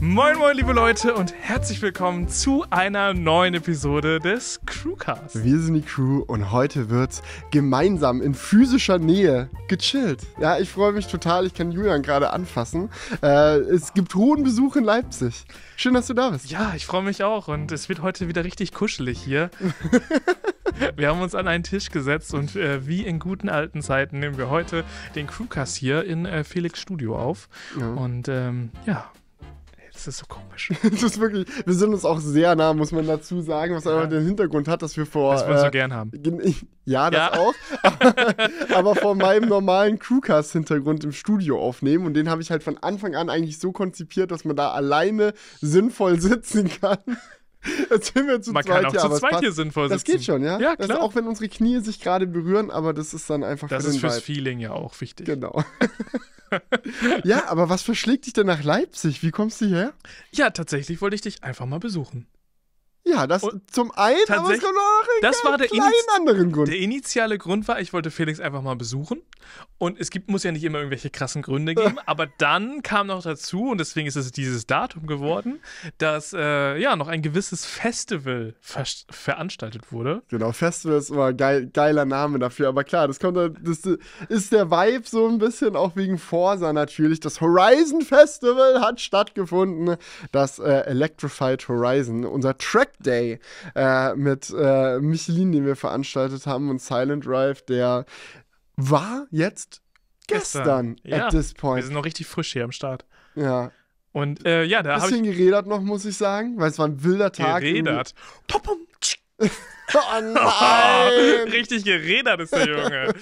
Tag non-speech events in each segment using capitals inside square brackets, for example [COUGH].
Moin, moin, liebe Leute und herzlich willkommen zu einer neuen Episode des Crewcast. Wir sind die Crew und heute wird gemeinsam in physischer Nähe gechillt. Ja, ich freue mich total. Ich kann Julian gerade anfassen. Äh, es gibt hohen Besuch in Leipzig. Schön, dass du da bist. Ja, ich freue mich auch und es wird heute wieder richtig kuschelig hier. [LAUGHS] wir haben uns an einen Tisch gesetzt und äh, wie in guten alten Zeiten nehmen wir heute den Crewcast hier in äh, Felix Studio auf. Ja. Und ähm, ja, das ist so komisch. [LAUGHS] das ist wirklich, wir sind uns auch sehr nah, muss man dazu sagen, was ja. einfach den Hintergrund hat, dass wir vor. Das wollen äh, so gern haben. [LAUGHS] Ja, das ja. auch. [LAUGHS] aber vor meinem normalen Crewcast-Hintergrund im Studio aufnehmen. Und den habe ich halt von Anfang an eigentlich so konzipiert, dass man da alleine sinnvoll sitzen kann. [LAUGHS] Jetzt sind wir zu Man zweit kann auch hier, zu zweit hier sinnvoll das sitzen. Das geht schon, ja? Ja, klar. Also auch wenn unsere Knie sich gerade berühren, aber das ist dann einfach Das für ist fürs Vibe. Feeling ja auch wichtig. Genau. [LAUGHS] ja, aber was verschlägt dich denn nach Leipzig? Wie kommst du hierher? Ja, tatsächlich wollte ich dich einfach mal besuchen. Ja, das und zum einen, aber es kommt auch noch das war der kleinen anderen Grund. Der initiale Grund war, ich wollte Felix einfach mal besuchen. Und es gibt, muss ja nicht immer irgendwelche krassen Gründe geben. [LAUGHS] aber dann kam noch dazu, und deswegen ist es dieses Datum geworden, dass äh, ja noch ein gewisses Festival ver veranstaltet wurde. Genau, Festival ist immer geil, geiler Name dafür. Aber klar, das, kommt, das ist der Vibe so ein bisschen auch wegen Forsa natürlich. Das Horizon Festival hat stattgefunden. Das äh, Electrified Horizon, unser Track Day äh, mit äh, Michelin, den wir veranstaltet haben, und Silent Drive, der war jetzt gestern, gestern. Ja. at this point. Wir sind noch richtig frisch hier am Start. Ja. Und äh, ja, da habe ich. Bisschen geredert noch, muss ich sagen, weil es war ein wilder Tag. Geredert. [LAUGHS] Oh nein! Oh, [LAUGHS] richtig geredert ist der Junge.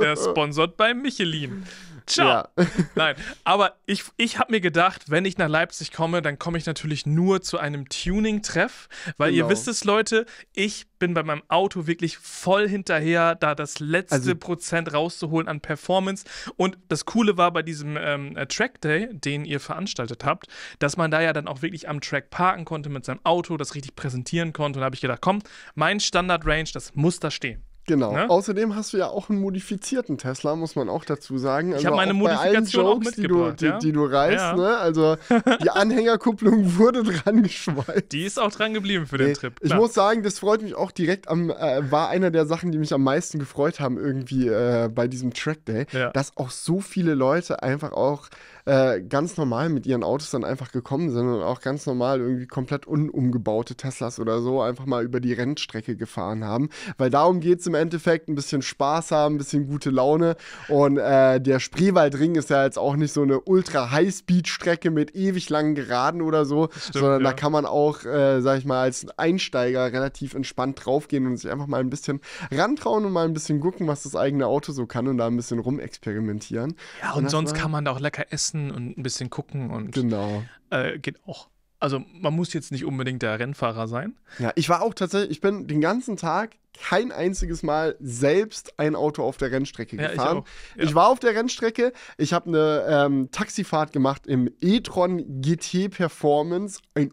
Der sponsert bei Michelin. [LAUGHS] Ciao. Ja. [LAUGHS] Nein, aber ich, ich habe mir gedacht, wenn ich nach Leipzig komme, dann komme ich natürlich nur zu einem Tuning-Treff, weil genau. ihr wisst es, Leute, ich bin bei meinem Auto wirklich voll hinterher, da das letzte also, Prozent rauszuholen an Performance. Und das Coole war bei diesem ähm, äh, Track Day, den ihr veranstaltet habt, dass man da ja dann auch wirklich am Track parken konnte mit seinem Auto, das richtig präsentieren konnte. Und da habe ich gedacht, komm, mein Standard-Range, das muss da stehen. Genau. Ne? Außerdem hast du ja auch einen modifizierten Tesla, muss man auch dazu sagen. Also ich habe meine Modifikation Jokes, auch mitgebracht. Die du, ja? die du reißt, ja. ne? Also die [LAUGHS] Anhängerkupplung wurde dran geschweißt. Die ist auch dran geblieben für den nee, Trip. Klar. Ich muss sagen, das freut mich auch direkt am, äh, war einer der Sachen, die mich am meisten gefreut haben, irgendwie äh, bei diesem Track Day, ja. dass auch so viele Leute einfach auch äh, ganz normal mit ihren Autos dann einfach gekommen sind und auch ganz normal irgendwie komplett unumgebaute Teslas oder so einfach mal über die Rennstrecke gefahren haben. Weil darum geht es im Endeffekt, ein bisschen Spaß haben, ein bisschen gute Laune. Und äh, der Spreewaldring ist ja jetzt auch nicht so eine ultra-High-Speed-Strecke mit ewig langen Geraden oder so, Stimmt, sondern ja. da kann man auch, äh, sag ich mal, als Einsteiger relativ entspannt draufgehen und sich einfach mal ein bisschen rantrauen und mal ein bisschen gucken, was das eigene Auto so kann und da ein bisschen rumexperimentieren. Ja, und, und sonst kann man da auch lecker essen essen und ein bisschen gucken und genau. Äh, geht auch. Also man muss jetzt nicht unbedingt der Rennfahrer sein. Ja, ich war auch tatsächlich, ich bin den ganzen Tag kein einziges Mal selbst ein Auto auf der Rennstrecke ja, gefahren. Ich, ja. ich, war auf der Rennstrecke, ich habe eine ähm, Taxifahrt gemacht im e-tron GT Performance, ein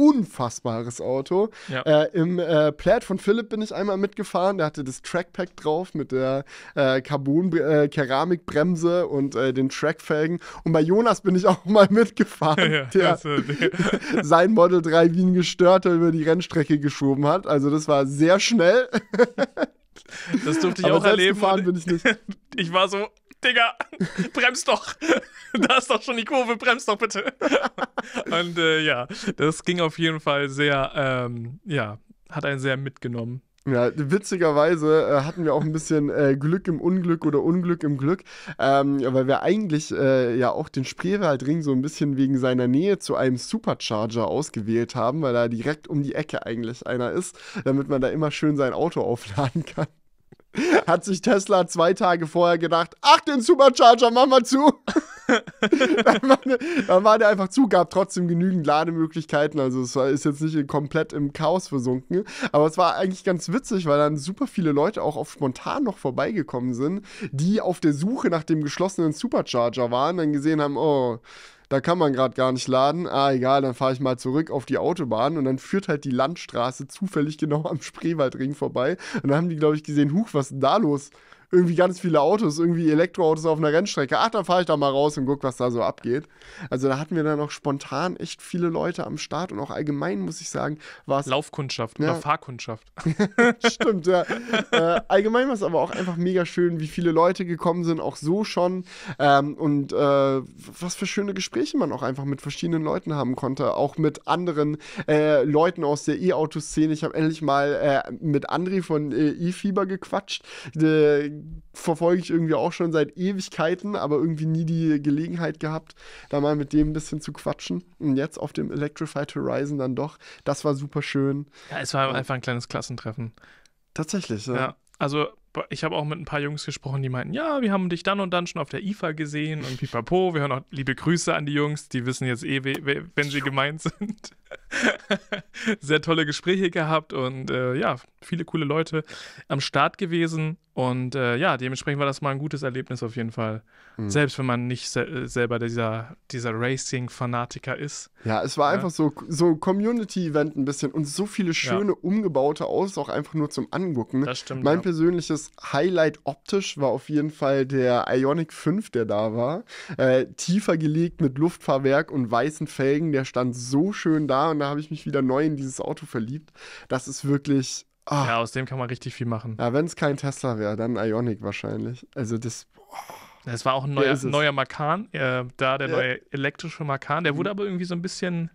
unfassbares Auto. Ja. Äh, Im äh, Plaid von Philipp bin ich einmal mitgefahren. Der hatte das Trackpack drauf mit der äh, Carbon-Keramikbremse äh, und äh, den Trackfelgen. Und bei Jonas bin ich [LAUGHS] auch mal mitgefahren, ja, der also, [LAUGHS] sein Model 3 wie ein Gestörter über die Rennstrecke geschoben hat. Also das war sehr schnell. Das durfte ich Aber auch erleben. bin ich nicht. [LAUGHS] ich war so, Digga, [LAUGHS] bremst doch. [LAUGHS] da ist doch schon die Kurve, bremst doch bitte. [LAUGHS] Und äh, ja, das ging auf jeden Fall sehr, ähm, ja, hat einen sehr mitgenommen. Ja, witzigerweise äh, hatten wir auch ein bisschen äh, Glück im Unglück oder Unglück im Glück, ähm, weil wir eigentlich äh, ja auch den Spreewaldring so ein bisschen wegen seiner Nähe zu einem Supercharger ausgewählt haben, weil da direkt um die Ecke eigentlich einer ist, damit man da immer schön sein Auto aufladen kann hat sich Tesla zwei Tage vorher gedacht, ach, den Supercharger, mach mal zu. [LAUGHS] dann, war der, dann, war der, einfach zu, gab trotzdem genügend Lademöglichkeiten. Also es war, ist jetzt nicht komplett im Chaos versunken. Aber es war eigentlich ganz witzig, weil dann super viele Leute auch auf spontan noch vorbeigekommen sind, die auf der Suche nach dem geschlossenen Supercharger waren, dann gesehen haben, oh, da kann man gerade gar nicht laden. Ah, egal, dann fahre ich mal zurück auf die Autobahn und dann führt halt die Landstraße zufällig genau am Spreewaldring vorbei. Und dann haben die, glaube ich, gesehen, huch, was ist denn da los? irgendwie ganz viele Autos, irgendwie Elektroautos auf einer Rennstrecke. Ach, dann fahre ich da mal raus und guck, was da so abgeht. Also da hatten wir dann auch spontan echt viele Leute am Start und auch allgemein, muss ich sagen, war es. Laufkundschaft ja. oder Fahrkundschaft. [LAUGHS] [LAUGHS] Stimmt, ja. äh, allgemein war es aber auch einfach mega schön, wie viele Leute gekommen sind, auch so schon. Ähm, und äh, was für schöne Gespräche man auch einfach mit verschiedenen Leuten haben konnte, auch mit anderen äh, Leuten aus der E-Auto-Szene. Ich habe endlich mal äh, mit Andri von äh, E-Fieber gequatscht. De, äh, verfolge ich irgendwie auch schon seit Ewigkeiten, aber irgendwie nie die Gelegenheit gehabt, da mal mit dem ein bisschen zu quatschen. Und jetzt auf dem Electrified Horizon dann doch. Das war super schön. Ja, es war einfach ein kleines Klassentreffen. Tatsächlich, ja. ja also ich habe auch mit ein paar Jungs gesprochen, die meinten, ja, wir haben dich dann und dann schon auf der IFA gesehen und pipapo, wir hören auch liebe Grüße an die Jungs, die wissen jetzt eh, wenn sie gemeint sind. [LAUGHS] sehr tolle Gespräche gehabt und äh, ja, viele coole Leute am Start gewesen. Und äh, ja, dementsprechend war das mal ein gutes Erlebnis auf jeden Fall. Mhm. Selbst wenn man nicht se äh, selber dieser, dieser Racing-Fanatiker ist. Ja, es war ja. einfach so, so Community-Event ein bisschen und so viele schöne ja. umgebaute aus, auch einfach nur zum Angucken. Das stimmt. Mein ja. persönliches Highlight optisch war auf jeden Fall der Ionic 5, der da war. Äh, tiefer gelegt mit Luftfahrwerk und weißen Felgen, der stand so schön da da und da habe ich mich wieder neu in dieses Auto verliebt. Das ist wirklich. Oh. Ja, aus dem kann man richtig viel machen. Ja, wenn es kein Tesla wäre, dann Ionic wahrscheinlich. Also das. Oh. war auch ein neuer, neuer Makan, äh, da der ja. neue elektrische Makan. Der mhm. wurde aber irgendwie so ein bisschen.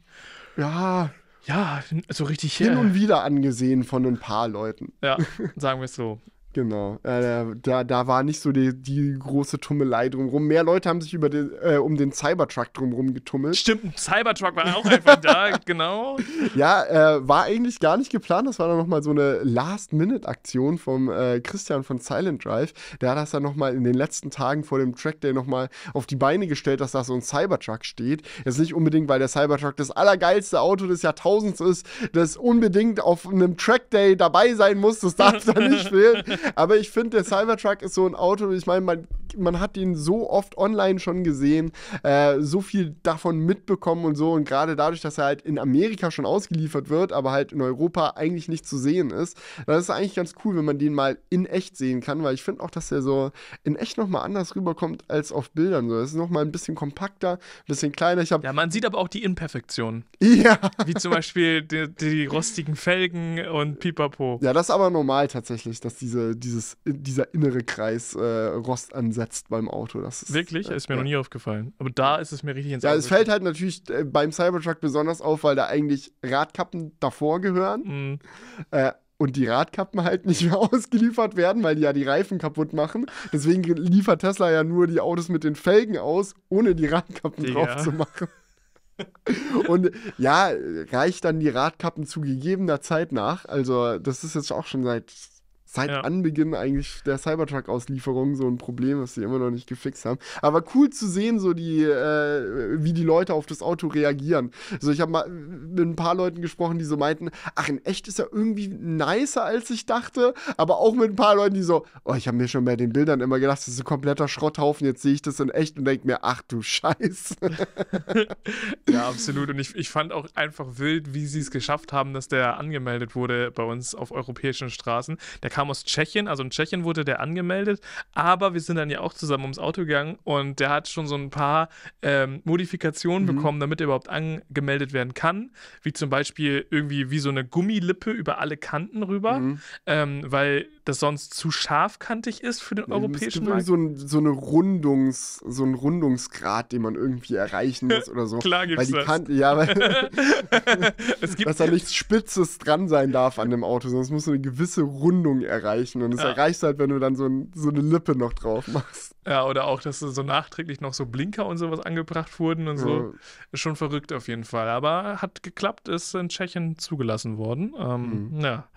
Ja. Ja, so richtig. Hin und äh, wieder angesehen von ein paar Leuten. Ja, [LAUGHS] sagen wir es so. Genau. Äh, da, da war nicht so die, die große Tummelei drumherum. Mehr Leute haben sich über den, äh, um den Cybertruck drumherum getummelt. Stimmt, ein Cybertruck war auch einfach da, [LAUGHS] genau. Ja, äh, war eigentlich gar nicht geplant. Das war dann nochmal so eine Last-Minute-Aktion vom äh, Christian von Silent Drive. Der hat das dann nochmal in den letzten Tagen vor dem Trackday nochmal auf die Beine gestellt, dass da so ein Cybertruck steht. Jetzt nicht unbedingt, weil der Cybertruck das allergeilste Auto des Jahrtausends ist, das unbedingt auf einem Trackday dabei sein muss. Das darf da nicht fehlen. Aber ich finde, der Cybertruck ist so ein Auto, ich meine, man man hat ihn so oft online schon gesehen, äh, so viel davon mitbekommen und so. Und gerade dadurch, dass er halt in Amerika schon ausgeliefert wird, aber halt in Europa eigentlich nicht zu sehen ist, dann ist es eigentlich ganz cool, wenn man den mal in echt sehen kann, weil ich finde auch, dass er so in echt nochmal anders rüberkommt als auf Bildern. So, es ist nochmal ein bisschen kompakter, ein bisschen kleiner. Ich ja, man sieht aber auch die Imperfektionen. [LAUGHS] Ja. Wie zum Beispiel die, die rostigen Felgen und Pipapo. Ja, das ist aber normal tatsächlich, dass diese, dieses, dieser innere Kreis äh, Rost ansetzt verletzt beim Auto. Das ist, Wirklich? Äh, ist mir ja. noch nie aufgefallen. Aber da ist es mir richtig ins Auge. Ja, es fällt halt natürlich äh, beim Cybertruck besonders auf, weil da eigentlich Radkappen davor gehören. Mhm. Äh, und die Radkappen halt nicht mehr [LAUGHS] ausgeliefert werden, weil die ja die Reifen kaputt machen. Deswegen liefert Tesla ja nur die Autos mit den Felgen aus, ohne die Radkappen Digga. drauf zu machen. [LAUGHS] und ja, reicht dann die Radkappen zu gegebener Zeit nach. Also, das ist jetzt auch schon seit seit ja. Anbeginn eigentlich der Cybertruck-Auslieferung so ein Problem, was sie immer noch nicht gefixt haben. Aber cool zu sehen, so die, äh, wie die Leute auf das Auto reagieren. Also ich habe mal mit ein paar Leuten gesprochen, die so meinten, ach, in echt ist er irgendwie nicer, als ich dachte. Aber auch mit ein paar Leuten, die so, oh, ich habe mir schon bei den Bildern immer gedacht, das ist ein kompletter Schrotthaufen, jetzt sehe ich das in echt und denke mir, ach du Scheiß. [LAUGHS] ja, absolut. Und ich, ich fand auch einfach wild, wie sie es geschafft haben, dass der angemeldet wurde bei uns auf europäischen Straßen. Der kam aus Tschechien, also in Tschechien wurde der angemeldet, aber wir sind dann ja auch zusammen ums Auto gegangen und der hat schon so ein paar ähm, Modifikationen mhm. bekommen, damit er überhaupt angemeldet werden kann, wie zum Beispiel irgendwie wie so eine Gummilippe über alle Kanten rüber, mhm. ähm, weil das sonst zu scharfkantig ist für den europäischen nee, europäischen Markt. So, ein, so, eine Rundungs, so ein Rundungsgrad, den man irgendwie erreichen muss oder so. [LAUGHS] Klar gibt's weil die das. Kante, ja, weil [LAUGHS] es gibt [LAUGHS] dass da nichts Spitzes dran sein darf an dem Auto, sonst musst du eine gewisse Rundung erreichen. Und das ja. erreichst halt, wenn du dann so, ein, so eine Lippe noch drauf machst. Ja, oder auch, dass so nachträglich noch so Blinker und sowas angebracht wurden und so. Mhm. Schon verrückt auf jeden Fall. Aber hat geklappt, ist in Tschechien zugelassen worden. Ähm, mhm. Ja.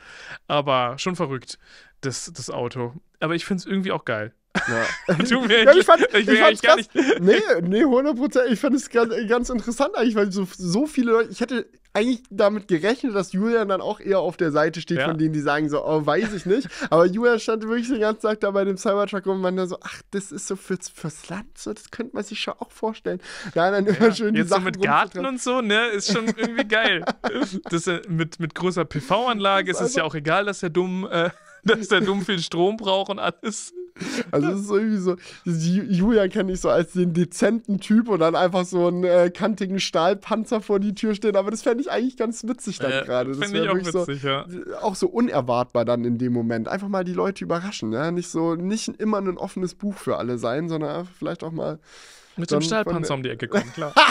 Aber schon verrückt, das, das Auto. Aber ich finde es irgendwie auch geil. Ja. du, [LAUGHS] mir ja, ich fand, ich, ich fand's gar nicht. [LAUGHS] Nee, nee, 100%. Ich fand es ganz, ganz interessant eigentlich, weil so, so viele Leute, ich hätte eigentlich damit gerechnet, dass Julian dann auch eher auf der Seite steht ja. von denen, die sagen so, oh, weiß ich nicht. Aber Julian stand wirklich den ganzen Tag da bei dem Cybertruck und man dann so, ach, das ist so fürs, fürs Land, so, das könnte man sich schon auch vorstellen. Nein, dann immer ja. schön die Jetzt Sachen so mit Garten und so, ne, ist schon irgendwie geil. [LAUGHS] das, äh, mit, mit großer PV-Anlage ist es ja also auch egal, dass der dumm... Äh, dass der dumm viel Strom braucht und alles. [LAUGHS] Also es ist irgendwie so, Julia kenne ich so als den dezenten Typ und dann einfach so einen äh, kantigen Stahlpanzer vor die Tür stehen, aber das fände ich eigentlich ganz witzig dann äh, gerade. Das finde ich auch witzig, so, ja. auch so unerwartbar dann in dem Moment. Einfach mal die Leute überraschen, ja? nicht so, nicht immer ein offenes Buch für alle sein, sondern vielleicht auch mal mit dem Stahlpanzer um die Ecke kommen, klar. [LAUGHS]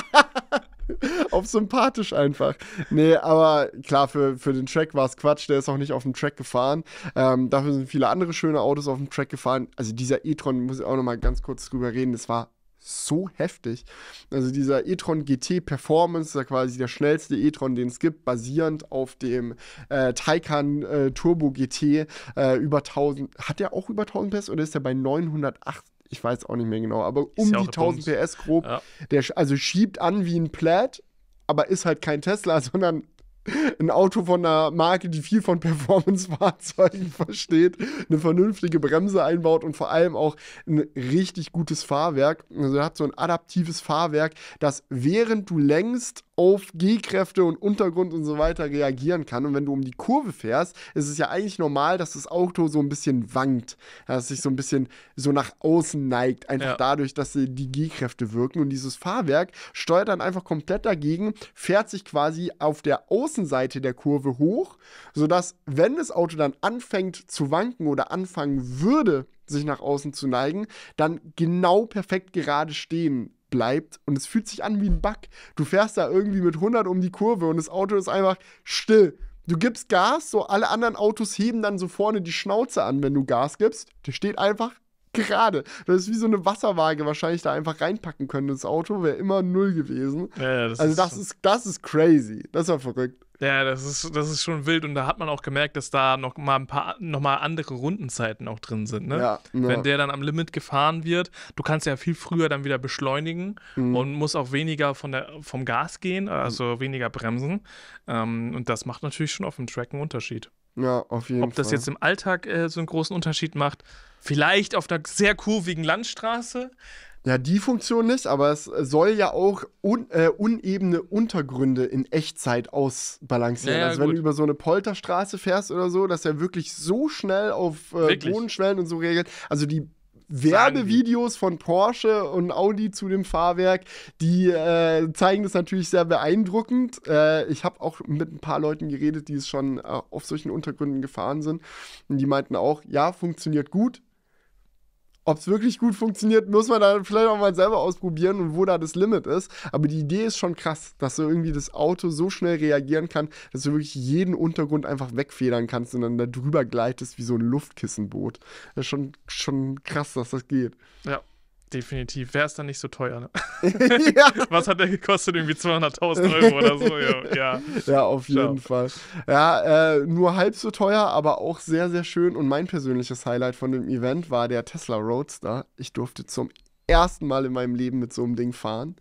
[LAUGHS] auf sympathisch einfach. Nee, aber klar, für, für den Track war es Quatsch, der ist auch nicht auf dem Track gefahren. Ähm, dafür sind viele andere schöne Autos auf dem Track gefahren. Also dieser e-tron, muss ich auch nochmal ganz kurz drüber reden, das war so heftig. Also dieser e-tron GT Performance, da ja quasi der schnellste e-tron, den es gibt, basierend auf dem äh, Taycan äh, Turbo GT äh, über 1000, hat der auch über 1000 PS oder ist der bei 980? ich weiß auch nicht mehr genau, aber um ja die 1000 Punkt. PS grob. Ja. Der also schiebt an wie ein Plaid, aber ist halt kein Tesla, [LAUGHS] sondern [LAUGHS] ein Auto von einer Marke, die viel von Performance-Fahrzeugen versteht, eine vernünftige Bremse einbaut und vor allem auch ein richtig gutes Fahrwerk. Also er hat so ein adaptives Fahrwerk, das während du längst auf Gehkräfte und Untergrund und so weiter reagieren kann. Und wenn du um die Kurve fährst, ist es ja eigentlich normal, dass das Auto so ein bisschen wankt, dass es sich so ein bisschen so nach außen neigt, einfach ja. dadurch, dass die Gehkräfte wirken. Und dieses Fahrwerk steuert dann einfach komplett dagegen, fährt sich quasi auf der Außen Außenseite der Kurve hoch, sodass, wenn das Auto dann anfängt zu wanken oder anfangen würde, sich nach außen zu neigen, dann genau perfekt gerade stehen bleibt und es fühlt sich an wie ein Bug. Du fährst da irgendwie mit 100 um die Kurve und das Auto ist einfach still. Du gibst Gas, so alle anderen Autos heben dann so vorne die Schnauze an, wenn du Gas gibst. Der steht einfach gerade. Das ist wie so eine Wasserwaage wahrscheinlich da einfach reinpacken können. Das Auto wäre immer null gewesen. Ja, das also das ist, das ist crazy. Das war verrückt. Ja, das ist, das ist schon wild und da hat man auch gemerkt, dass da noch mal ein paar noch mal andere Rundenzeiten auch drin sind. Ne? Ja, Wenn der dann am Limit gefahren wird, du kannst ja viel früher dann wieder beschleunigen mhm. und musst auch weniger von der, vom Gas gehen, also mhm. weniger bremsen. Ähm, und das macht natürlich schon auf dem Track einen Unterschied. Ja, auf jeden Fall. Ob das Fall. jetzt im Alltag äh, so einen großen Unterschied macht, vielleicht auf einer sehr kurvigen Landstraße, ja, die Funktion nicht, aber es soll ja auch un, äh, unebene Untergründe in Echtzeit ausbalancieren. Ja, ja, also gut. wenn du über so eine Polterstraße fährst oder so, dass er wirklich so schnell auf äh, Bodenschwellen und so regelt. Also die Werbevideos von Porsche und Audi zu dem Fahrwerk, die äh, zeigen das natürlich sehr beeindruckend. Äh, ich habe auch mit ein paar Leuten geredet, die es schon äh, auf solchen Untergründen gefahren sind. Und die meinten auch, ja, funktioniert gut, ob es wirklich gut funktioniert, muss man dann vielleicht auch mal selber ausprobieren und wo da das Limit ist. Aber die Idee ist schon krass, dass so irgendwie das Auto so schnell reagieren kann, dass du wirklich jeden Untergrund einfach wegfedern kannst und dann da drüber gleitest wie so ein Luftkissenboot. Das ist schon, schon krass, dass das geht. Ja, Definitiv. Wäre es dann nicht so teuer, ne? [LAUGHS] [LAUGHS] ja. Was hat der gekostet? Irgendwie 200.000 Euro oder so? Ja, [LAUGHS] ja. auf jeden Ciao. Fall. Ja, äh, nur halb so teuer, aber auch sehr, sehr schön. Und mein persönliches Highlight von dem Event war der Tesla Roadster. Ich durfte zum ersten Mal in meinem Leben mit so einem Ding fahren.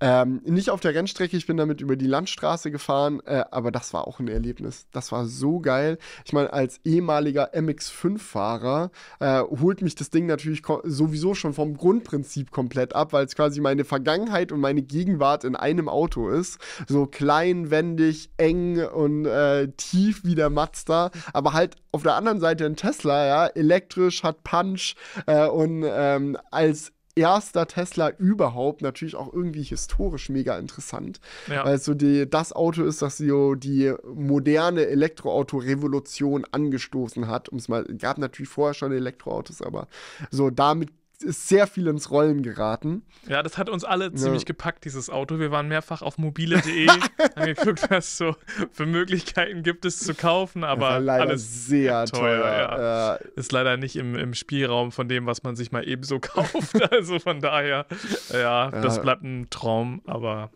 Ähm, nicht auf der Rennstrecke, ich bin damit über die Landstraße gefahren, äh, aber das war auch ein Erlebnis. Das war so geil. Ich meine, als ehemaliger MX5-Fahrer äh, holt mich das Ding natürlich sowieso schon vom Grundprinzip komplett ab, weil es quasi meine Vergangenheit und meine Gegenwart in einem Auto ist. So kleinwendig, eng und äh, tief wie der Mazda, aber halt auf der anderen Seite ein Tesla, ja, elektrisch, hat Punch äh, und ähm, als erster Tesla überhaupt natürlich auch irgendwie historisch mega interessant, ja. weil es so die, das Auto ist, das so die moderne Elektroauto-Revolution angestoßen hat. Und es mal, gab natürlich vorher schon Elektroautos, aber so damit ist sehr viel ins Rollen geraten. Ja, das hat uns alle ja. ziemlich gepackt, dieses Auto. Wir waren mehrfach auf mobile.de, [LAUGHS] haben geguckt, was es so für Möglichkeiten gibt, es zu kaufen, aber alles sehr teuer. teuer ja. äh, ist leider nicht im, im Spielraum von dem, was man sich mal ebenso [LAUGHS] kauft. also von daher, ja, äh, das bleibt ein Traum, aber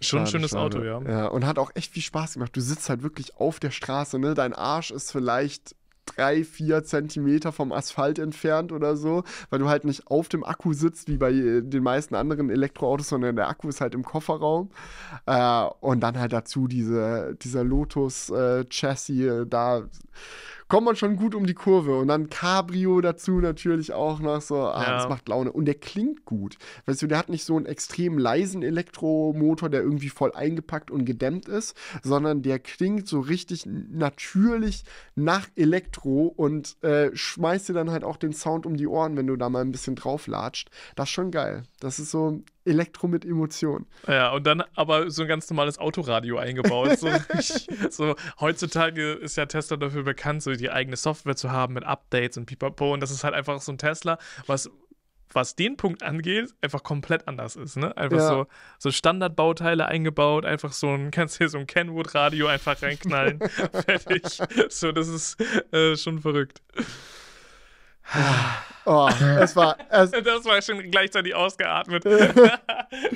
Schon ein schönes schade. Auto, ja. ja. Und hat auch echt viel Spaß gemacht. Du sitzt halt wirklich auf der Straße, ne? Dein Arsch ist vielleicht drei, vier Zentimeter vom Asphalt entfernt oder so, weil du halt nicht auf dem Akku sitzt, wie bei äh, den meisten anderen Elektroautos, sondern der Akku ist halt im Kofferraum. Äh, und dann halt dazu diese, dieser Lotus-Chassis äh, äh, da kommt man schon gut um die Kurve. Und dann Cabrio dazu natürlich auch noch so. Ah, ja. das macht Laune. Und der klingt gut. Weißt du, der hat nicht so einen extrem leisen Elektromotor, der irgendwie voll eingepackt und gedämmt ist, sondern der klingt so richtig natürlich nach Elektro und äh, schmeißt dir dann halt auch den Sound um die Ohren, wenn du da mal ein bisschen drauf latscht. Das ist schon geil. Das ist so Elektro mit Emotionen. Ja, und dann aber so ein ganz normales Autoradio eingebaut. So, ich, [LAUGHS] so, heutzutage ist ja Tesla dafür bekannt, so die eigene Software zu haben mit Updates und pipapo. Und das ist halt einfach so ein Tesla, was was den Punkt angeht, einfach komplett anders ist. Ne? Einfach ja. so, so Standardbauteile eingebaut, einfach so ein, kannst hier so ein Kenwood-Radio einfach reinknallen. [LAUGHS] fertig. So, das ist äh, schon verrückt. [LAUGHS] Oh, das war. Das, [LAUGHS] das war schon gleichzeitig ausgeatmet. [LAUGHS] ja,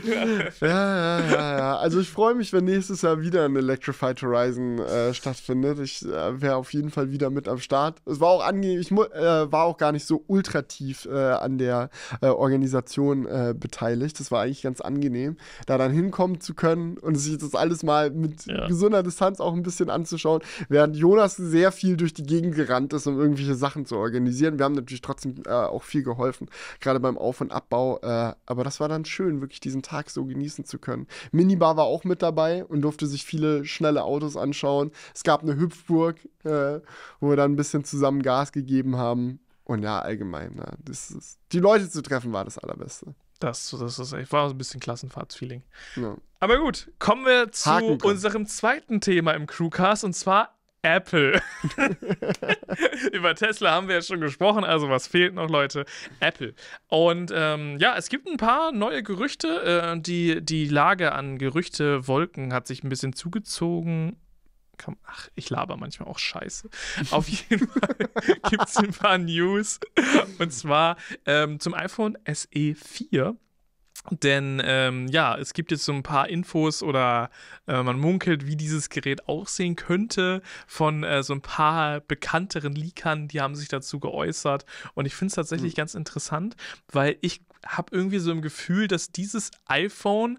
ja, ja, ja. Also ich freue mich, wenn nächstes Jahr wieder ein Electrified Horizon äh, stattfindet. Ich äh, wäre auf jeden Fall wieder mit am Start. Es war auch angenehm, ich äh, war auch gar nicht so ultrativ äh, an der äh, Organisation äh, beteiligt. Das war eigentlich ganz angenehm, da dann hinkommen zu können und sich das alles mal mit ja. gesunder Distanz auch ein bisschen anzuschauen, während Jonas sehr viel durch die Gegend gerannt ist, um irgendwelche Sachen zu organisieren. Wir haben natürlich trotzdem auch viel geholfen, gerade beim Auf- und Abbau. Äh, aber das war dann schön, wirklich diesen Tag so genießen zu können. Minibar war auch mit dabei und durfte sich viele schnelle Autos anschauen. Es gab eine Hüpfburg, äh, wo wir dann ein bisschen zusammen Gas gegeben haben. Und ja, allgemein, ja, ne, ist, die Leute zu treffen war das Allerbeste. Das, das ist echt, war ein bisschen Klassenfahrtsfeeling. Ja. Aber gut, kommen wir zu unserem zweiten Thema im Crewcast und zwar Apple. [LAUGHS] Über Tesla haben wir ja schon gesprochen, also was fehlt noch, Leute? Apple. Und ähm, ja, es gibt ein paar neue Gerüchte. Äh, die, die Lage an Gerüchtewolken hat sich ein bisschen zugezogen. Ach, ich laber manchmal auch Scheiße. Auf jeden [LAUGHS] Fall gibt es ein paar News. Und zwar ähm, zum iPhone SE 4 denn ähm, ja, es gibt jetzt so ein paar Infos oder äh, man munkelt, wie dieses Gerät aussehen könnte von äh, so ein paar bekannteren Leakern, die haben sich dazu geäußert. Und ich finde es tatsächlich mhm. ganz interessant, weil ich habe irgendwie so ein Gefühl, dass dieses iPhone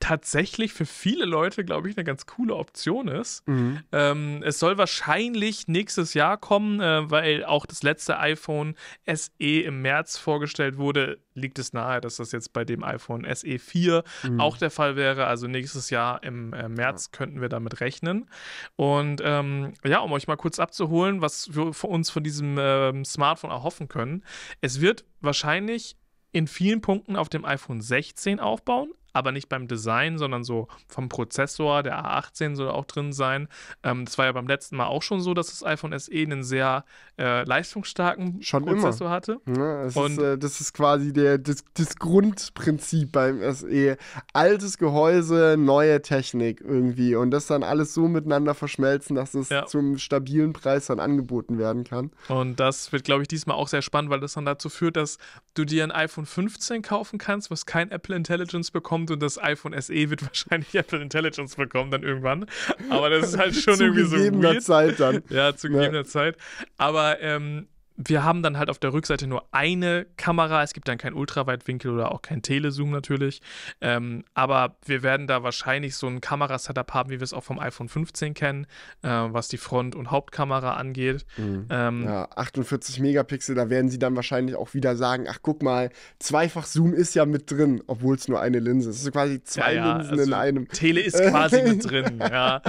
tatsächlich für viele Leute, glaube ich, eine ganz coole Option ist. Mhm. Ähm, es soll wahrscheinlich nächstes Jahr kommen, äh, weil auch das letzte iPhone SE im März vorgestellt wurde. Liegt es nahe, dass das jetzt bei dem iPhone SE 4 mhm. auch der Fall wäre. Also nächstes Jahr im äh, März könnten wir damit rechnen. Und ähm, ja, um euch mal kurz abzuholen, was wir für uns von diesem äh, Smartphone erhoffen können. Es wird wahrscheinlich in vielen Punkten auf dem iPhone 16 aufbauen, aber nicht beim Design, sondern so vom Prozessor, der A18 soll auch drin sein. Ähm, das war ja beim letzten Mal auch schon so, dass das iPhone SE einen sehr äh, leistungsstarken schon Prozessor immer. hatte. Ja, ne, das, Und ist, äh, das ist quasi der, das, das, Grundprinzip beim SE. Altes Gehäuse, neue Technik irgendwie. Und das dann alles so miteinander verschmelzen, dass es ja. zum stabilen Preis dann angeboten werden kann. Und das wird, glaube ich, diesmal auch sehr spannend, weil das dann dazu führt, dass du dir ein iPhone 15 kaufen kannst, was kein Apple Intelligence bekommt kommt und das iPhone SE wird [LAUGHS] wahrscheinlich Apple Intelligence bekommen dann irgendwann. Aber das ist halt [LAUGHS] schon irgendwie so. Zu gegebener Zeit dann. Ja, zu gegebener ja. Zeit. Aber ähm, wir haben dann halt auf der Rückseite nur eine Kamera. Es gibt dann keinen Ultraweitwinkel oder auch keinen Telezoom natürlich. Ähm, aber wir werden da wahrscheinlich so ein Kamerasetup haben, wie wir es auch vom iPhone 15 kennen, äh, was die Front- und Hauptkamera angeht. Mhm. Ähm, ja, 48 Megapixel, da werden sie dann wahrscheinlich auch wieder sagen: Ach, guck mal, zweifach Zoom ist ja mit drin, obwohl es nur eine Linse ist. Es ist quasi zwei ja, ja, Linsen also in einem. Tele ist quasi [LAUGHS] mit drin, ja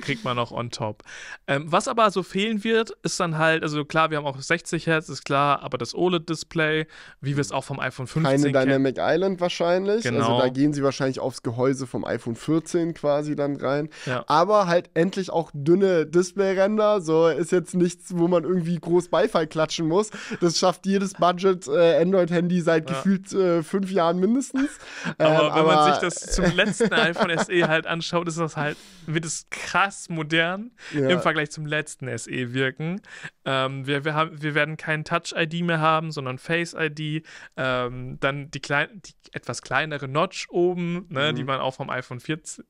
kriegt man noch on top. Ähm, was aber so fehlen wird, ist dann halt, also klar, wir haben auch 60 Hertz, ist klar, aber das OLED-Display, wie wir es auch vom iPhone 15 kennen. Keine kennen. Dynamic Island wahrscheinlich. Also genau. Also da gehen sie wahrscheinlich aufs Gehäuse vom iPhone 14 quasi dann rein. Ja. Aber halt endlich auch dünne Display-Ränder. So ist jetzt nichts, wo man irgendwie groß Beifall klatschen muss. Das schafft jedes Budget-Android-Handy äh, seit ja. gefühlt äh, fünf Jahren mindestens. [LAUGHS] Aber ähm, wenn aber man sich das zum letzten [LAUGHS] iPhone SE halt anschaut, ist das halt, wird es krass krass modern ja. im Vergleich zum letzten SE wirken. Ähm, wir, wir, haben, wir werden keinen Touch-ID mehr haben, sondern Face-ID. Ähm, dann die, klein, die etwas kleinere Notch oben, ne, mhm. die man auch vom iPhone 14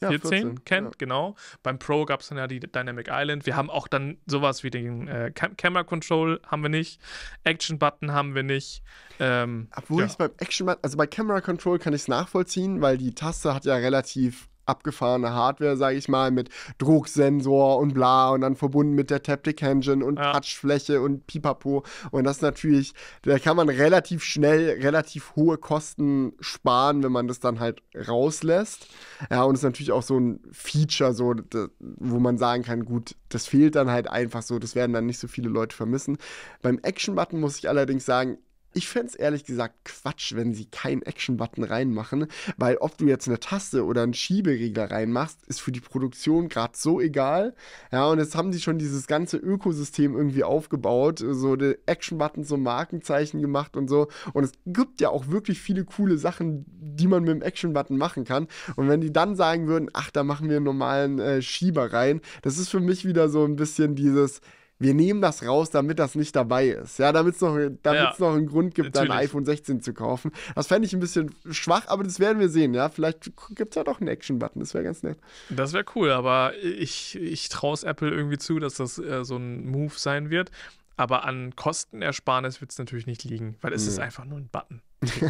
14, ja, 14, kennt, ja. genau. Beim Pro gab es dann ja die Dynamic Island. Wir haben auch dann sowas wie den äh, Cam Camera Control haben wir nicht, Action Button haben wir nicht. Ähm, Obwohl ja. ich es beim Action Button, also bei Camera Control kann ich es nachvollziehen, weil die Taste hat ja relativ abgefahrene Hardware, sage ich mal, mit Drucksensor und bla und dann verbunden mit der Taptic Engine und ja. Touchfläche und Pipapo. Und das natürlich, da kann man relativ schnell relativ hohe Kosten sparen, wenn man das dann halt rauslässt. Ja, und es ist natürlich auch so ein Feature, so, wo man sagen kann, gut, das fehlt dann halt einfach so, das werden dann nicht so viele Leute vermissen. Beim Action-Button muss ich allerdings sagen, ich fände es ehrlich gesagt Quatsch, wenn sie keinen Action-Button reinmachen, weil ob du jetzt eine Taste oder einen Schieberegler reinmachst, ist für die Produktion gerade so egal. Ja, und jetzt haben sie schon dieses ganze Ökosystem irgendwie aufgebaut, so Action-Buttons, so Markenzeichen gemacht und so. Und es gibt ja auch wirklich viele coole Sachen, die man mit dem Action-Button machen kann. Und wenn die dann sagen würden, ach, da machen wir einen normalen äh, Schieber rein, das ist für mich wieder so ein bisschen dieses wir nehmen das raus, damit das nicht dabei ist. Ja, damit es noch, ja, noch einen Grund gibt, natürlich. ein iPhone 16 zu kaufen. Das fände ich ein bisschen schwach, aber das werden wir sehen. Ja, vielleicht gibt es ja doch einen Action-Button. Das wäre ganz nett. Das wäre cool, aber ich, ich traue es Apple irgendwie zu, dass das äh, so ein Move sein wird. Aber an Kostenersparnis wird es natürlich nicht liegen, weil es nee. ist einfach nur ein Button.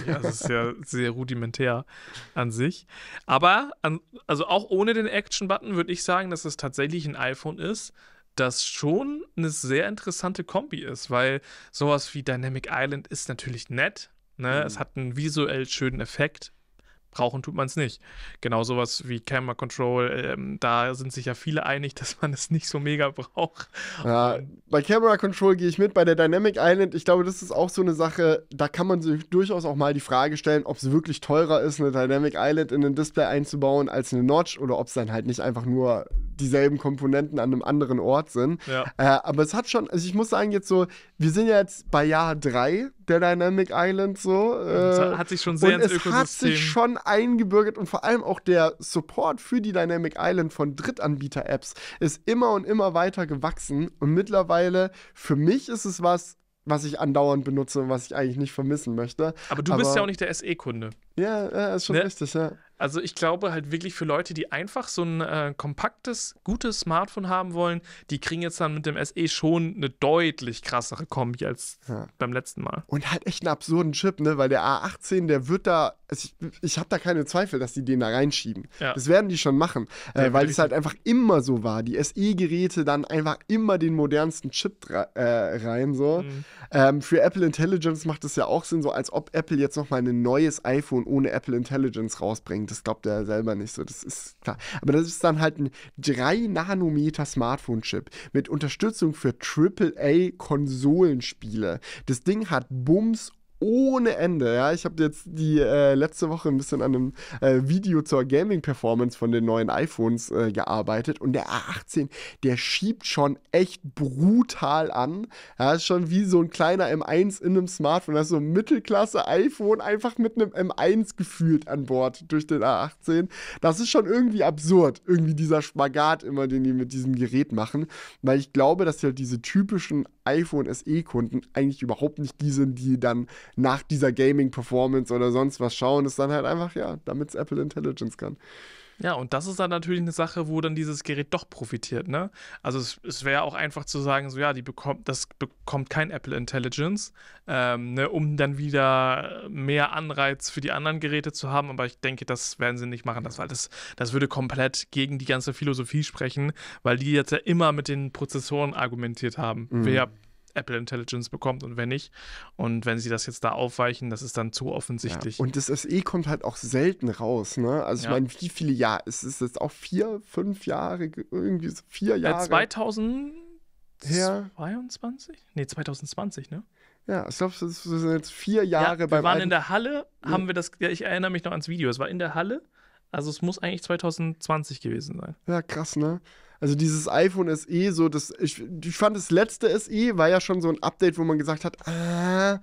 ja, das ist ja sehr rudimentär an sich. Aber, an, also auch ohne den Action-Button würde ich sagen, dass es tatsächlich ein iPhone ist, das schon eine sehr interessante Kombi ist, weil sowas wie Dynamic Island ist natürlich nett. Ne? Mhm. Es hat einen visuell schönen Effekt, brauchen tut man es nicht. Genau sowas wie Camera Control, ähm, da sind sich ja viele einig, [LAUGHS] dass man es nicht so mega braucht. Ja, bei Camera Control gehe ich mit, bei der Dynamic Island, ich glaube, das ist auch so eine Sache, da kann man sich durchaus auch mal die Frage stellen, ob es wirklich teurer ist, eine Dynamic Island in ein Display einzubauen als eine Notch oder ob es dann halt nicht einfach nur dieselben Komponenten an einem anderen Ort sind. Ja. Äh, aber es hat schon, also ich muss sagen, jetzt so, wir sind ja jetzt bei Jahr 3 der Dynamic Island so. Äh, hat sich schon sehr und ins es Ökosystem. Hat sich schon eingebürgert und vor allem auch der Support für die Dynamic Island von Drittanbieter-Apps ist immer und immer weiter gewachsen und mittlerweile für mich ist es was, was ich andauernd benutze und was ich eigentlich nicht vermissen möchte. Aber du Aber, bist ja auch nicht der SE-Kunde. Ja, ja, ist schon ne? richtig, ja. Also ich glaube halt wirklich für Leute, die einfach so ein äh, kompaktes, gutes Smartphone haben wollen, die kriegen jetzt dann mit dem SE schon eine deutlich krassere Kombi als ja. beim letzten Mal. Und halt echt einen absurden Chip, ne? Weil der A18, der wird da, also ich, ich habe da keine Zweifel, dass die den da reinschieben. Ja. Das werden die schon machen, äh, weil es halt einfach immer so war. Die SE-Geräte dann einfach immer den modernsten Chip äh, rein so. Mhm. Ähm, für Apple Intelligence macht es ja auch Sinn, so als ob Apple jetzt noch mal ein neues iPhone ohne Apple Intelligence rausbringt das glaubt er selber nicht so, das ist klar. Aber das ist dann halt ein 3-Nanometer-Smartphone-Chip mit Unterstützung für AAA-Konsolenspiele. Das Ding hat Bums ohne Ende. Ja, ich habe jetzt die äh, letzte Woche ein bisschen an einem äh, Video zur Gaming-Performance von den neuen iPhones äh, gearbeitet und der A18, der schiebt schon echt brutal an. Ja, ist schon wie so ein kleiner M1 in einem Smartphone. Das ist so ein Mittelklasse-iPhone einfach mit einem M1 gefühlt an Bord durch den A18. Das ist schon irgendwie absurd, irgendwie dieser Spagat immer, den die mit diesem Gerät machen, weil ich glaube, dass halt diese typischen iPhone SE-Kunden eigentlich überhaupt nicht die sind, die dann nach dieser Gaming-Performance oder sonst was schauen, ist dann halt einfach, ja, damit es Apple Intelligence kann. Ja, und das ist dann natürlich eine Sache, wo dann dieses Gerät doch profitiert, ne? Also es, es wäre auch einfach zu sagen, so ja, die bekommt, das bekommt kein Apple Intelligence, ähm, ne, um dann wieder mehr Anreiz für die anderen Geräte zu haben. Aber ich denke, das werden sie nicht machen, das, weil das, das würde komplett gegen die ganze Philosophie sprechen, weil die jetzt ja immer mit den Prozessoren argumentiert haben. Mhm. Wer Apple Intelligence bekommt und wenn nicht. Und wenn sie das jetzt da aufweichen, das ist dann zu offensichtlich. Ja. Und das SE kommt halt auch selten raus, ne? Also ich ja. meine, wie viele Jahre? Es ist jetzt auch vier, fünf Jahre, irgendwie so vier äh, Jahre. Ja, 2022? Nee, 2020, ne? Ja, ich glaube, es sind jetzt vier Jahre ja, beim. Wir waren in der Halle, haben wir das, ja, ich erinnere mich noch ans Video, es war in der Halle, also es muss eigentlich 2020 gewesen sein. Ja, krass, ne? Also dieses iPhone SE, so das, ich, ich fand das letzte SE war ja schon so ein Update, wo man gesagt hat, ah,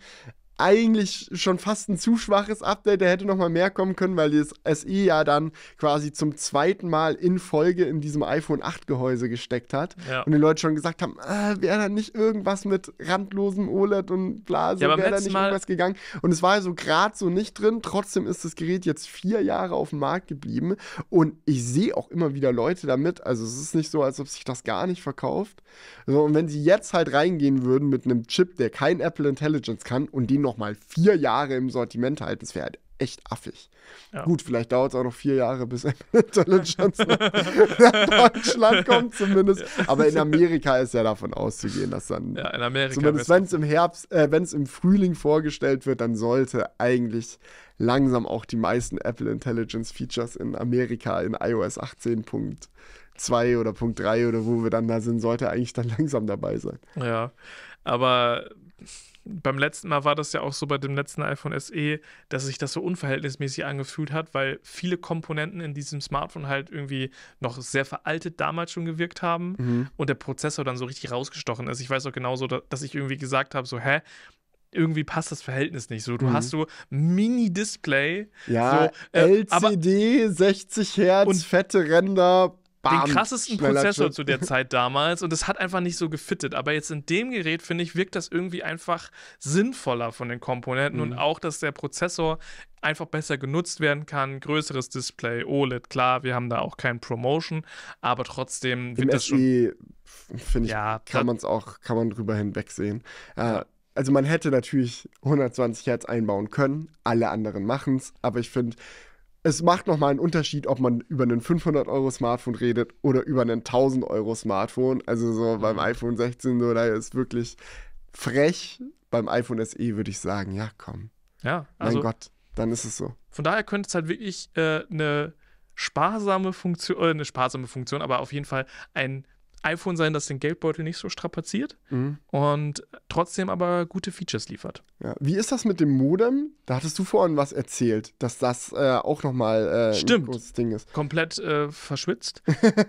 eigentlich schon fast ein zu schwaches Update. Da hätte noch mal mehr kommen können, weil das SE ja dann quasi zum zweiten Mal in Folge in diesem iPhone 8 Gehäuse gesteckt hat. Ja. Und die Leute schon gesagt haben, ah, äh, wäre da nicht irgendwas mit randlosem OLED und Blase, ja, wäre da nicht mal irgendwas gegangen. Und es war so gerade so nicht drin. Trotzdem ist das Gerät jetzt vier Jahre auf dem Markt geblieben. Und ich sehe auch immer wieder Leute damit. Also es ist nicht so, als ob sich das gar nicht verkauft. So, und wenn sie jetzt halt reingehen würden mit einem Chip, der kein Apple Intelligence kann und den nochmal vier Jahre im Sortiment halten. Das wäre halt echt affig. Ja. Gut, vielleicht dauert es auch noch vier Jahre, bis Intelligence [LAUGHS] nach Deutschland kommt zumindest. Aber in Amerika ist ja davon auszugehen, dass dann ja, in Amerika zumindest wenn es im Herbst, äh, wenn es im Frühling vorgestellt wird, dann sollte eigentlich langsam auch die meisten Apple Intelligence Features in Amerika in iOS 18.2 oder Punkt 3 oder wo wir dann da sind, sollte eigentlich dann [LAUGHS] langsam dabei sein. Ja, aber beim letzten Mal war das ja auch so bei dem letzten iPhone SE, dass sich das so unverhältnismäßig angefühlt hat, weil viele Komponenten in diesem Smartphone halt irgendwie noch sehr veraltet damals schon gewirkt haben mhm. und der Prozessor dann so richtig rausgestochen ist. Ich weiß auch genauso, dass ich irgendwie gesagt habe, so, hä? Irgendwie passt das Verhältnis nicht so. Du mhm. hast so Mini-Display. Ja, so, äh, LCD, 60 Hertz, und fette Ränder, den krassesten Prozessor zu der Zeit damals und es hat einfach nicht so gefittet. Aber jetzt in dem Gerät, finde ich, wirkt das irgendwie einfach sinnvoller von den Komponenten mhm. und auch, dass der Prozessor einfach besser genutzt werden kann. Größeres Display, OLED, klar, wir haben da auch kein Promotion, aber trotzdem Im wird das SE, schon. finde ich, ja, kann man es auch, kann man drüber hinwegsehen. Äh, ja. Äh, also man hätte natürlich 120 Hertz einbauen können, alle anderen machen es, aber ich finde, es macht nochmal einen Unterschied, ob man über ein 500-Euro-Smartphone redet oder über ein 1000-Euro-Smartphone. Also so mhm. beim iPhone 16, so, da ist wirklich frech. Beim iPhone SE würde ich sagen, ja, komm. Ja, also, mein Gott, dann ist es so. Von daher könnte es halt wirklich äh, eine sparsame Funktion, äh, eine sparsame Funktion, aber auf jeden Fall ein iPhone sein, das den Geldbeutel nicht so strapaziert mhm. und trotzdem aber gute Features liefert. Ja. Wie ist das mit dem Modem? Da hattest du vorhin was erzählt, dass das äh, auch nochmal äh, ein großes Ding ist. Komplett äh, verschwitzt.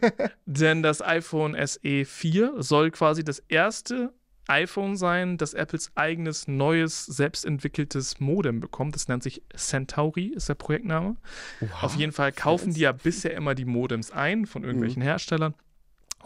[LAUGHS] Denn das iPhone SE 4 soll quasi das erste iPhone sein, das Apples eigenes neues selbstentwickeltes Modem bekommt. Das nennt sich Centauri, ist der Projektname. Wow. Auf jeden Fall kaufen die ja bisher immer die Modems ein von irgendwelchen mhm. Herstellern.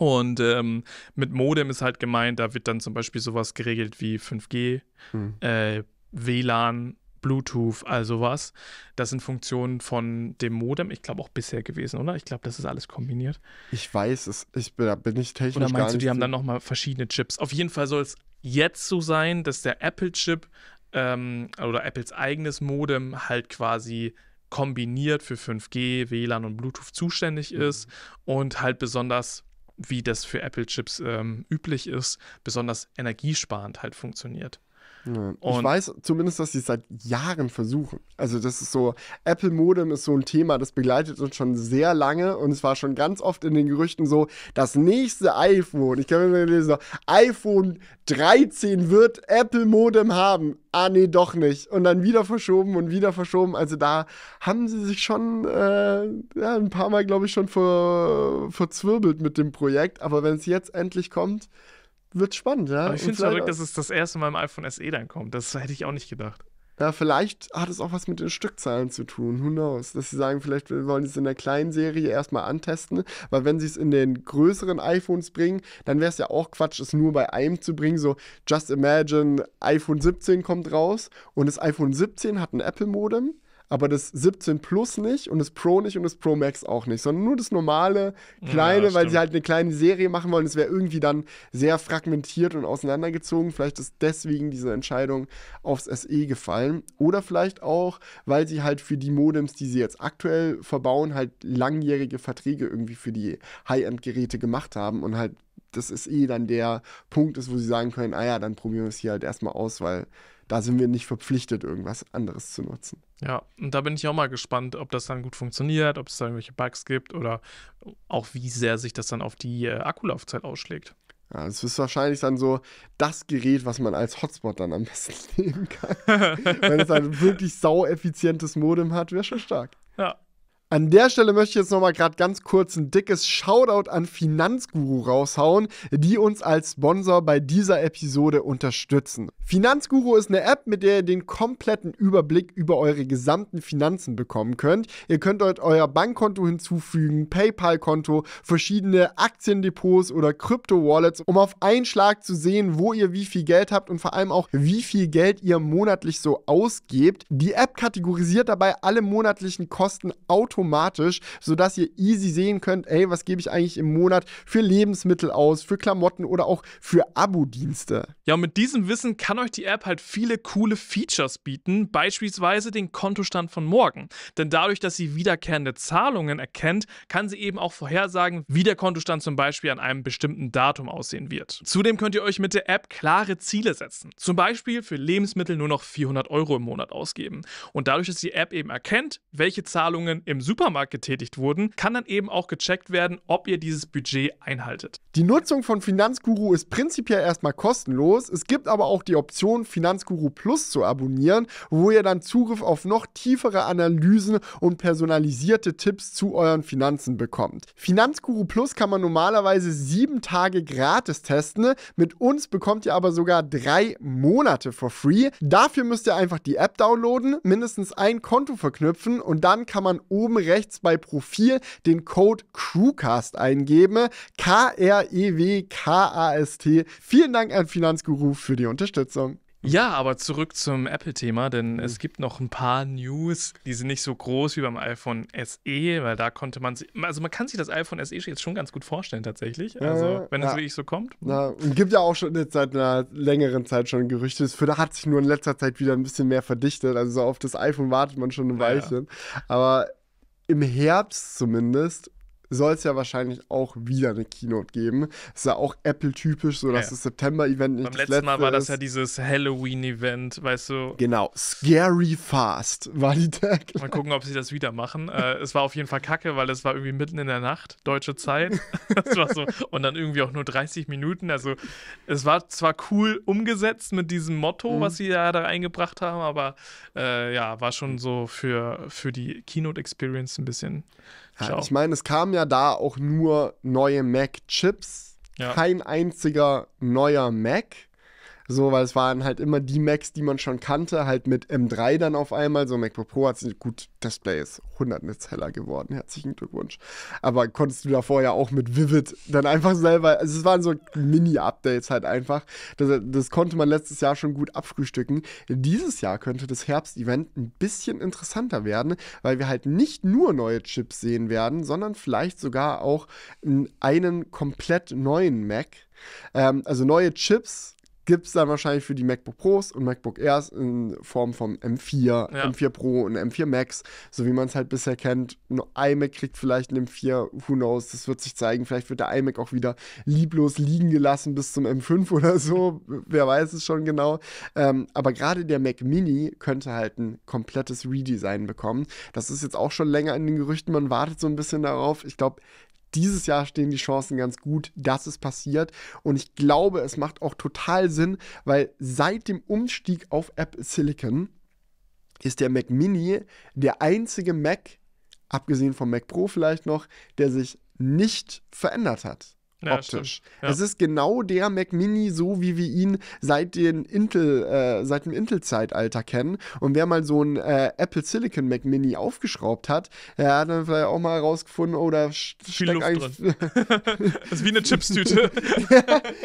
Und ähm, mit Modem ist halt gemeint, da wird dann zum Beispiel sowas geregelt wie 5G, hm. äh, WLAN, Bluetooth, all sowas. Das sind Funktionen von dem Modem, ich glaube auch bisher gewesen, oder? Ich glaube, das ist alles kombiniert. Ich weiß es, ich bin, da bin ich technisch. Oder meinst du, die haben dann nochmal verschiedene Chips? Auf jeden Fall soll es jetzt so sein, dass der Apple-Chip ähm, oder Apples eigenes Modem halt quasi kombiniert für 5G, WLAN und Bluetooth zuständig mhm. ist und halt besonders wie das für Apple-Chips ähm, üblich ist, besonders energiesparend halt funktioniert. Ja. Ich weiß zumindest, dass sie es seit Jahren versuchen. Also das ist so, Apple Modem ist so ein Thema, das begleitet uns schon sehr lange und es war schon ganz oft in den Gerüchten so, das nächste iPhone, ich kann mir lesen, so, iPhone 13 wird Apple Modem haben. Ah nee, doch nicht. Und dann wieder verschoben und wieder verschoben. Also da haben sie sich schon äh, ja, ein paar Mal, glaube ich, schon ver verzwirbelt mit dem Projekt. Aber wenn es jetzt endlich kommt, wird spannend, ja. Aber ich finde es verrückt, dass es das erste Mal im iPhone SE dann kommt. Das hätte ich auch nicht gedacht. Ja, vielleicht hat es auch was mit den Stückzahlen zu tun. Who knows? Dass sie sagen, vielleicht wollen sie es in der kleinen Serie erstmal antesten, weil wenn sie es in den größeren iPhones bringen, dann wäre es ja auch Quatsch, es nur bei einem zu bringen. So, just imagine, iPhone 17 kommt raus und das iPhone 17 hat ein Apple-Modem aber das 17 Plus nicht und das Pro nicht und das Pro Max auch nicht, sondern nur das normale, kleine, ja, weil sie halt eine kleine Serie machen wollen. Es wäre irgendwie dann sehr fragmentiert und auseinandergezogen. Vielleicht ist deswegen diese Entscheidung aufs SE gefallen. Oder vielleicht auch, weil sie halt für die Modems, die sie jetzt aktuell verbauen, halt langjährige Verträge irgendwie für die High-End-Geräte gemacht haben und halt das SE eh dann der Punkt ist, wo sie sagen können, ah ja, dann probieren wir es hier halt erstmal aus, weil da sind wir nicht verpflichtet, irgendwas anderes zu nutzen. Ja, und da bin ich auch mal gespannt, ob das dann gut funktioniert, ob es da irgendwelche Bugs gibt oder auch wie sehr sich das dann auf die äh, Akkulaufzeit ausschlägt. Ja, das ist wahrscheinlich dann so das Gerät, was man als Hotspot dann am besten [LAUGHS] nehmen kann. [LAUGHS] Wenn es ein wirklich saueffizientes Modem hat, wäre schon stark. Ja, an der Stelle möchte ich jetzt nochmal gerade ganz kurz ein dickes Shoutout an Finanzguru raushauen, die uns als Sponsor bei dieser Episode unterstützen. Finanzguru ist eine App, mit der ihr den kompletten Überblick über eure gesamten Finanzen bekommen könnt. Ihr könnt dort euer Bankkonto hinzufügen, PayPal-Konto, verschiedene Aktiendepots oder Krypto-Wallets, um auf einen Schlag zu sehen, wo ihr wie viel Geld habt und vor allem auch, wie viel Geld ihr monatlich so ausgebt. Die App kategorisiert dabei alle monatlichen Kosten automatisch automatisch, sodass ihr easy sehen könnt, ey, was gebe ich eigentlich im Monat für Lebensmittel aus, für Klamotten oder auch für Abo-Dienste. Ja, und mit diesem Wissen kann euch die App halt viele coole Features bieten, beispielsweise den Kontostand von morgen. Denn dadurch, dass sie wiederkehrende Zahlungen erkennt, kann sie eben auch vorhersagen, wie der Kontostand zum Beispiel an einem bestimmten Datum aussehen wird. Zudem könnt ihr euch mit der App klare Ziele setzen. Zum Beispiel für Lebensmittel nur noch 400 Euro im Monat ausgeben. Und dadurch, dass die App eben erkennt, welche Zahlungen im Supermarkt getätigt wurden, kann dann eben auch gecheckt werden, ob ihr dieses Budget einhaltet. Die Nutzung von Finanzguru ist prinzipiell erstmal kostenlos kostenlos. Es gibt aber auch die Option, Finanzguru Plus zu abonnieren, wo ihr dann Zugriff auf noch tiefere Analysen und personalisierte Tipps zu euren Finanzen bekommt. Finanzguru Plus kann man normalerweise sieben Tage gratis testen. Mit uns bekommt ihr aber sogar drei Monate for free. Dafür müsst ihr einfach die App downloaden, mindestens ein Konto verknüpfen und dann kann man oben rechts bei Profil den Code Crewcast eingeben. K-R-E-W-K-A-S-T. Vielen Dank an Finanzguru Finanzguru, für die Unterstützung. Ja, aber zurück zum Apple-Thema, denn mhm. es gibt noch ein paar News, die sind nicht so groß wie beim iPhone SE, weil da konnte man, also man kann sich das iPhone SE jetzt schon ganz gut vorstellen tatsächlich, also wenn es ja. wirklich so kommt. Ja. gibt ja auch schon jetzt seit einer längeren Zeit schon Gerüchte, da hat sich nur in letzter Zeit wieder ein bisschen mehr verdichtet, also auf das iPhone wartet man schon ein Weilchen, ja. aber im Herbst zumindest soll es ja wahrscheinlich auch wieder eine Keynote geben. Ist ja auch Apple-typisch, so dass ja. das September-Event nicht Beim letzten letzte Mal war das ja dieses Halloween-Event, weißt du. Genau, Scary Fast war die Tag. Mal gucken, ob sie das wieder machen. äh, es war auf jeden Fall kacke, weil es war irgendwie mitten in der Nacht, deutsche Zeit. [LAUGHS] das war so, und dann irgendwie auch nur 30 Minuten. Also es war zwar cool umgesetzt mit diesem Motto, mhm. was sie ja da reingebracht haben, aber äh, ja, war schon so für, für die Keynote-Experience ein bisschen ja, ich meine, es kamen ja da auch nur neue Mac-Chips. Ja. Kein einziger neuer Mac. So, weil es waren halt immer die Macs, die man schon kannte, halt mit M3 dann auf einmal. So, MacBook Pro hat sich gut, Display ist 100 Nits heller geworden. Herzlichen Glückwunsch. Aber konntest du davor ja auch mit Vivid dann einfach selber, also es waren so Mini-Updates halt einfach. Das, das konnte man letztes Jahr schon gut abfrühstücken. Dieses Jahr könnte das Herbst-Event ein bisschen interessanter werden, weil wir halt nicht nur neue Chips sehen werden, sondern vielleicht sogar auch einen komplett neuen Mac. Ähm, also neue Chips gibt es dann wahrscheinlich für die MacBook Pros und MacBook Airs in Form vom M4, ja. M4 Pro und M4 Max, so wie man es halt bisher kennt. Ein iMac kriegt vielleicht ein M4, who knows, das wird sich zeigen. Vielleicht wird der iMac auch wieder lieblos liegen gelassen bis zum M5 [LAUGHS] oder so, wer weiß es schon genau. Ähm, aber gerade der Mac Mini könnte halt ein komplettes Redesign bekommen. Das ist jetzt auch schon länger in den Gerüchten, man wartet so ein bisschen darauf. Ich glaube, dieses Jahr stehen die Chancen ganz gut, dass es passiert. Und ich glaube, es macht auch total Sinn, weil seit dem Umstieg auf Apple Silicon ist der Mac Mini der einzige Mac, abgesehen vom Mac Pro vielleicht noch, der sich nicht verändert hat. Ja, optisch. Ja. Es ist genau der Mac Mini, so wie wir ihn seit, den Intel, äh, seit dem Intel-Zeitalter kennen. Und wer mal so ein äh, Apple Silicon Mac Mini aufgeschraubt hat, der hat dann vielleicht auch mal herausgefunden, oh, da Viel Luft drin. [LAUGHS] das ist wie eine Chipstüte.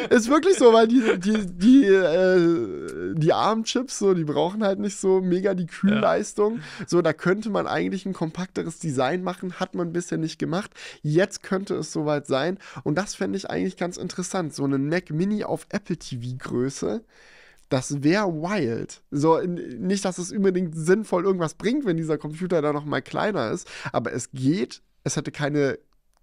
ist wirklich so, weil die, die, die, äh, die armen Chips, so, die brauchen halt nicht so mega die Kühlleistung. Ja. So, da könnte man eigentlich ein kompakteres Design machen, hat man bisher nicht gemacht. Jetzt könnte es soweit sein. Und das fände fände ich eigentlich ganz interessant. So einen Mac Mini auf Apple TV Größe. Das wäre wild. So, nicht, dass es unbedingt sinnvoll irgendwas bringt, wenn dieser Computer da nochmal kleiner ist, aber es geht. Es hätte keine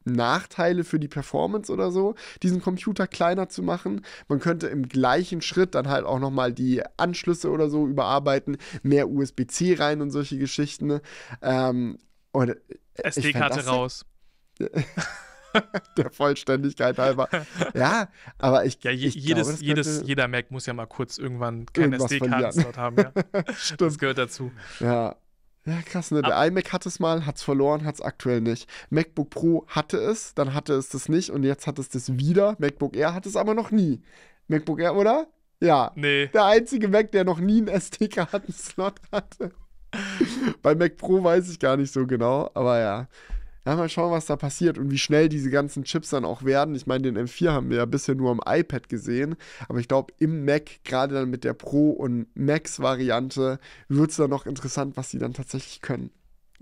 Nachteile für die Performance oder so, diesen Computer kleiner zu machen. Man könnte im gleichen Schritt dann halt auch nochmal die Anschlüsse oder so überarbeiten, mehr USB-C rein und solche Geschichten. Ähm, SD-Karte raus. [LAUGHS] [LAUGHS] der Vollständigkeit halber. Ja, aber ich. Ja, je, ich jedes, glaube, jedes, jeder Mac muss ja mal kurz irgendwann keinen SD-Karten-Slot haben. Ja. [LAUGHS] Stimmt. Das gehört dazu. Ja. Ja, krass, ne? Der Ab iMac hat es mal, hat es verloren, hat es aktuell nicht. MacBook Pro hatte es, dann hatte es das nicht und jetzt hat es das wieder. MacBook Air hat es aber noch nie. MacBook Air, oder? Ja. Nee. Der einzige Mac, der noch nie einen SD-Karten-Slot hatte. [LAUGHS] Bei Mac Pro weiß ich gar nicht so genau, aber ja. Ja, mal schauen, was da passiert und wie schnell diese ganzen Chips dann auch werden. Ich meine, den M4 haben wir ja bisher nur am iPad gesehen, aber ich glaube, im Mac, gerade dann mit der Pro- und Max-Variante, wird es dann noch interessant, was sie dann tatsächlich können.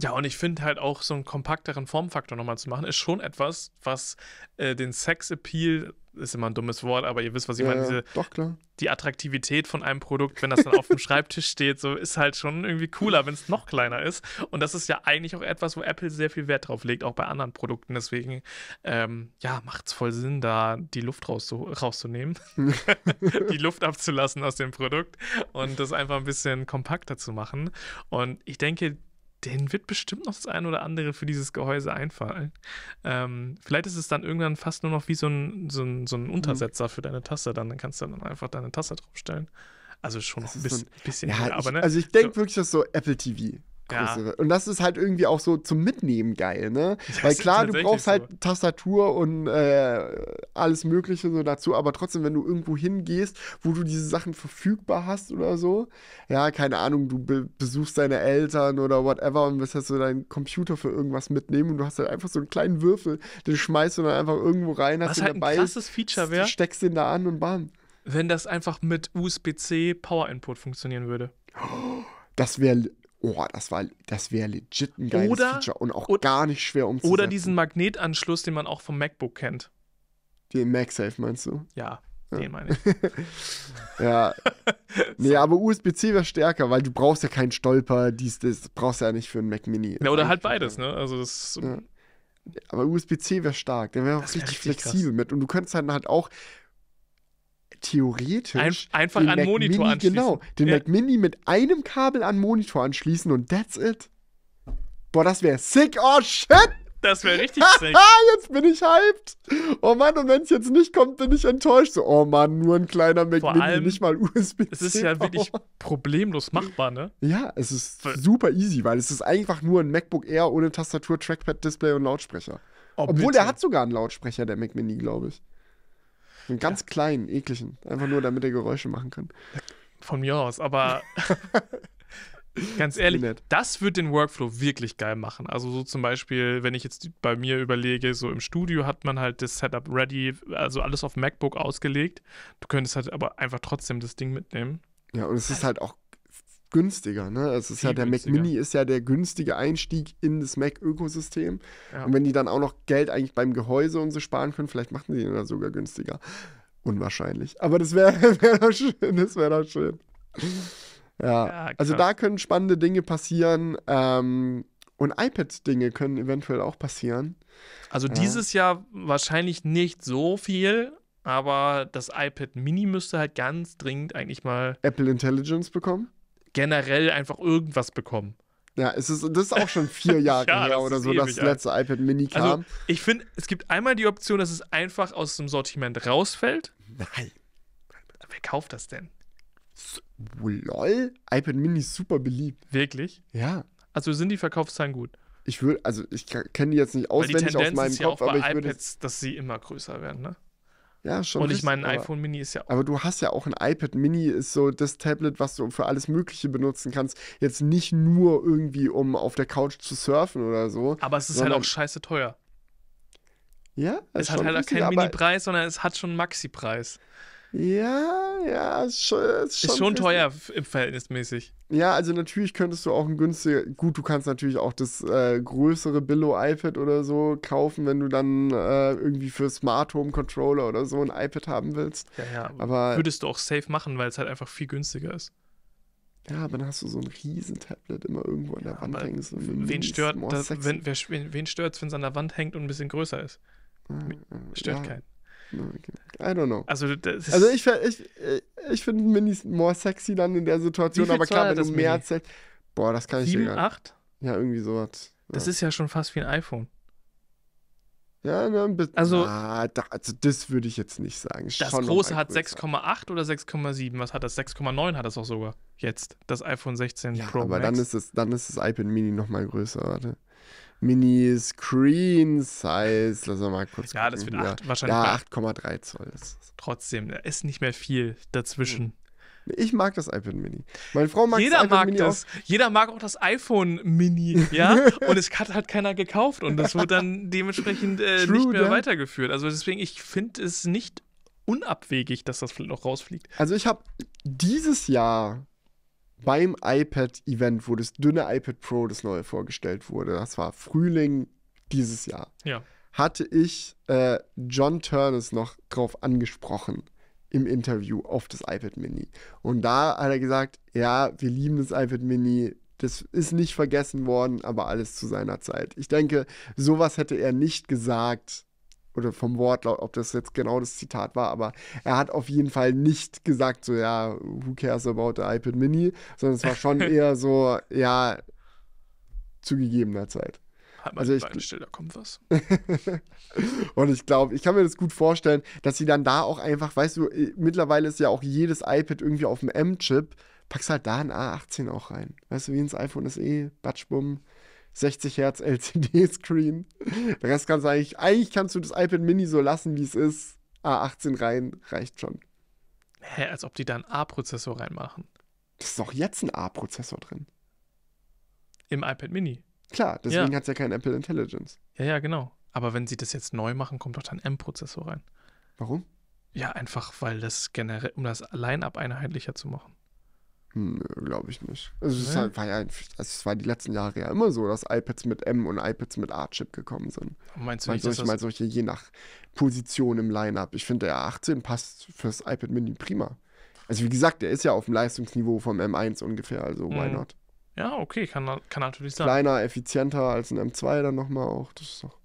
Ja, und ich finde halt auch so einen kompakteren Formfaktor nochmal zu machen, ist schon etwas, was äh, den Sex-Appeal, ist immer ein dummes Wort, aber ihr wisst, was ich ja, meine, diese, doch, klar. die Attraktivität von einem Produkt, wenn das dann auf dem Schreibtisch steht, so ist halt schon irgendwie cooler, wenn es noch kleiner ist. Und das ist ja eigentlich auch etwas, wo Apple sehr viel Wert drauf legt, auch bei anderen Produkten. Deswegen, ähm, ja, macht es voll Sinn, da die Luft rauszu rauszunehmen, [LAUGHS] [LAUGHS] die Luft abzulassen aus dem Produkt und das einfach ein bisschen kompakter zu machen. Und ich denke, den wird bestimmt noch das ein oder andere für dieses Gehäuse einfallen. Ähm, vielleicht ist es dann irgendwann fast nur noch wie so ein, so ein, so ein mhm. Untersetzer mhm. für deine Tasse, dann, dann kannst du dann einfach deine Tasse draufstellen. Also schon das noch ein bisschen, so ein, bisschen ja, mehr, aber ne? Also ich denke so. wirklich, dass so Apple TV größere. Ja. Und das ist halt irgendwie auch so zum Mitnehmen geil, ne? [LAUGHS] Das Weil klar, du brauchst halt Tastatur und äh, alles Mögliche so dazu, aber trotzdem, wenn du irgendwo hingehst, wo du diese Sachen verfügbar hast oder so, ja, keine Ahnung, du be besuchst deine Eltern oder whatever und willst halt so deinen Computer für irgendwas mitnehmen und du hast halt einfach so einen kleinen Würfel, den schmeißt du dann einfach irgendwo rein, hast Was halt ihn dabei. Ein krasses Feature wäre. Steckst den da an und bam. Wenn das einfach mit USB-C Power Input funktionieren würde. Das wäre oh, das das wäre legit ein geiles oder, Feature und auch oder, gar nicht schwer umzusetzen. Oder diesen Magnetanschluss, den man auch vom MacBook kennt. Den MagSafe meinst du? Ja, ja. den meine ich. [LAUGHS] ja. nee, [LAUGHS] aber USB-C wäre stärker, weil du brauchst ja keinen Stolper, dies, das brauchst du ja nicht für einen Mac Mini. Ja, oder halt beides, ne? Also das ja. Aber USB-C wäre stark, der wäre auch richtig, richtig, flexibel krass. mit. Und du könntest dann halt auch, theoretisch. Ein, einfach an Mac Monitor Mini, anschließen. Genau, den ja. Mac Mini mit einem Kabel an Monitor anschließen und that's it. Boah, das wäre sick. Oh shit! Das wäre richtig [LAUGHS] sick. Ah, jetzt bin ich hyped. Oh Mann, und wenn es jetzt nicht kommt, bin ich enttäuscht. So, oh Mann, nur ein kleiner Mac Vor Mini, allem, nicht mal USB. -C. Es ist ja [LAUGHS] wirklich problemlos machbar, ne? Ja, es ist Für super easy, weil es ist einfach nur ein MacBook Air ohne Tastatur, Trackpad, Display und Lautsprecher. Oh, Obwohl bitte. der hat sogar einen Lautsprecher, der Mac Mini, glaube ich. Einen ganz ja. kleinen, ekligen. Einfach nur, damit er Geräusche machen kann. Von mir aus, aber [LAUGHS] ganz ehrlich, das wird den Workflow wirklich geil machen. Also so zum Beispiel, wenn ich jetzt bei mir überlege, so im Studio hat man halt das Setup ready, also alles auf MacBook ausgelegt. Du könntest halt aber einfach trotzdem das Ding mitnehmen. Ja, und es ist halt auch günstiger. Ne? Es ist ja der günstiger. Mac Mini ist ja der günstige Einstieg in das Mac-Ökosystem. Ja. Und wenn die dann auch noch Geld eigentlich beim Gehäuse und so sparen können, vielleicht machen die den dann sogar günstiger. Unwahrscheinlich. Aber das wäre [LAUGHS] wär doch schön. Das wäre doch schön. Ja. ja also da können spannende Dinge passieren. Ähm, und iPad-Dinge können eventuell auch passieren. Also dieses Jahr wahrscheinlich nicht so viel, aber das iPad Mini müsste halt ganz dringend eigentlich mal Apple Intelligence bekommen generell einfach irgendwas bekommen. Ja, es ist, das ist auch schon vier [LAUGHS] Jahre ja, her oder so, dass das letzte alt. iPad Mini also, kam. Also, ich finde, es gibt einmal die Option, dass es einfach aus dem Sortiment rausfällt. Nein. Wer kauft das denn? So, oh, lol, iPad Mini ist super beliebt. Wirklich? Ja. Also sind die Verkaufszahlen gut? Ich würde, also ich kenne die jetzt nicht auswendig Weil die aus meinem ist ja Kopf, auch bei aber ich iPads, würde. dass sie immer größer werden, ne? Ja, schon. Und ich meine, ein iPhone Mini ist ja auch. Aber du hast ja auch ein iPad Mini, ist so das Tablet, was du für alles Mögliche benutzen kannst. Jetzt nicht nur irgendwie, um auf der Couch zu surfen oder so. Aber es ist halt auch scheiße teuer. Ja, es hat halt auch keinen Mini-Preis, sondern es hat schon einen Maxi-Preis. Ja, ja, ist schon, ist schon, ist schon teuer im Verhältnismäßig. Ja, also natürlich könntest du auch ein günstiger, gut, du kannst natürlich auch das äh, größere Billo iPad oder so kaufen, wenn du dann äh, irgendwie für Smart Home Controller oder so ein iPad haben willst. Ja, ja, aber würdest du auch safe machen, weil es halt einfach viel günstiger ist. Ja, aber dann hast du so ein riesen Tablet immer irgendwo an der ja, Wand hängen. So wen stört es, wenn es an der Wand hängt und ein bisschen größer ist? Stört ja, keinen. I don't know. Also, also ich, ich, äh, ich finde Minis more sexy dann in der Situation, aber klar, wenn du mehr Mini? Boah, das kann ich nicht. 7, 8? Ja, irgendwie sowas. Ja. Das ist ja schon fast wie ein iPhone. Ja, ne, ein bisschen. Also, ah, da, also das würde ich jetzt nicht sagen. Schon das große hat 6,8 oder 6,7? Was hat das? 6,9 hat das auch sogar jetzt. Das iPhone 16 ja, Pro. Aber Max. dann ist es, dann ist das iPad Mini nochmal größer, warte. Mini-Screen-Size. Lass mal kurz Ja, gucken. das wird 8, wahrscheinlich. Ja, 8,3 Zoll. Trotzdem, da ist nicht mehr viel dazwischen. Hm. Ich mag das iPad Mini. Meine Frau mag Jeder das iPad mag Mini das. Auch. Jeder mag auch das iPhone Mini, [LAUGHS] ja? und es hat halt keiner gekauft und das wurde dann dementsprechend äh, True, nicht mehr ja. weitergeführt. Also deswegen, ich finde es nicht unabwegig, dass das noch rausfliegt. Also ich habe dieses Jahr beim iPad-Event, wo das dünne iPad Pro, das neue, vorgestellt wurde, das war Frühling dieses Jahr, ja. hatte ich äh, John Turnus noch drauf angesprochen im Interview auf das iPad Mini. Und da hat er gesagt, ja, wir lieben das iPad Mini, das ist nicht vergessen worden, aber alles zu seiner Zeit. Ich denke, sowas hätte er nicht gesagt, oder vom Wortlaut, ob das jetzt genau das Zitat war, aber er hat auf jeden Fall nicht gesagt, so, ja, who cares about the iPad Mini, sondern es war schon [LAUGHS] eher so, ja, zu gegebener Zeit. Hat man also ich, Stelle, da kommt was. [LAUGHS] und ich glaube, ich kann mir das gut vorstellen, dass sie dann da auch einfach, weißt du, mittlerweile ist ja auch jedes iPad irgendwie auf dem M-Chip, packst halt da ein A18 auch rein. Weißt du, wie ins iPhone SE, Batschbumm. 60 Hertz LCD-Screen. Der Rest kannst du eigentlich, eigentlich kannst du das iPad Mini so lassen, wie es ist. A18 rein, reicht schon. Hä, als ob die da einen A-Prozessor reinmachen. Das ist doch jetzt ein A-Prozessor drin. Im iPad Mini. Klar, deswegen ja. hat es ja kein Apple Intelligence. Ja, ja, genau. Aber wenn sie das jetzt neu machen, kommt doch dann M-Prozessor rein. Warum? Ja, einfach, weil das generell, um das Line-Up einheitlicher zu machen. Nö, glaube ich nicht. Also es, halt, war ja, also es war die letzten Jahre ja immer so, dass iPads mit M und iPads mit A-Chip gekommen sind. Meinst du mal nicht, solche, das mal solche je nach Position im Line-Up. Ich finde, der A18 passt fürs iPad Mini prima. Also wie gesagt, der ist ja auf dem Leistungsniveau vom M1 ungefähr, also mhm. why not? Ja, okay, kann, kann natürlich sein. Kleiner, effizienter als ein M2 dann nochmal auch. Das ist doch.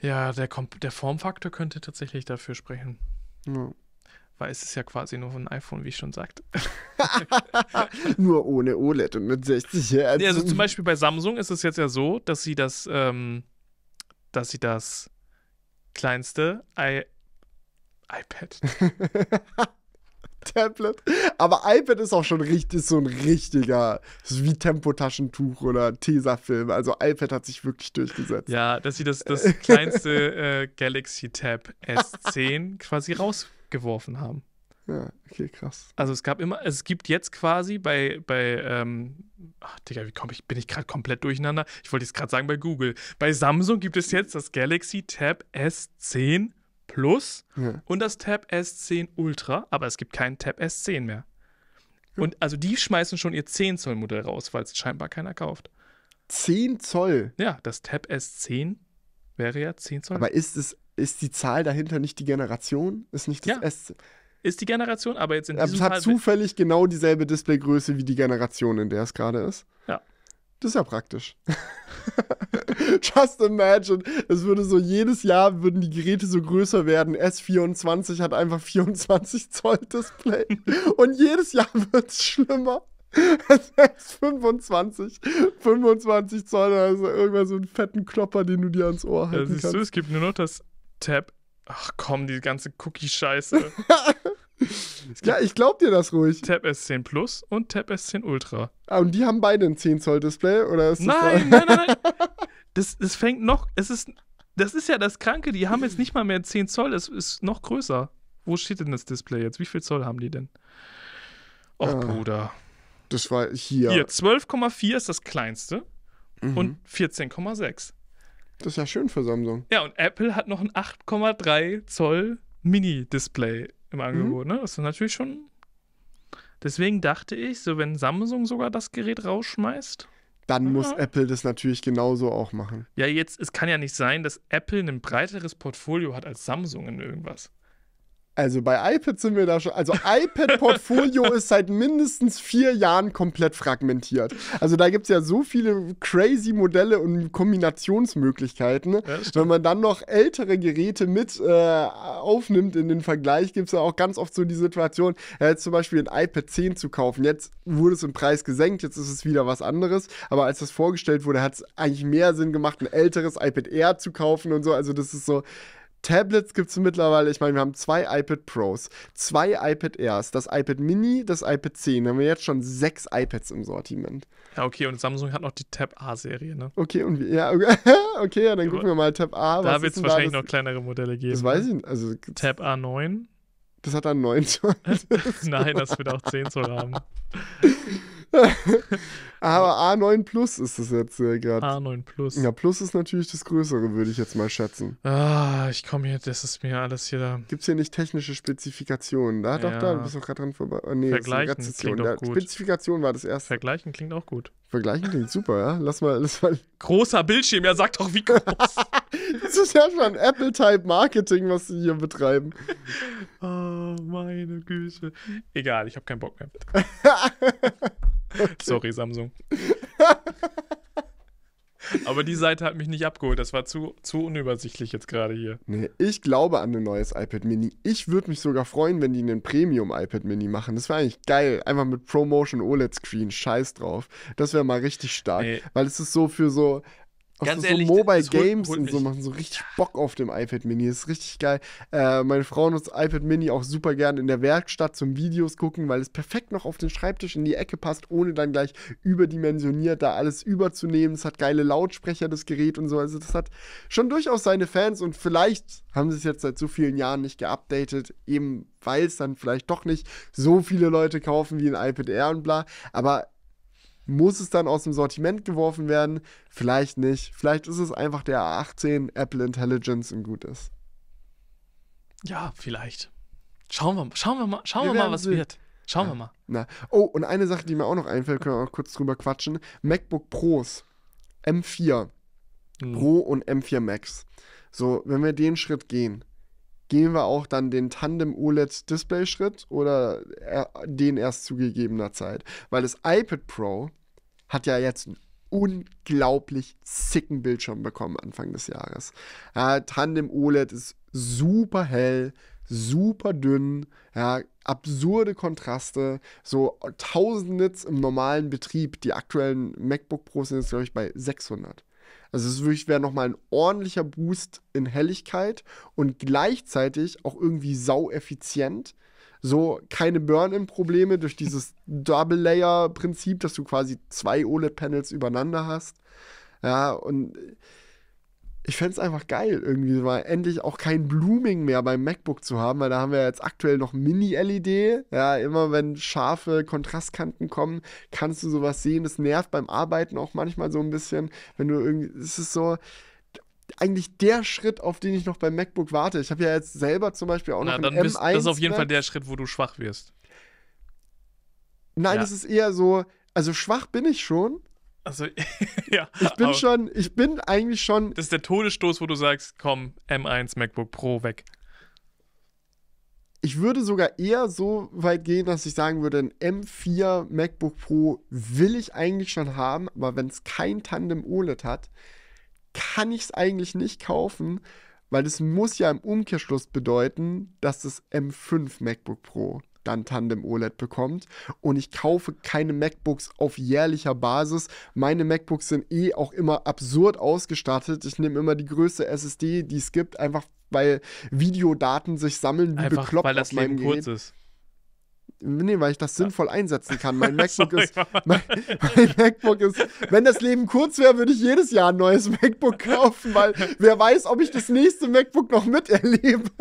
Ja, der, Kom der Formfaktor könnte tatsächlich dafür sprechen. Ja weil es ist ja quasi nur ein iPhone, wie ich schon sagte. [LAUGHS] nur ohne OLED und mit 60 Hertz. Ja, also zum Beispiel bei Samsung ist es jetzt ja so, dass sie das, ähm, dass sie das kleinste I iPad. [LAUGHS] Tablet. Aber iPad ist auch schon richtig so ein richtiger, wie Tempotaschentuch oder Tesafilm. Also iPad hat sich wirklich durchgesetzt. Ja, dass sie das, das kleinste [LAUGHS] äh, Galaxy Tab S10 quasi raus geworfen haben. Ja, okay, krass. Also es gab immer, es gibt jetzt quasi bei, bei ähm, ach Digga, wie komme ich, bin ich gerade komplett durcheinander? Ich wollte es gerade sagen bei Google. Bei Samsung gibt es jetzt das Galaxy Tab S10 Plus ja. und das Tab S10 Ultra, aber es gibt keinen Tab S10 mehr. Ja. Und also die schmeißen schon ihr 10 Zoll Modell raus, weil es scheinbar keiner kauft. 10 Zoll? Ja, das Tab S10 wäre ja 10 Zoll. Aber ist es ist die Zahl dahinter nicht die Generation, ist nicht das ja. S. Ist die Generation, aber jetzt in ähm, diesem Es hat Fall zufällig genau dieselbe Displaygröße wie die Generation, in der es gerade ist. Ja. Das ist ja praktisch. [LAUGHS] Just imagine, es würde so jedes Jahr würden die Geräte so größer werden. S24 hat einfach 24 Zoll Display [LAUGHS] und jedes Jahr wird es schlimmer. S25, 25 Zoll, also irgendwann so einen fetten Klopper, den du dir ans Ohr halten ja, siehst kannst. Du, es gibt nur noch das Tab. Ach komm, die ganze Cookie-Scheiße. [LAUGHS] ja, ich glaub dir das ruhig. Tab S10 Plus und Tab S10 Ultra. Ah, und die haben beide ein 10 Zoll Display oder ist das Nein, da? nein, nein, nein. [LAUGHS] Das, das fängt noch, es ist das ist ja das Kranke, die haben jetzt nicht mal mehr 10 Zoll, es ist noch größer. Wo steht denn das Display jetzt? Wie viel Zoll haben die denn? Och, ah, Bruder. Das war hier. Hier, 12,4 ist das kleinste mhm. und 14,6. Das ist ja schön für Samsung. Ja, und Apple hat noch ein 8,3 Zoll Mini-Display im Angebot. Mhm. Ne? Das ist natürlich schon. Deswegen dachte ich, so wenn Samsung sogar das Gerät rausschmeißt. Dann ja. muss Apple das natürlich genauso auch machen. Ja, jetzt, es kann ja nicht sein, dass Apple ein breiteres Portfolio hat als Samsung in irgendwas. Also bei iPad sind wir da schon. Also iPad-Portfolio [LAUGHS] ist seit mindestens vier Jahren komplett fragmentiert. Also da gibt es ja so viele crazy Modelle und Kombinationsmöglichkeiten. Ja, Wenn man dann noch ältere Geräte mit äh, aufnimmt in den Vergleich, gibt es ja auch ganz oft so die Situation, jetzt zum Beispiel ein iPad 10 zu kaufen. Jetzt wurde es im Preis gesenkt, jetzt ist es wieder was anderes. Aber als das vorgestellt wurde, hat es eigentlich mehr Sinn gemacht, ein älteres iPad Air zu kaufen und so. Also das ist so Tablets gibt es mittlerweile, ich meine, wir haben zwei iPad Pros, zwei iPad Airs, das iPad Mini, das iPad 10. Da haben wir jetzt schon sechs iPads im Sortiment. Ja, okay, und Samsung hat noch die Tab A-Serie, ne? Okay, und wie, ja, okay, [LAUGHS] okay ja, dann gucken wir mal Tab A. Da wird es wahrscheinlich da noch kleinere Modelle geben. Das weiß ne? ich nicht. Also, Tab A9? Das hat dann 9 [LAUGHS] Zoll. Nein, das wird auch 10 Zoll haben. [LAUGHS] Aber A9 Plus ist es jetzt äh, gerade. A9 Plus. Ja, Plus ist natürlich das Größere, würde ich jetzt mal schätzen. Ah, ich komme hier, das ist mir alles hier da. Gibt es hier nicht technische Spezifikationen? Da, doch, da, du bist doch gerade dran vorbei. Oh, nee, Vergleichen das ist klingt auch gut. Spezifikation war das erste. Vergleichen klingt auch gut. Vergleichen klingt super, ja? Lass mal, lass mal. Großer Bildschirm, ja, sag doch, wie groß. [LAUGHS] das ist ja schon Apple-Type-Marketing, was sie hier betreiben. Oh, meine Güte. Egal, ich habe keinen Bock mehr. [LAUGHS] Okay. Sorry, Samsung. Aber die Seite hat mich nicht abgeholt. Das war zu, zu unübersichtlich jetzt gerade hier. Nee, ich glaube an ein neues iPad Mini. Ich würde mich sogar freuen, wenn die einen Premium iPad Mini machen. Das wäre eigentlich geil. Einfach mit ProMotion OLED Screen. Scheiß drauf. Das wäre mal richtig stark. Nee. Weil es ist so für so Ganz so, ehrlich, Mobile Games und so machen so richtig Bock auf dem iPad Mini. Das ist richtig geil. Äh, meine Frau nutzt iPad Mini auch super gern in der Werkstatt zum Videos gucken, weil es perfekt noch auf den Schreibtisch in die Ecke passt, ohne dann gleich überdimensioniert da alles überzunehmen. Es hat geile Lautsprecher, das Gerät und so. Also das hat schon durchaus seine Fans und vielleicht haben sie es jetzt seit so vielen Jahren nicht geupdatet, eben weil es dann vielleicht doch nicht so viele Leute kaufen wie ein iPad Air und bla. Aber muss es dann aus dem Sortiment geworfen werden? Vielleicht nicht. Vielleicht ist es einfach der A18 Apple Intelligence und gut ist. Ja, vielleicht. Schauen wir, schauen wir mal, schauen wir, wir mal, was sehen. wird. Schauen ja. wir mal. Na. Oh, und eine Sache, die mir auch noch einfällt, können wir auch kurz drüber quatschen. MacBook Pros M4 mhm. Pro und M4 Max. So, wenn wir den Schritt gehen, gehen wir auch dann den Tandem OLED-Display-Schritt oder äh, den erst zu gegebener Zeit? Weil das iPad Pro hat ja jetzt einen unglaublich sicken Bildschirm bekommen Anfang des Jahres. Ja, Tandem OLED ist super hell, super dünn, ja, absurde Kontraste, so 1000 Nits im normalen Betrieb. Die aktuellen MacBook Pros sind jetzt, glaube ich, bei 600. Also es wäre nochmal ein ordentlicher Boost in Helligkeit und gleichzeitig auch irgendwie sau effizient. So keine Burn-in-Probleme durch dieses [LAUGHS] Double-Layer-Prinzip, dass du quasi zwei OLED-Panels übereinander hast. Ja, und ich fände es einfach geil, irgendwie mal endlich auch kein Blooming mehr beim MacBook zu haben, weil da haben wir jetzt aktuell noch Mini-LED. Ja, immer wenn scharfe Kontrastkanten kommen, kannst du sowas sehen. Das nervt beim Arbeiten auch manchmal so ein bisschen, wenn du irgendwie, es ist so, eigentlich der Schritt, auf den ich noch beim MacBook warte. Ich habe ja jetzt selber zum Beispiel auch Na, noch dann ein M1. Das ist auf jeden Fall der Schritt, wo du schwach wirst. Nein, es ist eher so, also schwach bin ich schon, also, [LAUGHS] ja. Ich bin schon, ich bin eigentlich schon. Das ist der Todesstoß, wo du sagst, komm, M1 MacBook Pro weg. Ich würde sogar eher so weit gehen, dass ich sagen würde, ein M4 MacBook Pro will ich eigentlich schon haben, aber wenn es kein Tandem OLED hat, kann ich es eigentlich nicht kaufen, weil es muss ja im Umkehrschluss bedeuten, dass das M5 MacBook Pro dann Tandem OLED bekommt. Und ich kaufe keine MacBooks auf jährlicher Basis. Meine MacBooks sind eh auch immer absurd ausgestattet. Ich nehme immer die größte SSD, die es gibt, einfach weil Videodaten sich sammeln wie einfach, bekloppt weil das auf Leben kurz ist. Nee, weil ich das sinnvoll einsetzen kann. [LAUGHS] Mein MacBook ist. Mein, mein, MacBook ist. Wenn das Leben kurz wäre, würde ich jedes Jahr ein neues [LAUGHS] MacBook kaufen, weil wer weiß, ob ich das nächste MacBook noch miterlebe. [LAUGHS]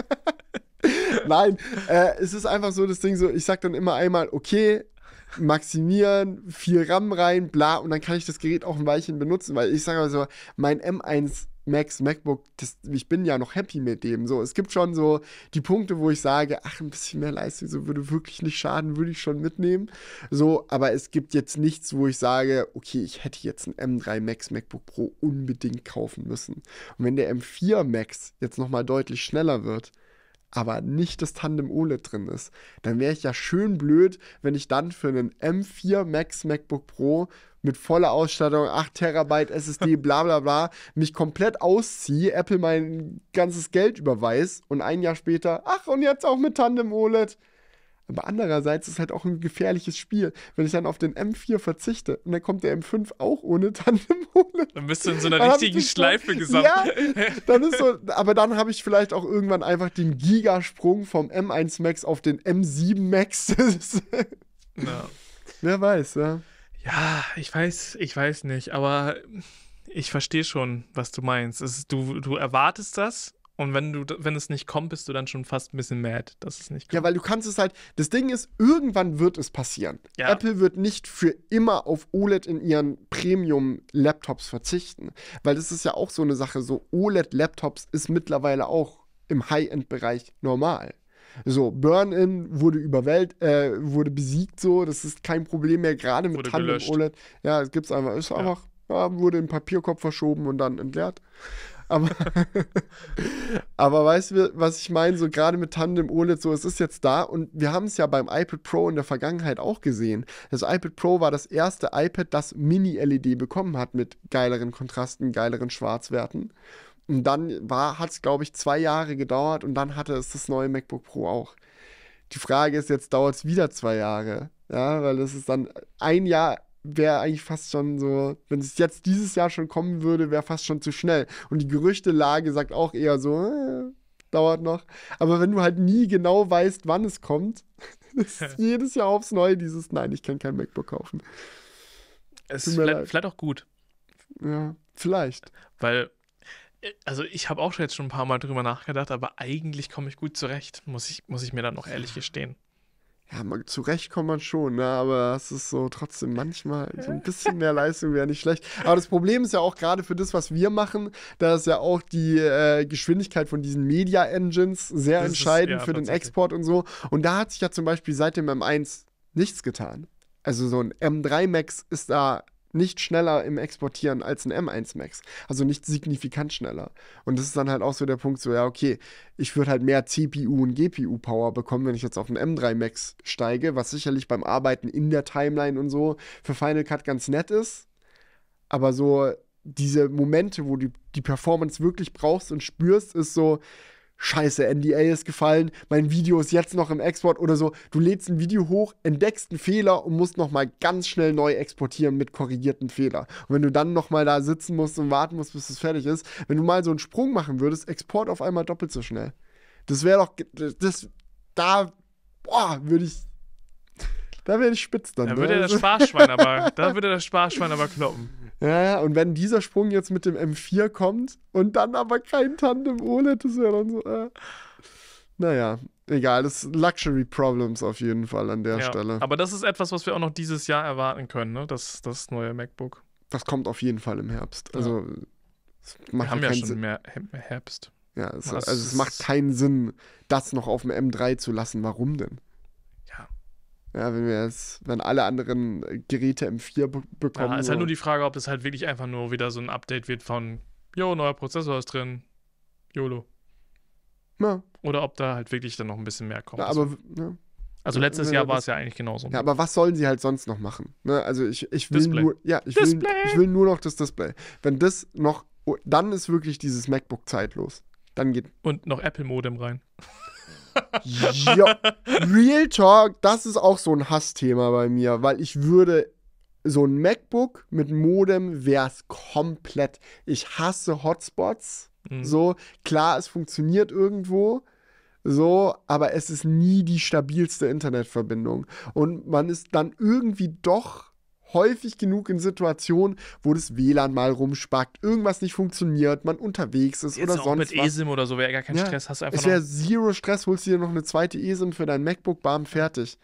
[LAUGHS] Nein, äh, es ist einfach so das Ding so, ich sag dann immer einmal, okay, maximieren, viel RAM rein, bla, und dann kann ich das Gerät auch ein Weilchen benutzen, weil ich sage mal so, mein M1 Max, MacBook, das, ich bin ja noch happy mit dem. So, es gibt schon so die Punkte, wo ich sage, ach, ein bisschen mehr Leistung, so würde wirklich nicht schaden, würde ich schon mitnehmen. So, aber es gibt jetzt nichts, wo ich sage, okay, ich hätte jetzt einen M3 Max MacBook Pro unbedingt kaufen müssen. Und wenn der M4 Max jetzt nochmal deutlich schneller wird, aber nicht das Tandem OLED drin ist, dann wäre ich ja schön blöd, wenn ich dann für einen M4 Max MacBook Pro mit voller Ausstattung, 8 Terabyte SSD, [LAUGHS] bla bla bla, mich komplett ausziehe, Apple mein ganzes Geld überweist und ein Jahr später, ach und jetzt auch mit Tandem OLED. Aber andererseits ist es halt auch ein gefährliches Spiel. Wenn ich dann auf den M4 verzichte und dann kommt der M5 auch ohne Tandem ohne. Dann bist du in so einer richtigen Schleife [LAUGHS] gesammelt. Ja, dann ist so, aber dann habe ich vielleicht auch irgendwann einfach den Gigasprung vom M1 Max auf den M7 Max. [LAUGHS] ja. Wer weiß, ja. Ja, ich weiß, ich weiß nicht, aber ich verstehe schon, was du meinst. Es, du, du erwartest das und wenn du, wenn es nicht kommt, bist du dann schon fast ein bisschen mad, dass es nicht kommt. Ja, weil du kannst es halt. Das Ding ist, irgendwann wird es passieren. Ja. Apple wird nicht für immer auf OLED in ihren Premium-Laptops verzichten. Weil das ist ja auch so eine Sache. So, OLED-Laptops ist mittlerweile auch im High-End-Bereich normal. So, Burn-In wurde überwelt, äh, wurde besiegt, so, das ist kein Problem mehr, gerade mit Tandem OLED. Ja, es gibt's einfach, ist ja. einfach, ja, wurde in den Papierkorb verschoben und dann entleert. Aber, [LAUGHS] aber weißt du, was ich meine? So gerade mit Tandem OLED, so es ist jetzt da und wir haben es ja beim iPad Pro in der Vergangenheit auch gesehen. Das iPad Pro war das erste iPad, das Mini-LED bekommen hat mit geileren Kontrasten, geileren Schwarzwerten. Und dann hat es, glaube ich, zwei Jahre gedauert und dann hatte es das neue MacBook Pro auch. Die Frage ist, jetzt dauert es wieder zwei Jahre. Ja, weil es ist dann ein Jahr wäre eigentlich fast schon so, wenn es jetzt dieses Jahr schon kommen würde, wäre fast schon zu schnell. Und die Gerüchtelage sagt auch eher so, äh, dauert noch. Aber wenn du halt nie genau weißt, wann es kommt, [LAUGHS] ist [LAUGHS] jedes Jahr aufs Neue dieses, nein, ich kann kein MacBook kaufen. Es ist vielleicht, vielleicht, auch gut. Ja, vielleicht. Weil, äh, also ich habe auch jetzt schon ein paar Mal drüber nachgedacht, aber eigentlich komme ich gut zurecht, muss ich, muss ich mir dann noch ehrlich gestehen ja, man, zurecht kommt man schon, ne? aber es ist so trotzdem manchmal so ein bisschen mehr Leistung wäre nicht schlecht. Aber das Problem ist ja auch gerade für das, was wir machen, da ist ja auch die äh, Geschwindigkeit von diesen Media Engines sehr das entscheidend ist, ja, für den Export und so. Und da hat sich ja zum Beispiel seit dem M1 nichts getan. Also so ein M3 Max ist da nicht schneller im Exportieren als ein M1 Max. Also nicht signifikant schneller. Und das ist dann halt auch so der Punkt, so, ja, okay, ich würde halt mehr CPU und GPU-Power bekommen, wenn ich jetzt auf ein M3 Max steige, was sicherlich beim Arbeiten in der Timeline und so für Final Cut ganz nett ist. Aber so diese Momente, wo du die Performance wirklich brauchst und spürst, ist so, Scheiße, NDA ist gefallen, mein Video ist jetzt noch im Export oder so. Du lädst ein Video hoch, entdeckst einen Fehler und musst nochmal ganz schnell neu exportieren mit korrigierten Fehler. Und wenn du dann nochmal da sitzen musst und warten musst, bis es fertig ist, wenn du mal so einen Sprung machen würdest, Export auf einmal doppelt so schnell. Das wäre doch, das, da, boah, würde ich, da wäre ich spitz dann. Da würde ne? der also Sparschwein aber, da würde der Sparschwein aber kloppen. Ja, ja, und wenn dieser Sprung jetzt mit dem M4 kommt und dann aber kein Tandem OLED, das wäre dann so. Äh, naja, egal, das sind Luxury Problems auf jeden Fall an der ja, Stelle. Aber das ist etwas, was wir auch noch dieses Jahr erwarten können, ne? das, das neue MacBook. Das kommt auf jeden Fall im Herbst. Ja. Also, wir haben ja schon Sinn. mehr Herbst. Ja, es, also es macht keinen Sinn, das noch auf dem M3 zu lassen. Warum denn? Ja, wenn wir es, wenn alle anderen Geräte M4 bekommen. Ja, ist halt nur die Frage, ob das halt wirklich einfach nur wieder so ein Update wird von, jo, neuer Prozessor ist drin, YOLO. Ja. Oder ob da halt wirklich dann noch ein bisschen mehr kommt. Ja, also aber, ja. Ne? Also letztes Jahr war es ja eigentlich genauso. Ja, aber was sollen sie halt sonst noch machen? Ne? Also ich, ich will Display. nur, ja, ich will, ich will nur noch das Display. Wenn das noch, oh, dann ist wirklich dieses MacBook zeitlos. Dann geht. Und noch Apple Modem rein ja, Real Talk, das ist auch so ein Hassthema bei mir, weil ich würde so ein MacBook mit Modem wäre es komplett. Ich hasse Hotspots. Mhm. So, klar, es funktioniert irgendwo. So, aber es ist nie die stabilste Internetverbindung. Und man ist dann irgendwie doch häufig genug in Situationen, wo das WLAN mal rumspackt, irgendwas nicht funktioniert, man unterwegs ist Jetzt oder auch sonst mit was. Mit eSIM oder so wäre gar kein ja, Stress, hast du einfach. Es wäre zero Stress, holst dir noch eine zweite eSIM für dein MacBook, bam, fertig.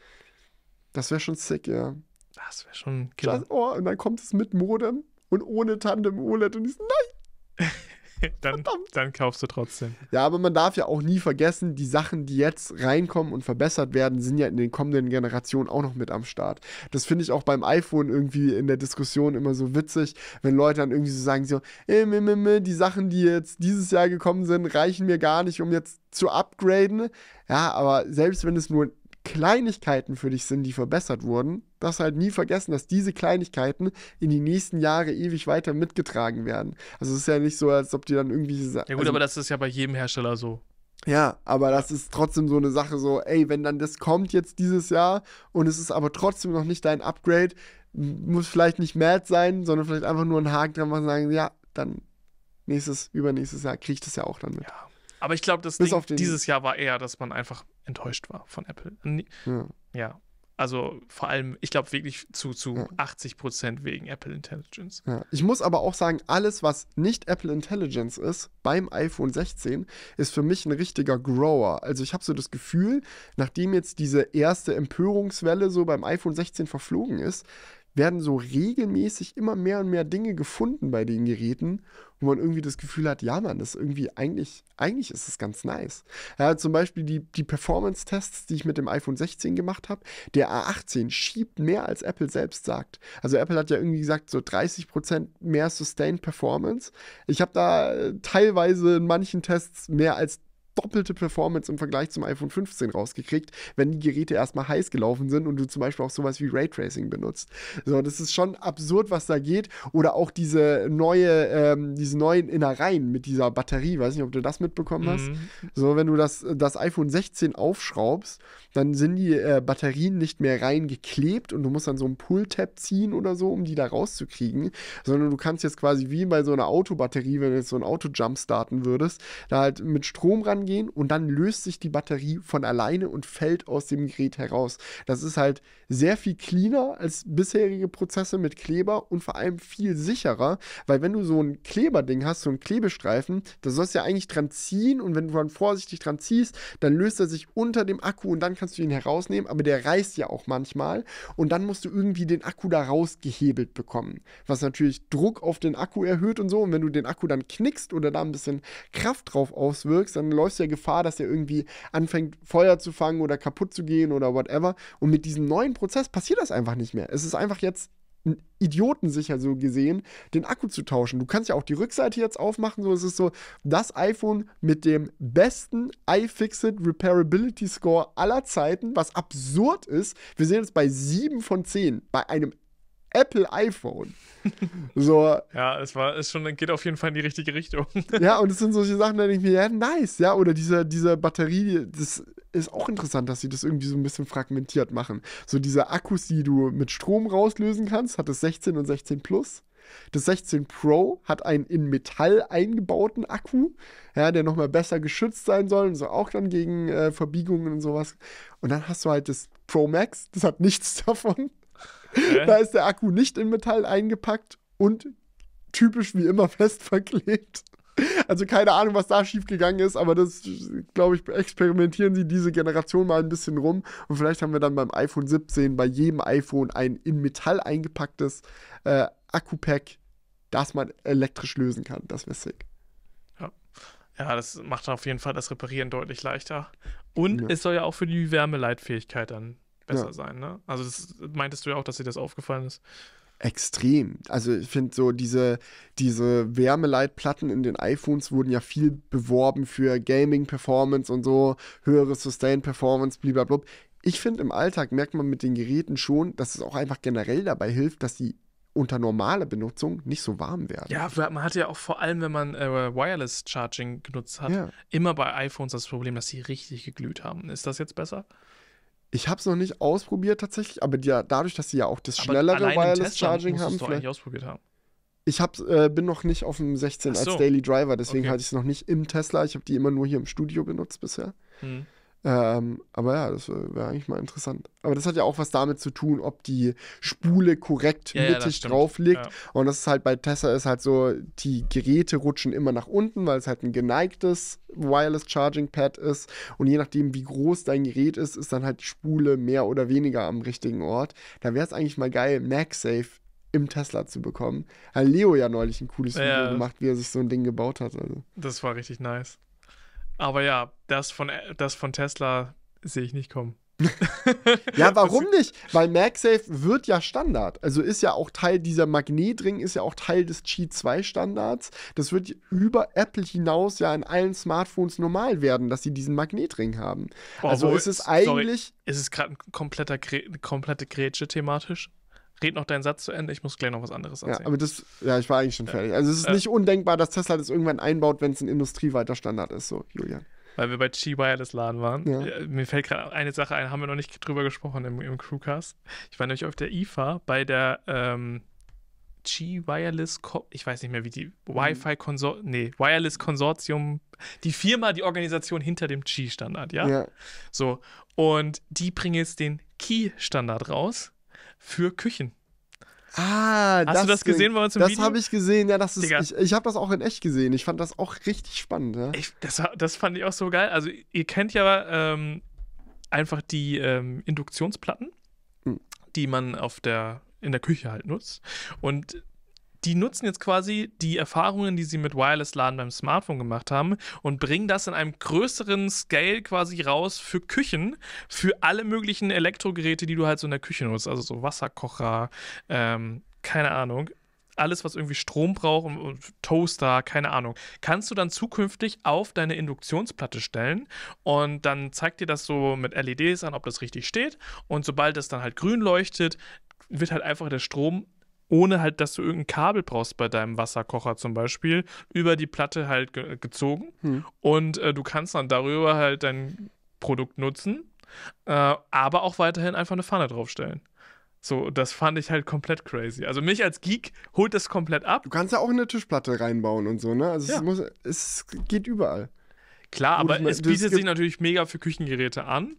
Das wäre schon sick, ja. Das wäre schon killer. oh, und dann kommt es mit Modem und ohne Tandem OLED und ich so, nein! [LAUGHS] [LAUGHS] dann, dann kaufst du trotzdem. Ja, aber man darf ja auch nie vergessen, die Sachen, die jetzt reinkommen und verbessert werden, sind ja in den kommenden Generationen auch noch mit am Start. Das finde ich auch beim iPhone irgendwie in der Diskussion immer so witzig, wenn Leute dann irgendwie so sagen, so, im, im, im, die Sachen, die jetzt dieses Jahr gekommen sind, reichen mir gar nicht, um jetzt zu upgraden. Ja, aber selbst wenn es nur Kleinigkeiten für dich sind, die verbessert wurden, das halt nie vergessen, dass diese Kleinigkeiten in die nächsten Jahre ewig weiter mitgetragen werden. Also es ist ja nicht so, als ob die dann irgendwie. Ja gut, also, aber das ist ja bei jedem Hersteller so. Ja, aber das ist trotzdem so eine Sache, so, ey, wenn dann das kommt jetzt dieses Jahr und es ist aber trotzdem noch nicht dein Upgrade, muss vielleicht nicht mad sein, sondern vielleicht einfach nur einen Haken dran machen und sagen, ja, dann nächstes, übernächstes Jahr kriege ich das ja auch dann mit. Ja. Aber ich glaube, das Ding, dieses Jahr war eher, dass man einfach enttäuscht war von Apple. Ja. ja. Also vor allem, ich glaube wirklich zu, zu ja. 80 Prozent wegen Apple Intelligence. Ja. Ich muss aber auch sagen, alles, was nicht Apple Intelligence ist, beim iPhone 16, ist für mich ein richtiger Grower. Also ich habe so das Gefühl, nachdem jetzt diese erste Empörungswelle so beim iPhone 16 verflogen ist, werden so regelmäßig immer mehr und mehr Dinge gefunden bei den Geräten, wo man irgendwie das Gefühl hat, ja man, das ist irgendwie eigentlich, eigentlich ist es ganz nice. Ja, zum Beispiel die, die Performance-Tests, die ich mit dem iPhone 16 gemacht habe, der A18 schiebt mehr als Apple selbst sagt. Also Apple hat ja irgendwie gesagt, so 30% mehr Sustained Performance. Ich habe da äh, teilweise in manchen Tests mehr als doppelte Performance im Vergleich zum iPhone 15 rausgekriegt, wenn die Geräte erstmal heiß gelaufen sind und du zum Beispiel auch sowas wie Raytracing benutzt. So, das ist schon absurd, was da geht. Oder auch diese neue, ähm, diese neuen Innereien mit dieser Batterie, weiß nicht, ob du das mitbekommen hast. Mhm. So, wenn du das, das iPhone 16 aufschraubst, dann sind die äh, Batterien nicht mehr reingeklebt und du musst dann so einen Pull-Tab ziehen oder so, um die da rauszukriegen, sondern du kannst jetzt quasi wie bei so einer Autobatterie, wenn du jetzt so ein Auto jump starten würdest, da halt mit Strom rangehen gehen und dann löst sich die Batterie von alleine und fällt aus dem Gerät heraus. Das ist halt sehr viel cleaner als bisherige Prozesse mit Kleber und vor allem viel sicherer, weil wenn du so ein Kleberding hast, so ein Klebestreifen, da sollst du ja eigentlich dran ziehen und wenn du dann vorsichtig dran ziehst, dann löst er sich unter dem Akku und dann kannst du ihn herausnehmen, aber der reißt ja auch manchmal und dann musst du irgendwie den Akku da rausgehebelt bekommen, was natürlich Druck auf den Akku erhöht und so und wenn du den Akku dann knickst oder da ein bisschen Kraft drauf auswirkst, dann läufst du der Gefahr, dass er irgendwie anfängt, Feuer zu fangen oder kaputt zu gehen oder whatever. Und mit diesem neuen Prozess passiert das einfach nicht mehr. Es ist einfach jetzt idiotensicher so gesehen, den Akku zu tauschen. Du kannst ja auch die Rückseite jetzt aufmachen, so es ist so das iPhone mit dem besten iFixit Repairability Score aller Zeiten, was absurd ist. Wir sehen es bei 7 von 10 bei einem Apple iPhone. So. Ja, es war, es schon, geht auf jeden Fall in die richtige Richtung. [LAUGHS] ja, und es sind solche Sachen, da denke ich mir, ja, nice, ja, oder diese, diese Batterie, das ist auch interessant, dass sie das irgendwie so ein bisschen fragmentiert machen. So diese Akkus, die du mit Strom rauslösen kannst, hat das 16 und 16 Plus. Das 16 Pro hat einen in Metall eingebauten Akku, ja, der nochmal besser geschützt sein soll und so auch dann gegen äh, Verbiegungen und sowas. Und dann hast du halt das Pro Max, das hat nichts [LAUGHS] davon. Da ist der Akku nicht in Metall eingepackt und typisch wie immer [LAUGHS] fest verklebt. Also keine Ahnung, was da schiefgegangen ist, aber das, glaube ich, experimentieren sie diese Generation mal ein bisschen rum. Und vielleicht haben wir dann beim iPhone 17 bei jedem iPhone ein in Metall eingepacktes äh, Akku-Pack, das man elektrisch lösen kann. Das wäre sick. Ja. ja, das macht auf jeden Fall das Reparieren deutlich leichter. Und ja. es soll ja auch für die Wärmeleitfähigkeit dann besser ja. sein. Ne? Also das meintest du ja auch, dass dir das aufgefallen ist. Extrem. Also ich finde so diese, diese Wärmeleitplatten in den iPhones wurden ja viel beworben für Gaming-Performance und so, höhere Sustain-Performance, blablabla. Ich finde im Alltag merkt man mit den Geräten schon, dass es auch einfach generell dabei hilft, dass sie unter normaler Benutzung nicht so warm werden. Ja, man hatte ja auch vor allem, wenn man äh, Wireless Charging genutzt hat, ja. immer bei iPhones das Problem, dass sie richtig geglüht haben. Ist das jetzt besser? Ich habe es noch nicht ausprobiert tatsächlich, aber die, dadurch, dass sie ja auch das schnellere Wireless Charging haben, du vielleicht. ausprobiert haben. Ich hab, äh, bin noch nicht auf dem 16 so. als Daily Driver, deswegen okay. hatte ich es noch nicht im Tesla. Ich habe die immer nur hier im Studio benutzt bisher. Hm. Ähm, aber ja, das wäre eigentlich mal interessant. Aber das hat ja auch was damit zu tun, ob die Spule korrekt ja, mittig ja, drauf liegt. Ja. Und das ist halt bei Tesla ist halt so, die Geräte rutschen immer nach unten, weil es halt ein geneigtes Wireless Charging Pad ist. Und je nachdem, wie groß dein Gerät ist, ist dann halt die Spule mehr oder weniger am richtigen Ort. Da wäre es eigentlich mal geil, MagSafe im Tesla zu bekommen. Hat Leo ja neulich ein cooles Video gemacht, wie er sich so ein Ding gebaut hat. Also. Das war richtig nice. Aber ja, das von, äh, das von Tesla sehe ich nicht kommen. [LAUGHS] [LAUGHS] ja, warum nicht? Weil MagSafe wird ja Standard. Also ist ja auch Teil dieser Magnetring, ist ja auch Teil des g 2 Standards. Das wird über Apple hinaus ja in allen Smartphones normal werden, dass sie diesen Magnetring haben. Boah, also ist es eigentlich. Sorry, ist es gerade ein kompletter, komplette Grätsche thematisch? red noch deinen Satz zu Ende, ich muss gleich noch was anderes erzählen. Ja, aber das, ja, ich war eigentlich schon fertig. Also es ist äh, nicht undenkbar, dass Tesla das irgendwann einbaut, wenn es ein industrieweiter Standard ist, so, Julian. Weil wir bei Qi Wireless Laden waren. Ja. Mir fällt gerade eine Sache ein, haben wir noch nicht drüber gesprochen im, im Crewcast. Ich war nämlich auf der IFA bei der ähm, Qi Wireless, ich weiß nicht mehr wie die, mhm. Wi-Fi Konsortium, nee, Wireless Konsortium, die Firma, die Organisation hinter dem Qi-Standard, ja? ja? So, und die bringen jetzt den Qi-Standard raus für Küchen. Ah, Hast das du das gesehen bei uns im das Video? Das habe ich gesehen, ja, das ist, Digga. ich, ich habe das auch in echt gesehen. Ich fand das auch richtig spannend. Ja? Ich, das, das fand ich auch so geil. Also ihr kennt ja ähm, einfach die ähm, Induktionsplatten, mhm. die man auf der in der Küche halt nutzt. Und die nutzen jetzt quasi die Erfahrungen, die sie mit Wireless Laden beim Smartphone gemacht haben und bringen das in einem größeren Scale quasi raus für Küchen, für alle möglichen Elektrogeräte, die du halt so in der Küche nutzt, also so Wasserkocher, ähm, keine Ahnung. Alles, was irgendwie Strom braucht und, und Toaster, keine Ahnung, kannst du dann zukünftig auf deine Induktionsplatte stellen und dann zeigt dir das so mit LEDs an, ob das richtig steht. Und sobald das dann halt grün leuchtet, wird halt einfach der Strom ohne halt, dass du irgendein Kabel brauchst bei deinem Wasserkocher zum Beispiel, über die Platte halt ge gezogen. Hm. Und äh, du kannst dann darüber halt dein Produkt nutzen, äh, aber auch weiterhin einfach eine Pfanne draufstellen. So, das fand ich halt komplett crazy. Also mich als Geek holt das komplett ab. Du kannst ja auch eine Tischplatte reinbauen und so, ne? Also ja. es, muss, es geht überall. Klar, Gut, aber meine, es bietet sich natürlich mega für Küchengeräte an.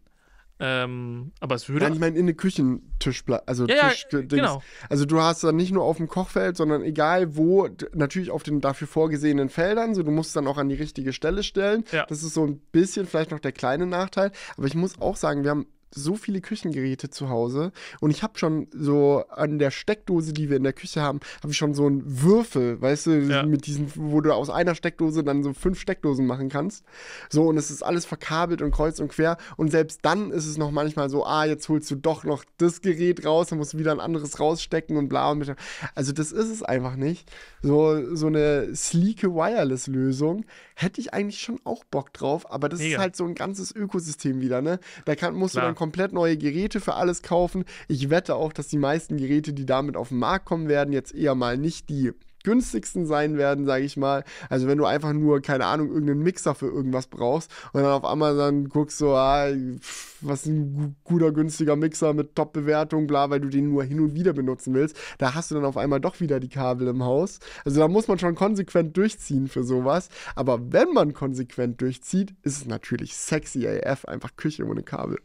Ähm, aber es würde. Nein, ich meine, in eine Küchentisch, Also, ja, Tisch, äh, genau. also, du hast dann nicht nur auf dem Kochfeld, sondern egal wo, natürlich auf den dafür vorgesehenen Feldern. So, du musst es dann auch an die richtige Stelle stellen. Ja. Das ist so ein bisschen vielleicht noch der kleine Nachteil. Aber ich muss auch sagen, wir haben so viele Küchengeräte zu Hause und ich habe schon so an der Steckdose, die wir in der Küche haben, habe ich schon so einen Würfel, weißt du, ja. mit diesen, wo du aus einer Steckdose dann so fünf Steckdosen machen kannst. So und es ist alles verkabelt und kreuz und quer und selbst dann ist es noch manchmal so, ah, jetzt holst du doch noch das Gerät raus, dann musst du wieder ein anderes rausstecken und bla und bla. Also das ist es einfach nicht. So so eine sleeke Wireless Lösung hätte ich eigentlich schon auch Bock drauf, aber das Mega. ist halt so ein ganzes Ökosystem wieder, ne? Da kann musst Klar. du dann komplett neue Geräte für alles kaufen. Ich wette auch, dass die meisten Geräte, die damit auf den Markt kommen werden, jetzt eher mal nicht die günstigsten sein werden, sage ich mal. Also wenn du einfach nur, keine Ahnung, irgendeinen Mixer für irgendwas brauchst und dann auf Amazon guckst so, ah, pff, was ein guter, günstiger Mixer mit Top-Bewertung, bla, weil du den nur hin und wieder benutzen willst, da hast du dann auf einmal doch wieder die Kabel im Haus. Also da muss man schon konsequent durchziehen für sowas. Aber wenn man konsequent durchzieht, ist es natürlich sexy AF, einfach Küche ohne Kabel.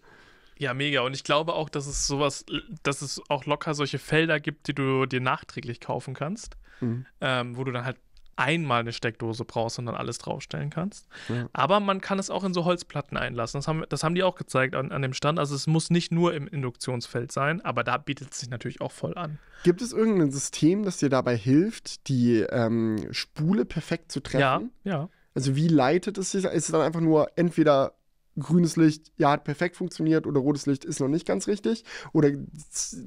Ja, mega. Und ich glaube auch, dass es sowas, dass es auch locker solche Felder gibt, die du dir nachträglich kaufen kannst, mhm. ähm, wo du dann halt einmal eine Steckdose brauchst und dann alles draufstellen kannst. Ja. Aber man kann es auch in so Holzplatten einlassen. Das haben, das haben die auch gezeigt an, an dem Stand. Also es muss nicht nur im Induktionsfeld sein, aber da bietet es sich natürlich auch voll an. Gibt es irgendein System, das dir dabei hilft, die ähm, Spule perfekt zu treffen? Ja, ja. Also wie leitet es sich? Ist es dann einfach nur entweder grünes Licht, ja, hat perfekt funktioniert oder rotes Licht ist noch nicht ganz richtig? Oder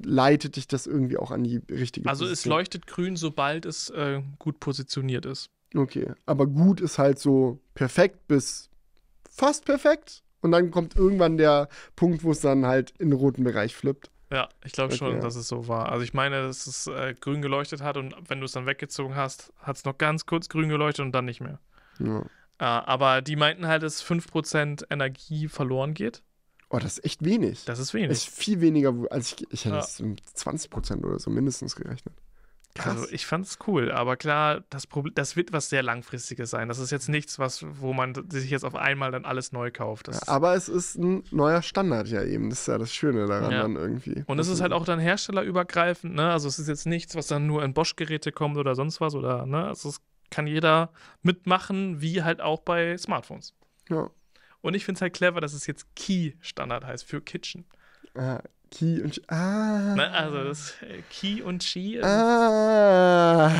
leitet dich das irgendwie auch an die richtige Also Position? es leuchtet grün, sobald es äh, gut positioniert ist. Okay, aber gut ist halt so perfekt bis fast perfekt und dann kommt irgendwann der Punkt, wo es dann halt in den roten Bereich flippt. Ja, ich glaube okay, schon, dass es so war. Also ich meine, dass es äh, grün geleuchtet hat und wenn du es dann weggezogen hast, hat es noch ganz kurz grün geleuchtet und dann nicht mehr. Ja. Äh, aber die meinten halt, dass 5% Energie verloren geht. Oh, das ist echt wenig. Das ist wenig. Das ist viel weniger, als ich, ich hätte ja. es um 20% oder so mindestens gerechnet. Krass. Also ich fand es cool, aber klar, das, Problem, das wird was sehr langfristiges sein. Das ist jetzt nichts, was, wo man sich jetzt auf einmal dann alles neu kauft. Ja, aber es ist ein neuer Standard ja eben. Das ist ja das Schöne daran ja. dann irgendwie. Und es ist halt auch dann herstellerübergreifend, ne? Also es ist jetzt nichts, was dann nur in Bosch-Geräte kommt oder sonst was oder ne? Es ist kann jeder mitmachen, wie halt auch bei Smartphones. Ja. Und ich finde es halt clever, dass es jetzt Key-Standard heißt für Kitchen. Ah, Key und Chi. Ah. Na, ne, also das äh, Key und Chi. ah.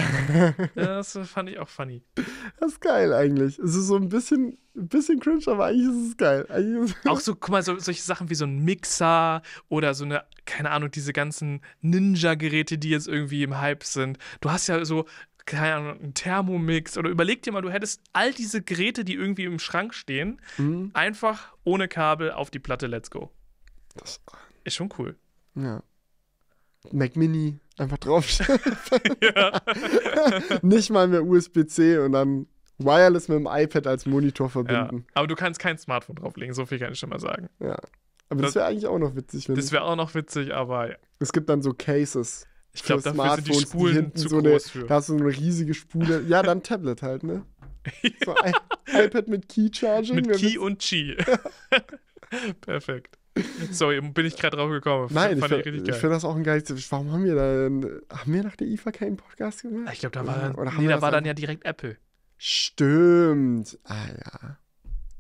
[LAUGHS] das fand ich auch funny. Das ist geil eigentlich. Es ist so ein bisschen, bisschen cringe, aber eigentlich ist es geil. Ist auch so, guck mal, so, solche Sachen wie so ein Mixer oder so eine, keine Ahnung, diese ganzen Ninja-Geräte, die jetzt irgendwie im Hype sind. Du hast ja so keine Ahnung, einen Thermomix oder überleg dir mal, du hättest all diese Geräte, die irgendwie im Schrank stehen, mhm. einfach ohne Kabel auf die Platte, let's go. Das ist schon cool. Ja. Mac Mini einfach drauf. ja. [LAUGHS] [LAUGHS] Nicht mal mehr USB-C und dann wireless mit dem iPad als Monitor verbinden. Ja. Aber du kannst kein Smartphone drauflegen, so viel kann ich schon mal sagen. Ja. Aber das, das wäre eigentlich auch noch witzig. das wäre auch noch witzig, aber ja. Es gibt dann so Cases, ich glaube, dafür Smartphones, sind die Spulen die zu so groß eine, für. Da hast du eine riesige Spule. Ja, dann Tablet halt, ne? [LAUGHS] So ein iPad mit Key-Charging. Mit Key und Qi. [LAUGHS] Perfekt. Sorry, bin ich gerade drauf gekommen. Nein, Fand ich, ich finde das auch ein geiles. Warum haben wir dann. Haben wir nach der IFA keinen Podcast gemacht? Ich glaube, da war, ja, nee, da war dann ja direkt Apple. Stimmt. Ah ja.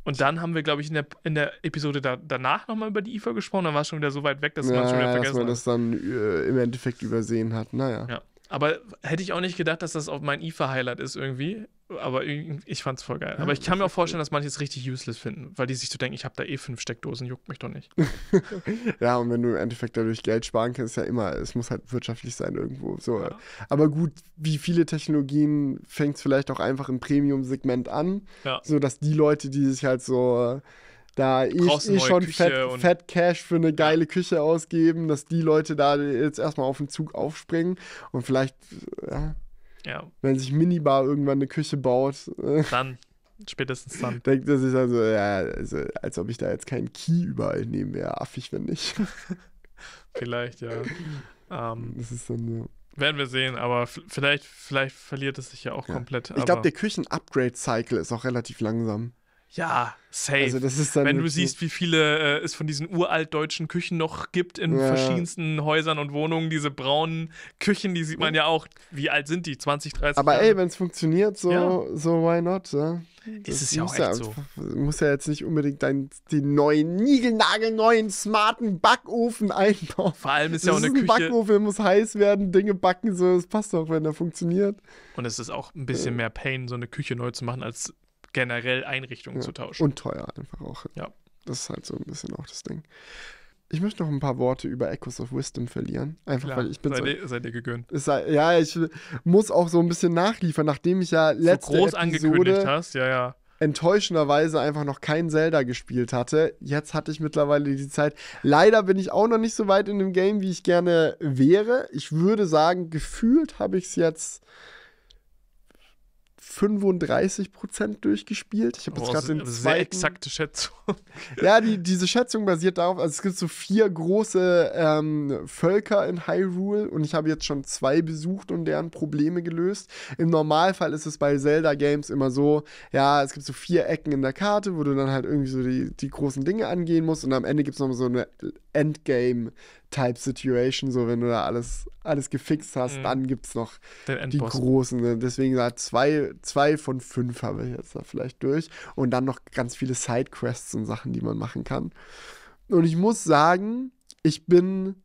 Und dann haben wir, glaube ich, in der, in der Episode da, danach nochmal über die IFA gesprochen. Dann war es schon wieder so weit weg, dass ja, man es schon wieder vergessen hat. dass man hat. das dann äh, im Endeffekt übersehen hat. Naja. Ja. Aber hätte ich auch nicht gedacht, dass das auf mein IFA-Highlight ist irgendwie. Aber ich fand es voll geil. aber ich kann mir auch vorstellen, dass manche es richtig useless finden, weil die sich so denken, ich habe da eh fünf Steckdosen, juckt mich doch nicht. [LAUGHS] ja, und wenn du im Endeffekt dadurch Geld sparen kannst, ja immer, es muss halt wirtschaftlich sein irgendwo. So. Ja. Aber gut, wie viele Technologien fängt es vielleicht auch einfach im Premium-Segment an, ja. sodass die Leute, die sich halt so da ich, ich eh schon Küche Fett, Fett Cash für eine geile Küche ausgeben, dass die Leute da jetzt erstmal auf den Zug aufspringen und vielleicht, ja, ja. wenn sich Minibar irgendwann eine Küche baut. Äh, dann, spätestens dann. [LAUGHS] Denkt er sich also, ja, also, als ob ich da jetzt keinen Key überall nehmen wäre. Affig, wenn nicht. [LAUGHS] vielleicht, ja. ähm, das ist dann so. Werden wir sehen, aber vielleicht, vielleicht verliert es sich ja auch ja. komplett. Ich glaube, der Küchen-Upgrade-Cycle ist auch relativ langsam. Ja, safe. Also das ist dann Wenn du siehst, wie viele äh, es von diesen uraltdeutschen Küchen noch gibt in ja. verschiedensten Häusern und Wohnungen, diese braunen Küchen, die sieht man ja auch. Wie alt sind die? 20, 30 Aber Jahre? ey, wenn es funktioniert, so, ja. so why not? Ja? Das ist es ja auch echt ja, so. Muss ja jetzt nicht unbedingt dein, den neuen, niegelnagelneuen, smarten Backofen einbauen. Vor allem ist das ja auch ist eine ein Küche. Backofen muss heiß werden, Dinge backen, so, das passt doch, wenn der funktioniert. Und es ist auch ein bisschen äh. mehr Pain, so eine Küche neu zu machen, als generell Einrichtungen ja, zu tauschen. Und teuer einfach auch. Ja. Das ist halt so ein bisschen auch das Ding. Ich möchte noch ein paar Worte über Echoes of Wisdom verlieren. Einfach Klar, weil ich bin sei so. ihr, sei dir gegönnt. Sei, ja, ich muss auch so ein bisschen nachliefern, nachdem ich ja letzte so groß Episode angekündigt hast, ja, ja. Enttäuschenderweise einfach noch kein Zelda gespielt hatte. Jetzt hatte ich mittlerweile die Zeit. Leider bin ich auch noch nicht so weit in dem Game, wie ich gerne wäre. Ich würde sagen, gefühlt habe ich es jetzt 35% durchgespielt. Ich habe jetzt gerade den zweiten. Sehr exakte Schätzung. [LAUGHS] ja, die, diese Schätzung basiert darauf, also es gibt so vier große ähm, Völker in Hyrule und ich habe jetzt schon zwei besucht und deren Probleme gelöst. Im Normalfall ist es bei Zelda-Games immer so, ja, es gibt so vier Ecken in der Karte, wo du dann halt irgendwie so die, die großen Dinge angehen musst und am Ende gibt es nochmal so eine Endgame- Type Situation, so wenn du da alles, alles gefixt hast, mhm. dann gibt es noch die großen. Ne? Deswegen da zwei, zwei von fünf habe ich jetzt da vielleicht durch. Und dann noch ganz viele Sidequests und Sachen, die man machen kann. Und ich muss sagen, ich bin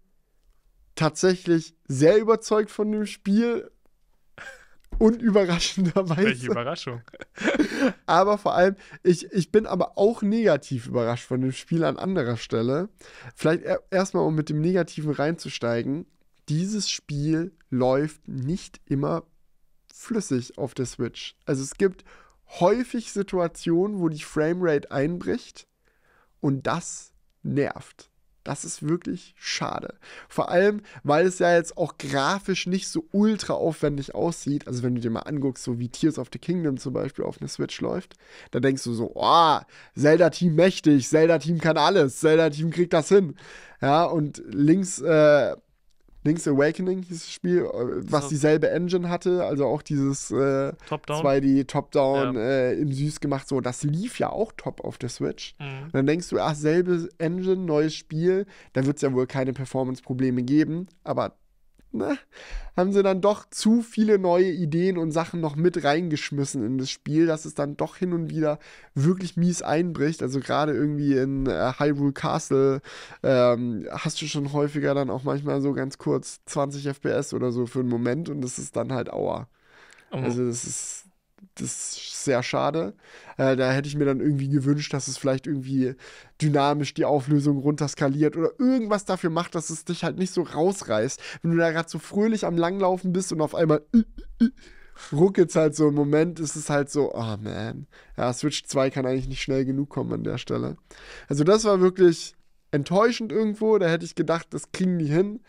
tatsächlich sehr überzeugt von dem Spiel. Und überraschenderweise. Welche Überraschung. [LAUGHS] aber vor allem, ich, ich bin aber auch negativ überrascht von dem Spiel an anderer Stelle. Vielleicht erstmal, um mit dem Negativen reinzusteigen. Dieses Spiel läuft nicht immer flüssig auf der Switch. Also es gibt häufig Situationen, wo die Framerate einbricht und das nervt. Das ist wirklich schade. Vor allem, weil es ja jetzt auch grafisch nicht so ultra aufwendig aussieht. Also wenn du dir mal anguckst, so wie Tears of the Kingdom zum Beispiel auf eine Switch läuft, dann denkst du so, oh, Zelda-Team mächtig, Zelda-Team kann alles, Zelda-Team kriegt das hin. Ja, und links äh, Link's Awakening hieß das Spiel, äh, was dieselbe Engine hatte, also auch dieses äh, Top-Down. 2D Top-Down ja. äh, in süß gemacht, so, das lief ja auch top auf der Switch. Mhm. dann denkst du, ach, selbe Engine, neues Spiel, da wird es ja wohl keine Performance-Probleme geben, aber na, ne, haben sie dann doch zu viele neue Ideen und Sachen noch mit reingeschmissen in das Spiel, dass es dann doch hin und wieder wirklich mies einbricht. Also gerade irgendwie in äh, Hyrule Castle ähm, hast du schon häufiger dann auch manchmal so ganz kurz 20 FPS oder so für einen Moment und das ist dann halt Aua. Also das ist das ist sehr schade. Äh, da hätte ich mir dann irgendwie gewünscht, dass es vielleicht irgendwie dynamisch die Auflösung runterskaliert oder irgendwas dafür macht, dass es dich halt nicht so rausreißt. Wenn du da gerade so fröhlich am Langlaufen bist und auf einmal äh, äh, äh ruckelt halt so im Moment, ist es halt so, oh man. Ja, Switch 2 kann eigentlich nicht schnell genug kommen an der Stelle. Also das war wirklich enttäuschend irgendwo, da hätte ich gedacht, das kriegen die hin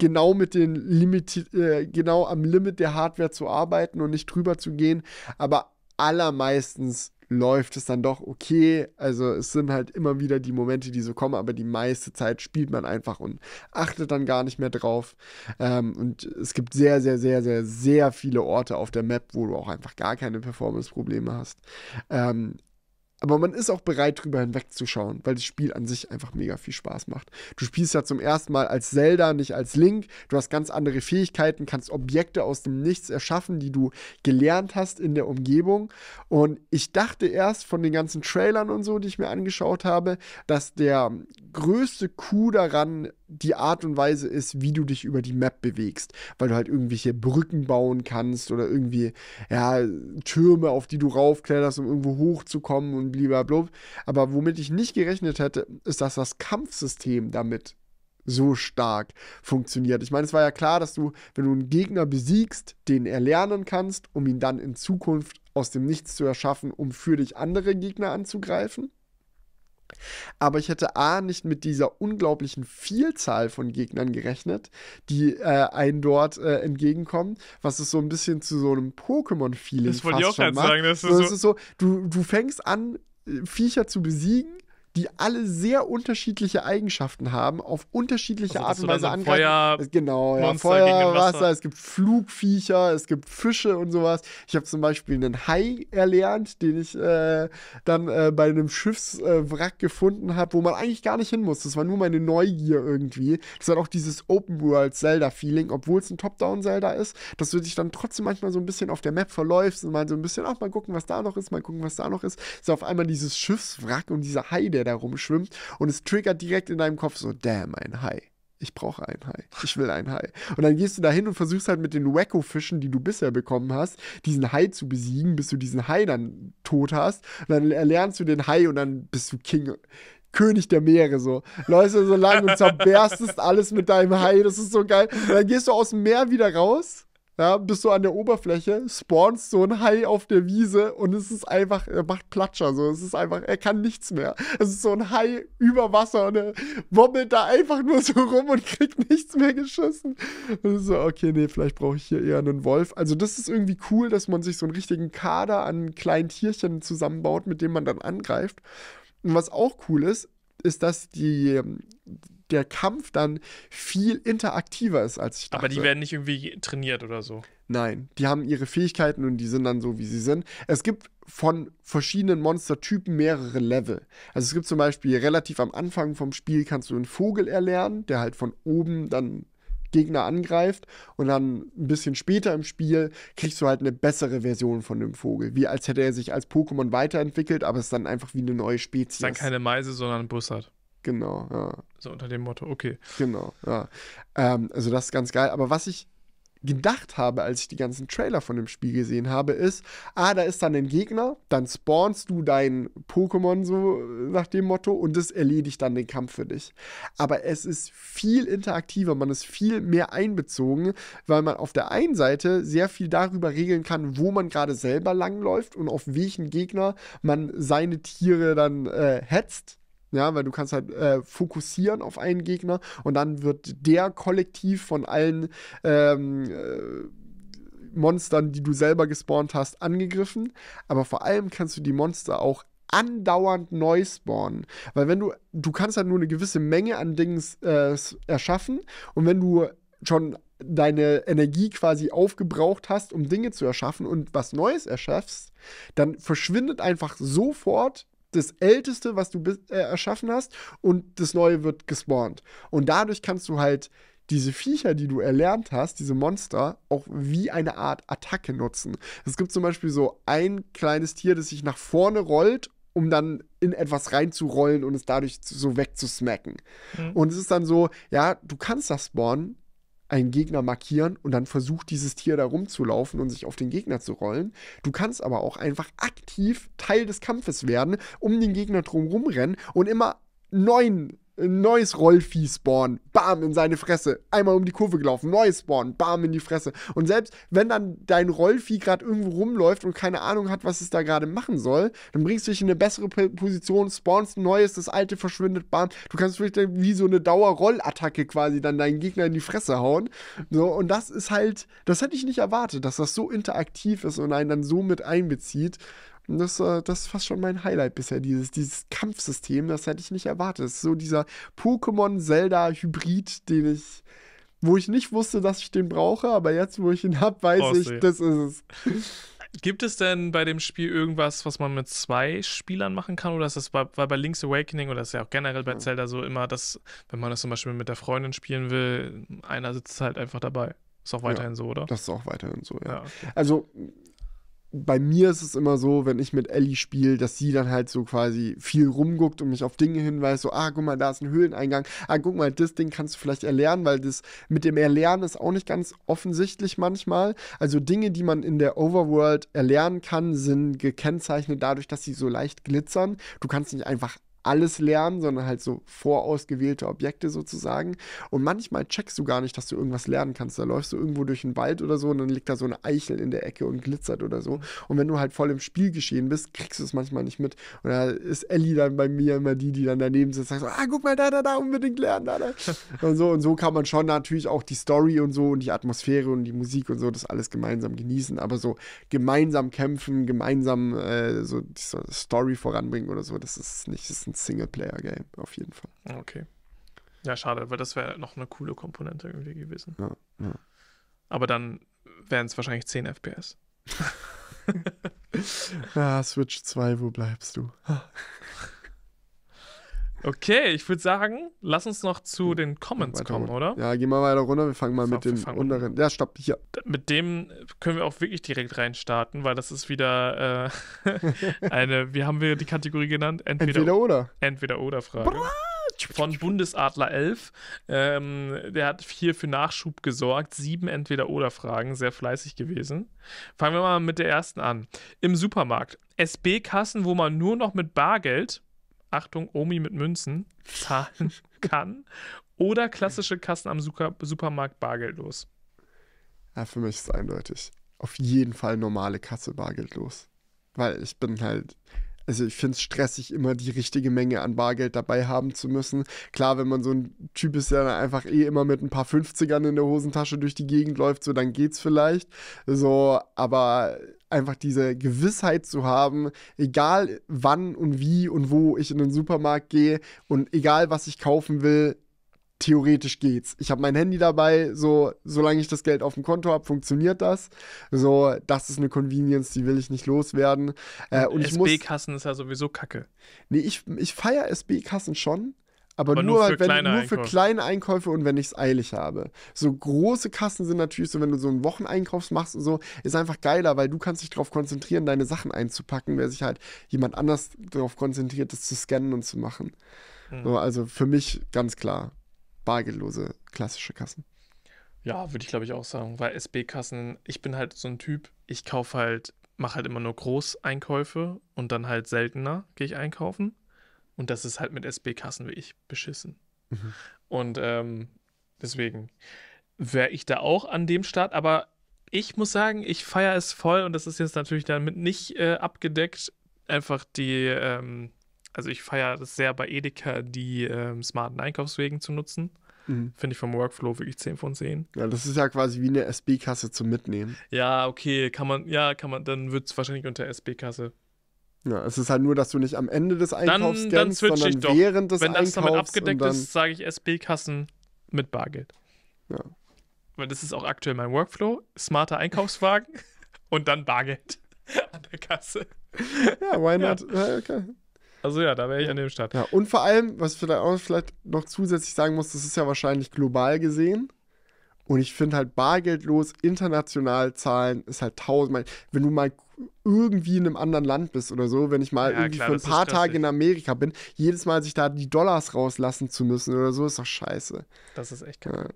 genau mit den Limit, äh, genau am Limit der Hardware zu arbeiten und nicht drüber zu gehen. Aber allermeistens läuft es dann doch okay. Also es sind halt immer wieder die Momente, die so kommen, aber die meiste Zeit spielt man einfach und achtet dann gar nicht mehr drauf. Ähm, und es gibt sehr, sehr, sehr, sehr, sehr viele Orte auf der Map, wo du auch einfach gar keine Performance-Probleme hast. Ähm, aber man ist auch bereit, drüber hinwegzuschauen, weil das Spiel an sich einfach mega viel Spaß macht. Du spielst ja zum ersten Mal als Zelda, nicht als Link. Du hast ganz andere Fähigkeiten, kannst Objekte aus dem Nichts erschaffen, die du gelernt hast in der Umgebung. Und ich dachte erst von den ganzen Trailern und so, die ich mir angeschaut habe, dass der größte Coup daran die Art und Weise ist, wie du dich über die Map bewegst, weil du halt irgendwelche Brücken bauen kannst oder irgendwie ja, Türme, auf die du raufkletterst, um irgendwo hochzukommen und und blablabla. Aber womit ich nicht gerechnet hätte, ist, dass das Kampfsystem damit so stark funktioniert. Ich meine, es war ja klar, dass du, wenn du einen Gegner besiegst, den erlernen kannst, um ihn dann in Zukunft aus dem Nichts zu erschaffen, um für dich andere Gegner anzugreifen. Aber ich hätte A nicht mit dieser unglaublichen Vielzahl von Gegnern gerechnet, die äh, einen dort äh, entgegenkommen, was es so ein bisschen zu so einem Pokémon-Feeling fast schon macht. Das wollte ich auch gerade sagen. Das ist, so, ist so, du, du fängst an, äh, Viecher zu besiegen die alle sehr unterschiedliche Eigenschaften haben, auf unterschiedliche also, Art und Weise so angreifen. Feuer, es, genau, ja, Feuer, Wasser. Wasser. es gibt Flugviecher, es gibt Fische und sowas. Ich habe zum Beispiel einen Hai erlernt, den ich äh, dann äh, bei einem Schiffswrack gefunden habe, wo man eigentlich gar nicht hin muss. Das war nur meine Neugier irgendwie. Das hat auch dieses Open World Zelda-Feeling, obwohl es ein Top-Down-Zelda ist, dass du dich dann trotzdem manchmal so ein bisschen auf der Map verläufst und mal so ein bisschen, ach, mal gucken, was da noch ist, mal gucken, was da noch ist. So auf einmal dieses Schiffswrack und dieser Hai, der der da rumschwimmt und es triggert direkt in deinem Kopf so, damn, ein Hai. Ich brauche ein Hai. Ich will ein Hai. Und dann gehst du da hin und versuchst halt mit den Wacko-Fischen, die du bisher bekommen hast, diesen Hai zu besiegen, bis du diesen Hai dann tot hast. Und dann erlernst du den Hai und dann bist du King. König der Meere, so. Läufst du so lang und zerberstest alles mit deinem Hai, das ist so geil. Und dann gehst du aus dem Meer wieder raus ja, bist du an der Oberfläche, spawnst so ein Hai auf der Wiese und es ist einfach, er macht Platscher, so, es ist einfach, er kann nichts mehr. Es ist so ein Hai über Wasser und er wobbelt da einfach nur [LAUGHS] so rum und kriegt nichts mehr geschissen. Und so, okay, nee, vielleicht brauche ich hier eher einen Wolf. Also das ist irgendwie cool, dass man sich so einen richtigen Kader an kleinen Tierchen zusammenbaut, mit dem man dann angreift. Und was auch cool ist, ist, dass die, der Kampf dann viel interaktiver ist, als ich dachte. Aber die werden nicht irgendwie trainiert oder so. Nein, die haben ihre Fähigkeiten und die sind dann so, wie sie sind. Es gibt von verschiedenen Monstertypen mehrere Level. Also es gibt zum Beispiel relativ am Anfang vom Spiel kannst du einen Vogel erlernen, der halt von oben dann Gegner angreift und dann ein bisschen später im Spiel kriegst du halt eine bessere Version von dem Vogel. Wie als hätte er sich als Pokémon weiterentwickelt, aber es ist dann einfach wie eine neue Spezies. Dann keine Meise, sondern ein Bussard. Genau, ja. So unter dem Motto, okay. Genau, ja. Ähm, also das ist ganz geil. Aber was ich gedacht habe, als ich die ganzen Trailer von dem Spiel gesehen habe, ist, ah, da ist dann ein Gegner, dann spawnst du dein Pokémon so nach dem Motto und das erledigt dann den Kampf für dich. Aber es ist viel interaktiver, man ist viel mehr einbezogen, weil man auf der einen Seite sehr viel darüber regeln kann, wo man gerade selber langläuft und auf welchen Gegner man seine Tiere dann äh, hetzt ja, weil du kannst halt äh, fokussieren auf einen Gegner und dann wird der kollektiv von allen ähm, äh, Monstern, die du selber gespawnt hast, angegriffen. Aber vor allem kannst du die Monster auch andauernd neu spawnen. Weil wenn du, du kannst halt nur eine gewisse Menge an Dingen äh, erschaffen und wenn du schon deine Energie quasi aufgebraucht hast, um Dinge zu erschaffen und was Neues erschaffst, dann verschwindet einfach sofort das Älteste, was du äh, erschaffen hast, und das Neue wird gespawnt. Und dadurch kannst du halt diese Viecher, die du erlernt hast, diese Monster, auch wie eine Art Attacke nutzen. Es gibt zum Beispiel so ein kleines Tier, das sich nach vorne rollt, um dann in etwas reinzurollen und es dadurch so wegzusmacken. Mhm. Und es ist dann so, ja, du kannst das spawnen, einen Gegner markieren und dann versucht dieses Tier da rumzulaufen und sich auf den Gegner zu rollen. Du kannst aber auch einfach aktiv Teil des Kampfes werden, um den Gegner drum rumrennen und immer neuen ein neues Rollvieh spawnen, bam, in seine Fresse. Einmal um die Kurve gelaufen, neues spawnen, bam, in die Fresse. Und selbst wenn dann dein Rollvieh gerade irgendwo rumläuft und keine Ahnung hat, was es da gerade machen soll, dann bringst du dich in eine bessere Position, spawnst ein neues, das alte verschwindet, bam. Du kannst wirklich wie so eine Dauerrollattacke quasi dann deinen Gegner in die Fresse hauen. So, und das ist halt, das hätte ich nicht erwartet, dass das so interaktiv ist und einen dann so mit einbezieht das, äh, das ist fast schon mein Highlight bisher, dieses, dieses Kampfsystem. Das hätte ich nicht erwartet. Das ist so dieser Pokémon-Zelda-Hybrid, den ich, wo ich nicht wusste, dass ich den brauche, aber jetzt, wo ich ihn habe, weiß oh, ich, das ist es. Gibt es denn bei dem Spiel irgendwas, was man mit zwei Spielern machen kann? Oder ist das bei, bei Link's Awakening oder ist ja auch generell bei Zelda so immer, dass, wenn man das zum Beispiel mit der Freundin spielen will, einer sitzt halt einfach dabei? Ist auch weiterhin ja, so, oder? Das ist auch weiterhin so, ja. ja okay. Also, bei mir ist es immer so, wenn ich mit Ellie spiele, dass sie dann halt so quasi viel rumguckt und mich auf Dinge hinweist, so, ah, guck mal, da ist ein Höhleneingang, ah, guck mal, das Ding kannst du vielleicht erlernen, weil das mit dem Erlernen ist auch nicht ganz offensichtlich manchmal. Also Dinge, die man in der Overworld erlernen kann, sind gekennzeichnet dadurch, dass sie so leicht glitzern. Du kannst nicht einfach alles lernen, sondern halt so vorausgewählte Objekte sozusagen. Und manchmal checkst du gar nicht, dass du irgendwas lernen kannst. Da läufst du irgendwo durch den Wald oder so und dann liegt da so eine Eichel in der Ecke und glitzert oder so. Und wenn du halt voll im Spiel geschehen bist, kriegst du es manchmal nicht mit. Und da ist Ellie dann bei mir immer die, die dann daneben sitzt und sagt so, ah, guck mal, da, da, da, unbedingt lernen, da, da. [LAUGHS] und so, und so kann man schon natürlich auch die Story und so und die Atmosphäre und die Musik und so, das alles gemeinsam genießen. Aber so gemeinsam kämpfen, gemeinsam äh, so die Story voranbringen oder so, das ist nicht, das ist ein Singleplayer-Game, auf jeden Fall. Okay. Ja, schade, weil das wäre noch eine coole Komponente irgendwie gewesen. Ja, ja. Aber dann wären es wahrscheinlich 10 FPS. ah, Switch 2, wo bleibst du? [LAUGHS] Okay, ich würde sagen, lass uns noch zu den Comments kommen, oder? Ja, geh mal weiter runter. Wir fangen mal so, mit dem unteren. Ja, stopp, hier. Mit dem äh, können wir auch wirklich direkt reinstarten, weil das ist wieder äh, [LAUGHS] eine, wie haben wir die Kategorie genannt? Entweder, entweder oder. Entweder oder Frage. Von Bundesadler 11. Ähm, der hat hier für Nachschub gesorgt. Sieben Entweder-Oder-Fragen, sehr fleißig gewesen. Fangen wir mal mit der ersten an. Im Supermarkt. SB-Kassen, wo man nur noch mit Bargeld Achtung, Omi mit Münzen zahlen [LAUGHS] kann oder klassische Kassen am Supermarkt bargeldlos? Ja, für mich ist es eindeutig. Auf jeden Fall normale Kasse bargeldlos. Weil ich bin halt, also ich finde es stressig, immer die richtige Menge an Bargeld dabei haben zu müssen. Klar, wenn man so ein Typ ist, der dann einfach eh immer mit ein paar 50ern in der Hosentasche durch die Gegend läuft, so dann geht's vielleicht. So, aber einfach diese Gewissheit zu haben, egal wann und wie und wo ich in den Supermarkt gehe und egal was ich kaufen will, theoretisch geht's. Ich habe mein Handy dabei, so solange ich das Geld auf dem Konto habe, funktioniert das. So, das ist eine Convenience, die will ich nicht loswerden. Äh, und SB-Kassen ist ja sowieso Kacke. Nee, ich, ich feiere SB-Kassen schon, aber, aber nur, nur, für, wenn, kleine nur für Einkäufe. kleine Einkäufe und wenn ich es eilig habe. So große Kassen sind natürlich so, wenn du so einen Wocheneinkauf machst und so, ist einfach geiler, weil du kannst dich darauf konzentrieren, deine Sachen einzupacken, wer sich halt jemand anders darauf konzentriert, das zu scannen und zu machen. Hm. So, also für mich ganz klar, bargeldlose klassische Kassen. Ja, würde ich glaube ich auch sagen, weil SB-Kassen, ich bin halt so ein Typ, ich kaufe halt, mache halt immer nur Großeinkäufe und dann halt seltener gehe ich einkaufen. Und das ist halt mit SB-Kassen wie ich beschissen. Mhm. Und ähm, deswegen wäre ich da auch an dem Start, aber ich muss sagen, ich feiere es voll und das ist jetzt natürlich damit nicht äh, abgedeckt. Einfach die, ähm, also ich feiere das sehr bei Edeka, die ähm, smarten Einkaufswegen zu nutzen. Mhm. Finde ich vom Workflow wirklich 10 von 10. Ja, das ist ja quasi wie eine SB-Kasse zum Mitnehmen. Ja, okay, kann man, ja, kann man, dann wird es wahrscheinlich unter SB-Kasse ja, es ist halt nur, dass du nicht am Ende des Einkaufs dann, scannst, dann sondern doch. während des Wenn das damit abgedeckt dann, ist, sage ich SB-Kassen mit Bargeld. Ja. Weil das ist auch aktuell mein Workflow. Smarter Einkaufswagen [LAUGHS] und dann Bargeld [LAUGHS] an der Kasse. Ja, why not? Ja. Okay. Also ja, da wäre ich an dem Start. Ja, und vor allem, was ich vielleicht auch vielleicht noch zusätzlich sagen muss, das ist ja wahrscheinlich global gesehen. Und ich finde halt bargeldlos international zahlen ist halt tausendmal. Wenn du mal irgendwie in einem anderen Land bist oder so, wenn ich mal ja, irgendwie klar, für ein paar Tage in Amerika bin, jedes Mal sich da die Dollars rauslassen zu müssen oder so, ist doch scheiße. Das ist echt krass. Ja.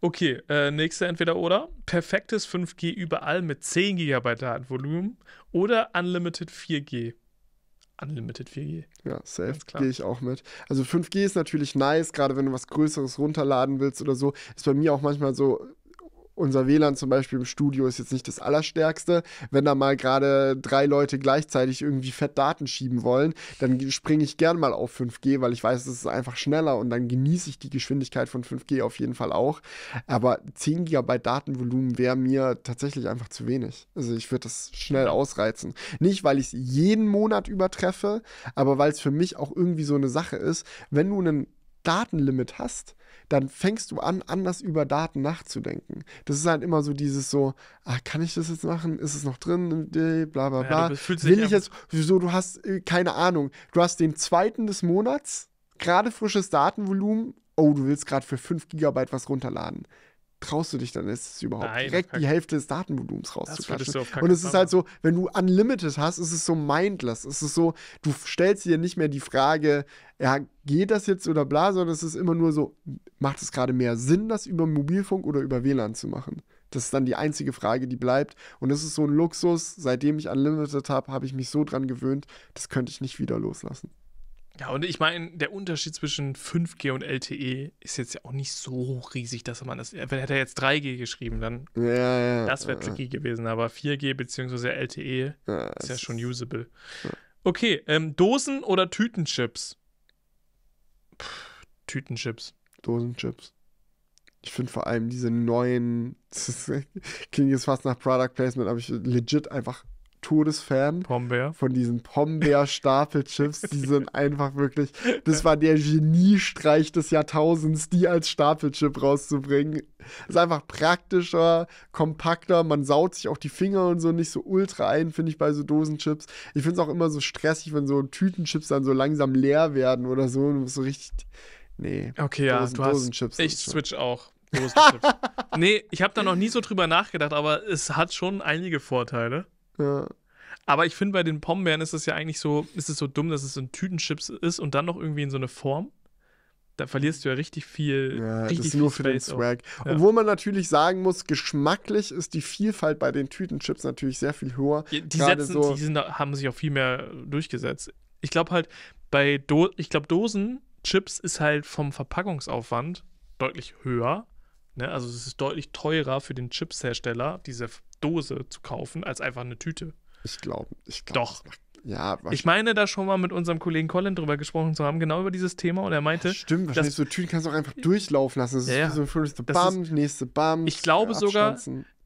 Okay, äh, nächste entweder oder. Perfektes 5G überall mit 10 GB Datenvolumen oder Unlimited 4G. Unlimited 4G. Ja, safe. Gehe ich auch mit. Also 5G ist natürlich nice, gerade wenn du was Größeres runterladen willst oder so. Ist bei mir auch manchmal so, unser WLAN zum Beispiel im Studio ist jetzt nicht das Allerstärkste. Wenn da mal gerade drei Leute gleichzeitig irgendwie fett Daten schieben wollen, dann springe ich gern mal auf 5G, weil ich weiß, es ist einfach schneller und dann genieße ich die Geschwindigkeit von 5G auf jeden Fall auch. Aber 10 GB Datenvolumen wäre mir tatsächlich einfach zu wenig. Also ich würde das schnell ausreizen. Nicht, weil ich es jeden Monat übertreffe, aber weil es für mich auch irgendwie so eine Sache ist, wenn du einen Datenlimit hast, dann fängst du an, anders über Daten nachzudenken. Das ist halt immer so dieses so, ach, kann ich das jetzt machen? Ist es noch drin? Bla bla bla. Ja, bist, Will ich jetzt, wieso, du hast, äh, keine Ahnung, du hast den zweiten des Monats, gerade frisches Datenvolumen, oh, du willst gerade für 5 Gigabyte was runterladen traust du dich dann ist es überhaupt Nein, direkt die Hälfte des Datenvolumens rauszuklatschen. Und es ist halt so, wenn du unlimited hast, ist es so mindless. Es ist so, du stellst dir nicht mehr die Frage, ja, geht das jetzt oder bla, sondern es ist immer nur so, macht es gerade mehr Sinn, das über Mobilfunk oder über WLAN zu machen? Das ist dann die einzige Frage, die bleibt. Und es ist so ein Luxus. Seitdem ich Unlimited habe, habe ich mich so dran gewöhnt, das könnte ich nicht wieder loslassen. Ja, und ich meine, der Unterschied zwischen 5G und LTE ist jetzt ja auch nicht so riesig, dass man das. Wenn er jetzt 3G geschrieben, dann. Ja, ja. Das wäre ja, tricky ja. gewesen, aber 4G bzw. LTE ja, ist ja schon usable. Okay, ähm, Dosen oder Tütenchips? Puh, Tütenchips. Dosenchips. Ich finde vor allem diese neuen, [LAUGHS] klingt jetzt fast nach Product Placement, aber ich legit einfach Todesfan Pombeer. von diesen Pombeer-Stapelchips. die [LAUGHS] sind einfach wirklich, das war der Geniestreich des Jahrtausends, die als Stapelchip rauszubringen. Ist einfach praktischer, kompakter, man saut sich auch die Finger und so nicht so ultra ein, finde ich, bei so Dosenchips. Ich finde es auch immer so stressig, wenn so Tütenchips dann so langsam leer werden oder so und so richtig. Nee. Okay, ja, Dosen, du Dosenchips hast. Ich switch auch. [LAUGHS] nee, ich habe da noch nie so drüber nachgedacht, aber es hat schon einige Vorteile. Ja. Aber ich finde, bei den Pombeeren ist es ja eigentlich so, ist es so dumm, dass es so ein Tütenchips ist und dann noch irgendwie in so eine Form. Da verlierst du ja richtig viel. Ja, richtig das ist nur für Space den Swag. Auch. Obwohl man natürlich sagen muss, geschmacklich ist die Vielfalt bei den Tütenchips natürlich sehr viel höher. Die, die, setzen, so die sind, haben sich auch viel mehr durchgesetzt. Ich glaube halt, bei Do ich glaube, Dosenchips ist halt vom Verpackungsaufwand deutlich höher. Ne? Also es ist deutlich teurer für den Chipshersteller, diese Dose zu kaufen, als einfach eine Tüte. Ich glaube, ich glaube. Doch. ja, ich meine, da schon mal mit unserem Kollegen Colin drüber gesprochen zu haben, genau über dieses Thema. Und er meinte. Ja, stimmt, wahrscheinlich dass, so Tüten kannst du auch einfach durchlaufen lassen. Das ja. ist so ein fünfte Bam, ist, nächste Bam. Ich glaube äh, sogar,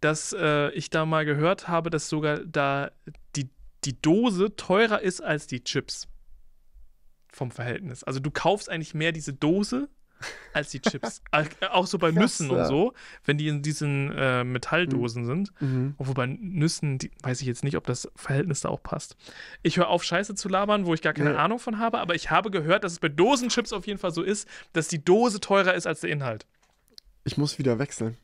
dass äh, ich da mal gehört habe, dass sogar da die, die Dose teurer ist als die Chips. Vom Verhältnis. Also du kaufst eigentlich mehr diese Dose als die Chips. [LAUGHS] auch so bei Nüssen Krass, und so, wenn die in diesen äh, Metalldosen mhm. sind. Mhm. Obwohl bei Nüssen, die, weiß ich jetzt nicht, ob das Verhältnis da auch passt. Ich höre auf, Scheiße zu labern, wo ich gar keine ja. Ahnung von habe, aber ich habe gehört, dass es bei Dosenchips auf jeden Fall so ist, dass die Dose teurer ist als der Inhalt. Ich muss wieder wechseln.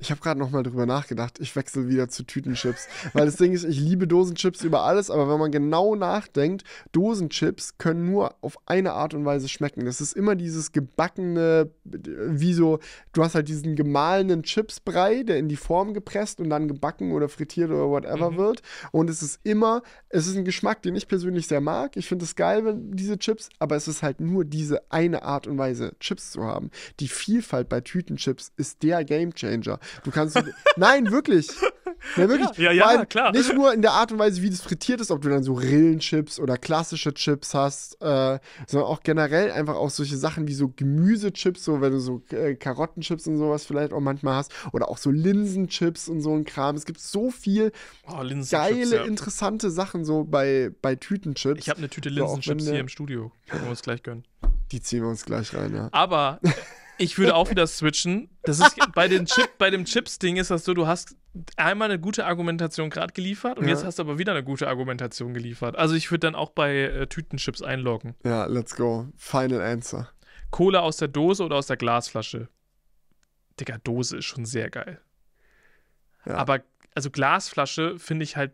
Ich habe gerade noch mal drüber nachgedacht. Ich wechsle wieder zu Tütenchips, weil das Ding ist, ich liebe Dosenchips über alles, aber wenn man genau nachdenkt, Dosenchips können nur auf eine Art und Weise schmecken. Das ist immer dieses gebackene, wie so, du hast halt diesen gemahlenen Chipsbrei, der in die Form gepresst und dann gebacken oder frittiert oder whatever mhm. wird. Und es ist immer, es ist ein Geschmack, den ich persönlich sehr mag. Ich finde es geil, wenn diese Chips, aber es ist halt nur diese eine Art und Weise, Chips zu haben. Die Vielfalt bei Tütenchips ist der Gamechanger. Du kannst. nein, wirklich. Ja, wirklich. [LAUGHS] Ja, ja, ja, klar. Nicht nur in der Art und Weise, wie das frittiert ist, ob du dann so Rillenchips oder klassische Chips hast, äh, sondern auch generell einfach auch solche Sachen wie so Gemüsechips, so wenn du so äh, Karottenchips und sowas vielleicht auch manchmal hast oder auch so Linsenchips und so ein Kram. Es gibt so viel oh, geile, ja. interessante Sachen so bei, bei Tütenchips. Ich habe eine Tüte Linsenchips hier im Studio. Können wir uns gleich gönnen. Die ziehen wir uns gleich rein, ja. Aber [LAUGHS] Ich würde auch wieder switchen. Das ist bei, den Chip, bei dem Chips-Ding ist das so, du hast einmal eine gute Argumentation gerade geliefert und ja. jetzt hast du aber wieder eine gute Argumentation geliefert. Also ich würde dann auch bei äh, Tütenchips einloggen. Ja, let's go. Final answer. Cola aus der Dose oder aus der Glasflasche? Digga, Dose ist schon sehr geil. Ja. Aber also Glasflasche finde ich halt,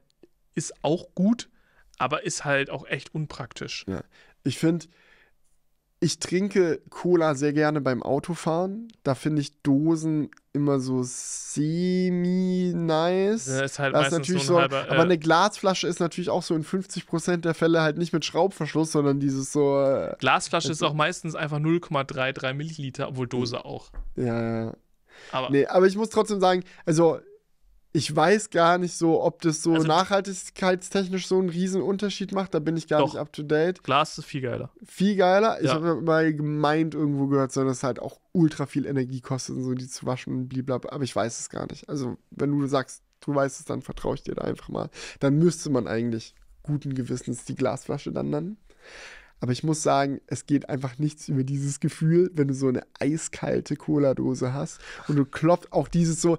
ist auch gut, aber ist halt auch echt unpraktisch. Ja. Ich finde, ich trinke Cola sehr gerne beim Autofahren. Da finde ich Dosen immer so semi-nice. Ja, ist halt das ist natürlich so, ein halber, so, aber eine Glasflasche ist natürlich auch so in 50% der Fälle halt nicht mit Schraubverschluss, sondern dieses so. Äh, Glasflasche ist auch meistens einfach 0,33 Milliliter, obwohl Dose hm. auch. Ja, ja. Aber, nee, aber ich muss trotzdem sagen, also ich weiß gar nicht so, ob das so also, nachhaltigkeitstechnisch so einen riesen Unterschied macht. Da bin ich gar doch. nicht up to date. Glas ist viel geiler. Viel geiler. Ja. Ich habe mal gemeint irgendwo gehört, sondern es halt auch ultra viel Energie kostet, so die zu waschen und blablabla. Aber ich weiß es gar nicht. Also, wenn du sagst, du weißt es, dann vertraue ich dir da einfach mal. Dann müsste man eigentlich guten Gewissens die Glasflasche dann nennen. Aber ich muss sagen, es geht einfach nichts über dieses Gefühl, wenn du so eine eiskalte Cola-Dose hast und du klopft auch dieses so,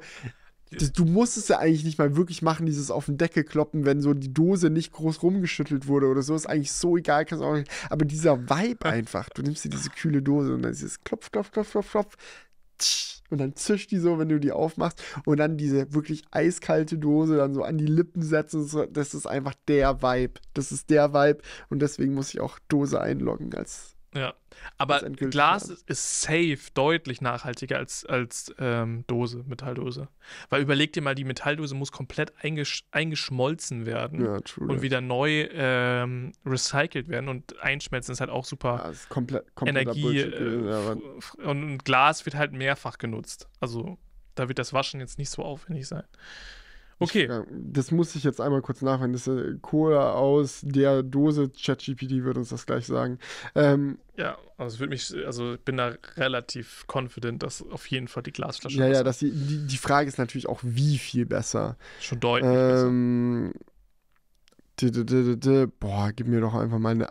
du musst es ja eigentlich nicht mal wirklich machen, dieses auf den Deckel kloppen, wenn so die Dose nicht groß rumgeschüttelt wurde oder so. Ist eigentlich so egal, kannst auch nicht. Aber dieser Vibe einfach, du nimmst dir diese kühle Dose und dann ist es klopf, klopf, klopf, klopf, klopf. Und dann zischt die so, wenn du die aufmachst. Und dann diese wirklich eiskalte Dose dann so an die Lippen setzen. Das ist einfach der Vibe. Das ist der Vibe. Und deswegen muss ich auch Dose einloggen als ja, aber Glas ist safe deutlich nachhaltiger als, als ähm, Dose, Metalldose. Weil überleg dir mal, die Metalldose muss komplett eingesch eingeschmolzen werden ja, true, und wieder neu ähm, recycelt werden und einschmelzen ist halt auch super ja, ist komplett, komplett Energie. Äh, und Glas wird halt mehrfach genutzt. Also da wird das Waschen jetzt nicht so aufwendig sein. Okay. Ich, äh, das muss ich jetzt einmal kurz nachfragen. Das ist äh, Cola aus der Dose ChatGPT wird uns das gleich sagen. Ähm, ja, also ich würde mich, also ich bin da relativ confident, dass auf jeden Fall die Glasflasche. Ja, ist. ja, dass die, die, die, Frage ist natürlich auch, wie viel besser. Schon deutlich. Ähm, besser. Boah, gib mir doch einfach mal eine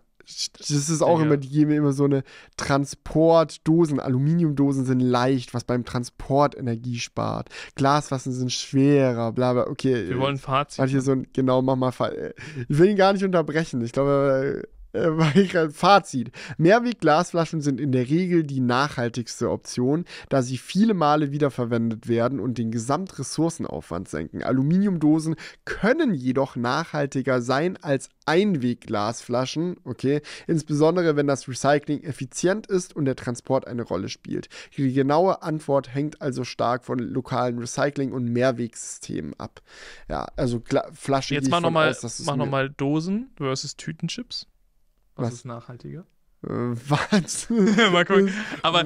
das ist auch ja. immer, die geben mir immer so eine Transportdosen. Aluminiumdosen sind leicht, was beim Transport Energie spart. Glasfassen sind schwerer, bla bla. Okay. Wir wollen ein Fazit. Manche ne? so, genau, mach mal. Äh, ich will ihn gar nicht unterbrechen. Ich glaube, äh, [LAUGHS] ich ein Fazit. Mehrweg-Glasflaschen sind in der Regel die nachhaltigste Option, da sie viele Male wiederverwendet werden und den Gesamtressourcenaufwand senken. Aluminiumdosen können jedoch nachhaltiger sein als Einwegglasflaschen, okay, insbesondere wenn das Recycling effizient ist und der Transport eine Rolle spielt. Die genaue Antwort hängt also stark von lokalen Recycling- und Mehrwegsystemen ab. Ja, also Gla Flasche. Jetzt mach nochmal noch, Dosen versus Tütenchips. Was, was? ist nachhaltiger? Äh, was? [LAUGHS] Mal gucken. Aber.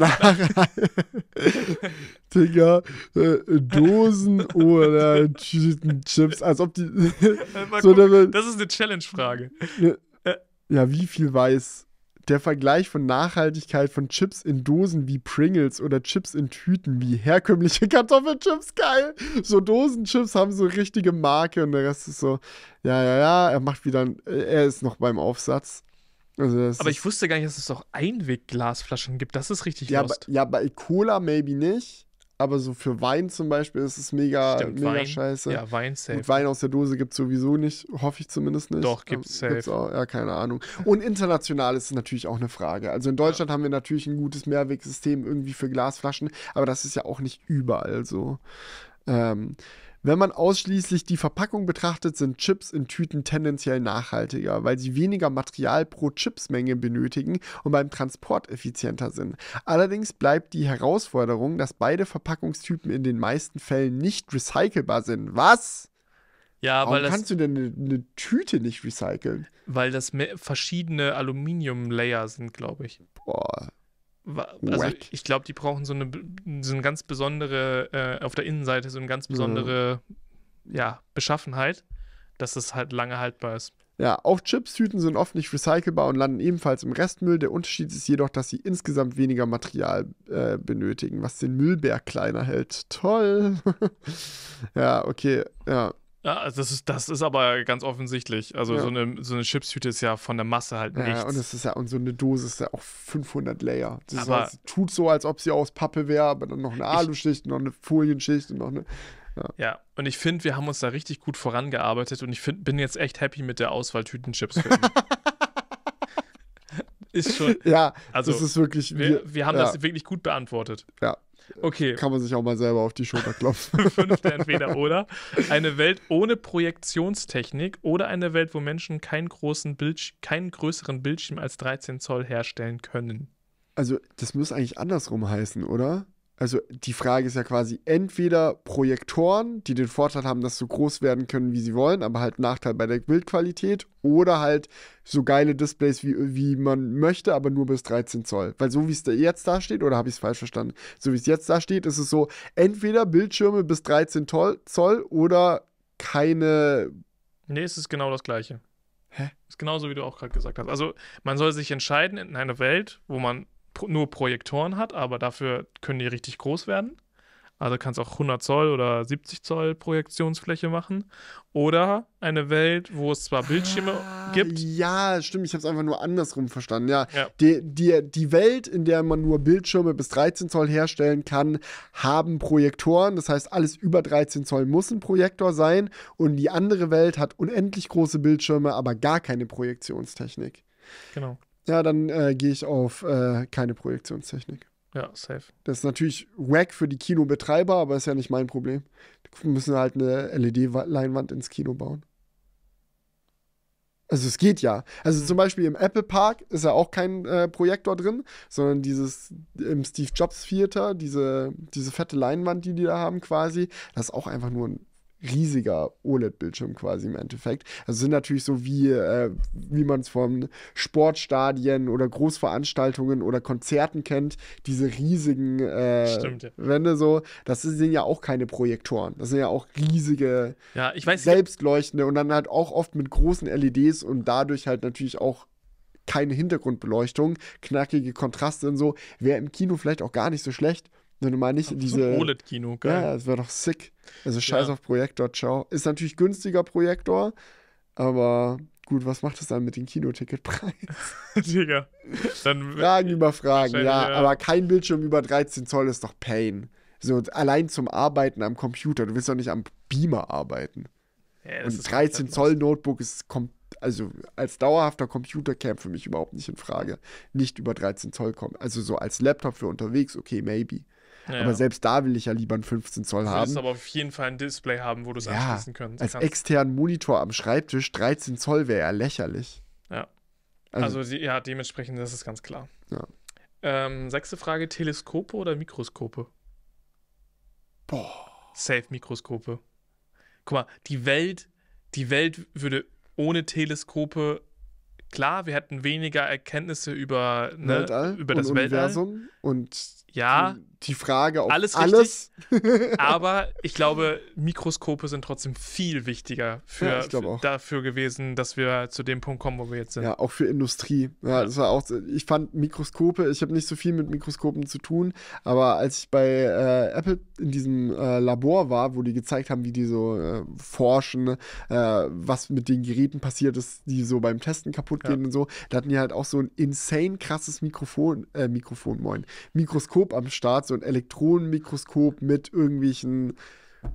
[LAUGHS] Digga, äh, Dosen oder Chips, als ob die. [LAUGHS] so gucken, das ist eine Challenge-Frage. Ja, äh. ja, wie viel weiß der Vergleich von Nachhaltigkeit von Chips in Dosen wie Pringles oder Chips in Tüten wie herkömmliche Kartoffelchips. Geil! So Dosenchips haben so richtige Marke und der Rest ist so, ja, ja, ja, er macht wieder, er ist noch beim Aufsatz. Also aber ich wusste gar nicht, dass es auch Einwegglasflaschen gibt. Das ist richtig ja, lost. Bei, ja, bei Cola maybe nicht. Aber so für Wein zum Beispiel ist es mega, Stimmt, mega Wein, scheiße. Ja, Wein safe. Gut, Wein aus der Dose gibt es sowieso nicht, hoffe ich zumindest nicht. Doch, ähm, gibt's safe. Gibt's auch, ja, keine Ahnung. Und international ist es natürlich auch eine Frage. Also in Deutschland ja. haben wir natürlich ein gutes Mehrwegsystem irgendwie für Glasflaschen, aber das ist ja auch nicht überall so. Ähm, wenn man ausschließlich die Verpackung betrachtet, sind Chips in Tüten tendenziell nachhaltiger, weil sie weniger Material pro Chipsmenge benötigen und beim Transport effizienter sind. Allerdings bleibt die Herausforderung, dass beide Verpackungstypen in den meisten Fällen nicht recycelbar sind. Was? Ja, Warum weil das, kannst du denn eine, eine Tüte nicht recyceln? Weil das verschiedene Aluminium-Layer sind, glaube ich. Boah, also What? ich glaube, die brauchen so eine, so eine ganz besondere, äh, auf der Innenseite so eine ganz besondere mhm. ja, Beschaffenheit, dass es halt lange haltbar ist. Ja, auch Chipstüten sind oft nicht recycelbar und landen ebenfalls im Restmüll. Der Unterschied ist jedoch, dass sie insgesamt weniger Material äh, benötigen, was den Müllberg kleiner hält. Toll. [LAUGHS] ja, okay. Ja. Ja, also das ist, das ist aber ganz offensichtlich. Also ja. so, eine, so eine Chipstüte ist ja von der Masse halt ja, nichts. Und es ist ja, und so eine Dose ist ja auch 500 Layer. Das aber heißt, also, tut so, als ob sie aus Pappe wäre, aber dann noch eine Aluschicht, noch eine Folienschicht und noch eine. Ja. ja, und ich finde, wir haben uns da richtig gut vorangearbeitet und ich find, bin jetzt echt happy mit der Auswahl Tütenchips. [LAUGHS] ist schon. Ja, also, das ist wirklich. Wir, wir haben ja. das wirklich gut beantwortet. Ja, Okay. Kann man sich auch mal selber auf die Schulter klopfen. [LAUGHS] Fünfte entweder oder. Eine Welt ohne Projektionstechnik oder eine Welt, wo Menschen keinen, großen Bildsch keinen größeren Bildschirm als 13 Zoll herstellen können. Also, das müsste eigentlich andersrum heißen, oder? also die Frage ist ja quasi entweder Projektoren, die den Vorteil haben, dass sie so groß werden können, wie sie wollen, aber halt Nachteil bei der Bildqualität, oder halt so geile Displays, wie, wie man möchte, aber nur bis 13 Zoll. Weil so wie es da jetzt dasteht, oder habe ich es falsch verstanden? So wie es jetzt dasteht, ist es so, entweder Bildschirme bis 13 Zoll oder keine. Nee, es ist genau das gleiche. Hä? Ist genauso, wie du auch gerade gesagt hast. Also man soll sich entscheiden in einer Welt, wo man nur Projektoren hat, aber dafür können die richtig groß werden. Also kannst auch 100 Zoll oder 70 Zoll Projektionsfläche machen. Oder eine Welt, wo es zwar Bildschirme ah, gibt. Ja, stimmt. Ich habe es einfach nur andersrum verstanden. Ja, ja. Die, die, die Welt, in der man nur Bildschirme bis 13 Zoll herstellen kann, haben Projektoren. Das heißt, alles über 13 Zoll muss ein Projektor sein. Und die andere Welt hat unendlich große Bildschirme, aber gar keine Projektionstechnik. Genau ja, dann äh, gehe ich auf äh, keine Projektionstechnik. Ja, safe. Das ist natürlich wack für die Kinobetreiber, aber ist ja nicht mein Problem. Die müssen halt eine LED-Leinwand ins Kino bauen. Also es geht ja. Also zum Beispiel im Apple Park ist ja auch kein äh, Projektor drin, sondern dieses im Steve Jobs Theater, diese, diese fette Leinwand, die die da haben quasi, das ist auch einfach nur ein riesiger OLED-Bildschirm quasi im Endeffekt. Also sind natürlich so wie, äh, wie man es von Sportstadien oder Großveranstaltungen oder Konzerten kennt, diese riesigen äh, Stimmt, ja. Wände so. Das sind ja auch keine Projektoren. Das sind ja auch riesige, ja, ich weiß, selbstleuchtende und dann halt auch oft mit großen LEDs und dadurch halt natürlich auch keine Hintergrundbeleuchtung, knackige Kontraste und so. Wäre im Kino vielleicht auch gar nicht so schlecht wenn du mal nicht diese. OLED-Kino, geil. Ja, das wäre doch sick. Also scheiß ja. auf Projektor, ciao. Ist natürlich günstiger Projektor, aber gut, was macht das dann mit dem Kinoticketpreis? [LAUGHS] Digga. Dann [LAUGHS] Fragen über Fragen, ja, ja. Aber kein Bildschirm über 13 Zoll ist doch Pain. So allein zum Arbeiten am Computer. Du willst doch nicht am Beamer arbeiten. Ja, Und 13 Zoll Notebook ist komplett also als dauerhafter Computer käme für mich überhaupt nicht in Frage, nicht über 13 Zoll kommen. Also so als Laptop für unterwegs, okay, maybe. Ja, aber selbst da will ich ja lieber ein 15 Zoll du haben. Du willst aber auf jeden Fall ein Display haben, wo du es ja, anschließen kannst. Als externen Monitor am Schreibtisch 13 Zoll wäre ja lächerlich. Ja. Also, also ja, dementsprechend das ist ganz klar. Ja. Ähm, sechste Frage: Teleskope oder Mikroskope? Boah. Safe Mikroskope. Guck mal, die Welt, die Welt würde ohne Teleskope klar, wir hätten weniger Erkenntnisse über, ne, Weltall über das Weltall. Universum und ja, die Frage auf alles. alles. Richtig, [LAUGHS] aber ich glaube, Mikroskope sind trotzdem viel wichtiger für, ja, dafür gewesen, dass wir zu dem Punkt kommen, wo wir jetzt sind. Ja, auch für Industrie. Ja, das war auch, ich fand Mikroskope, ich habe nicht so viel mit Mikroskopen zu tun, aber als ich bei äh, Apple in diesem äh, Labor war, wo die gezeigt haben, wie die so äh, forschen, äh, was mit den Geräten passiert ist, die so beim Testen kaputt gehen ja. und so, da hatten die halt auch so ein insane krasses Mikrofon, äh, Mikrofon, moin, Mikroskop am Start, so ein Elektronenmikroskop mit irgendwelchen,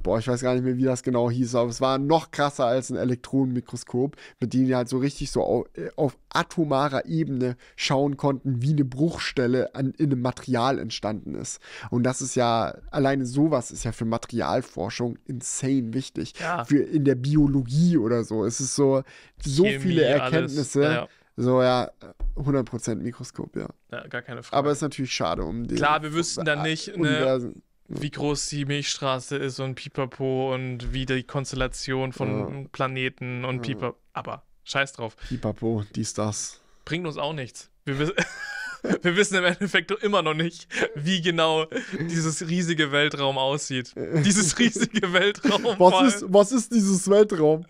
boah, ich weiß gar nicht mehr, wie das genau hieß, aber es war noch krasser als ein Elektronenmikroskop, mit denen die halt so richtig so auf, äh, auf atomarer Ebene schauen konnten, wie eine Bruchstelle an, in einem Material entstanden ist. Und das ist ja, alleine sowas ist ja für Materialforschung insane wichtig. Ja. Für in der Biologie oder so. Es ist so, so Chemie, viele Erkenntnisse. Alles, ja so, ja, 100% Mikroskop, ja. Ja, gar keine Frage. Aber ist natürlich schade um den. Klar, wir wüssten dann äh, nicht, ne, wie groß die Milchstraße ist und pipapo und wie die Konstellation von ja. Planeten und ja. pipapo. Aber scheiß drauf. Pipapo, dies, das. Bringt uns auch nichts. Wir wissen. [LAUGHS] wir wissen im Endeffekt immer noch nicht, wie genau dieses riesige Weltraum aussieht. Dieses [LAUGHS] riesige Weltraum. was, ist, was ist, dieses Weltraum?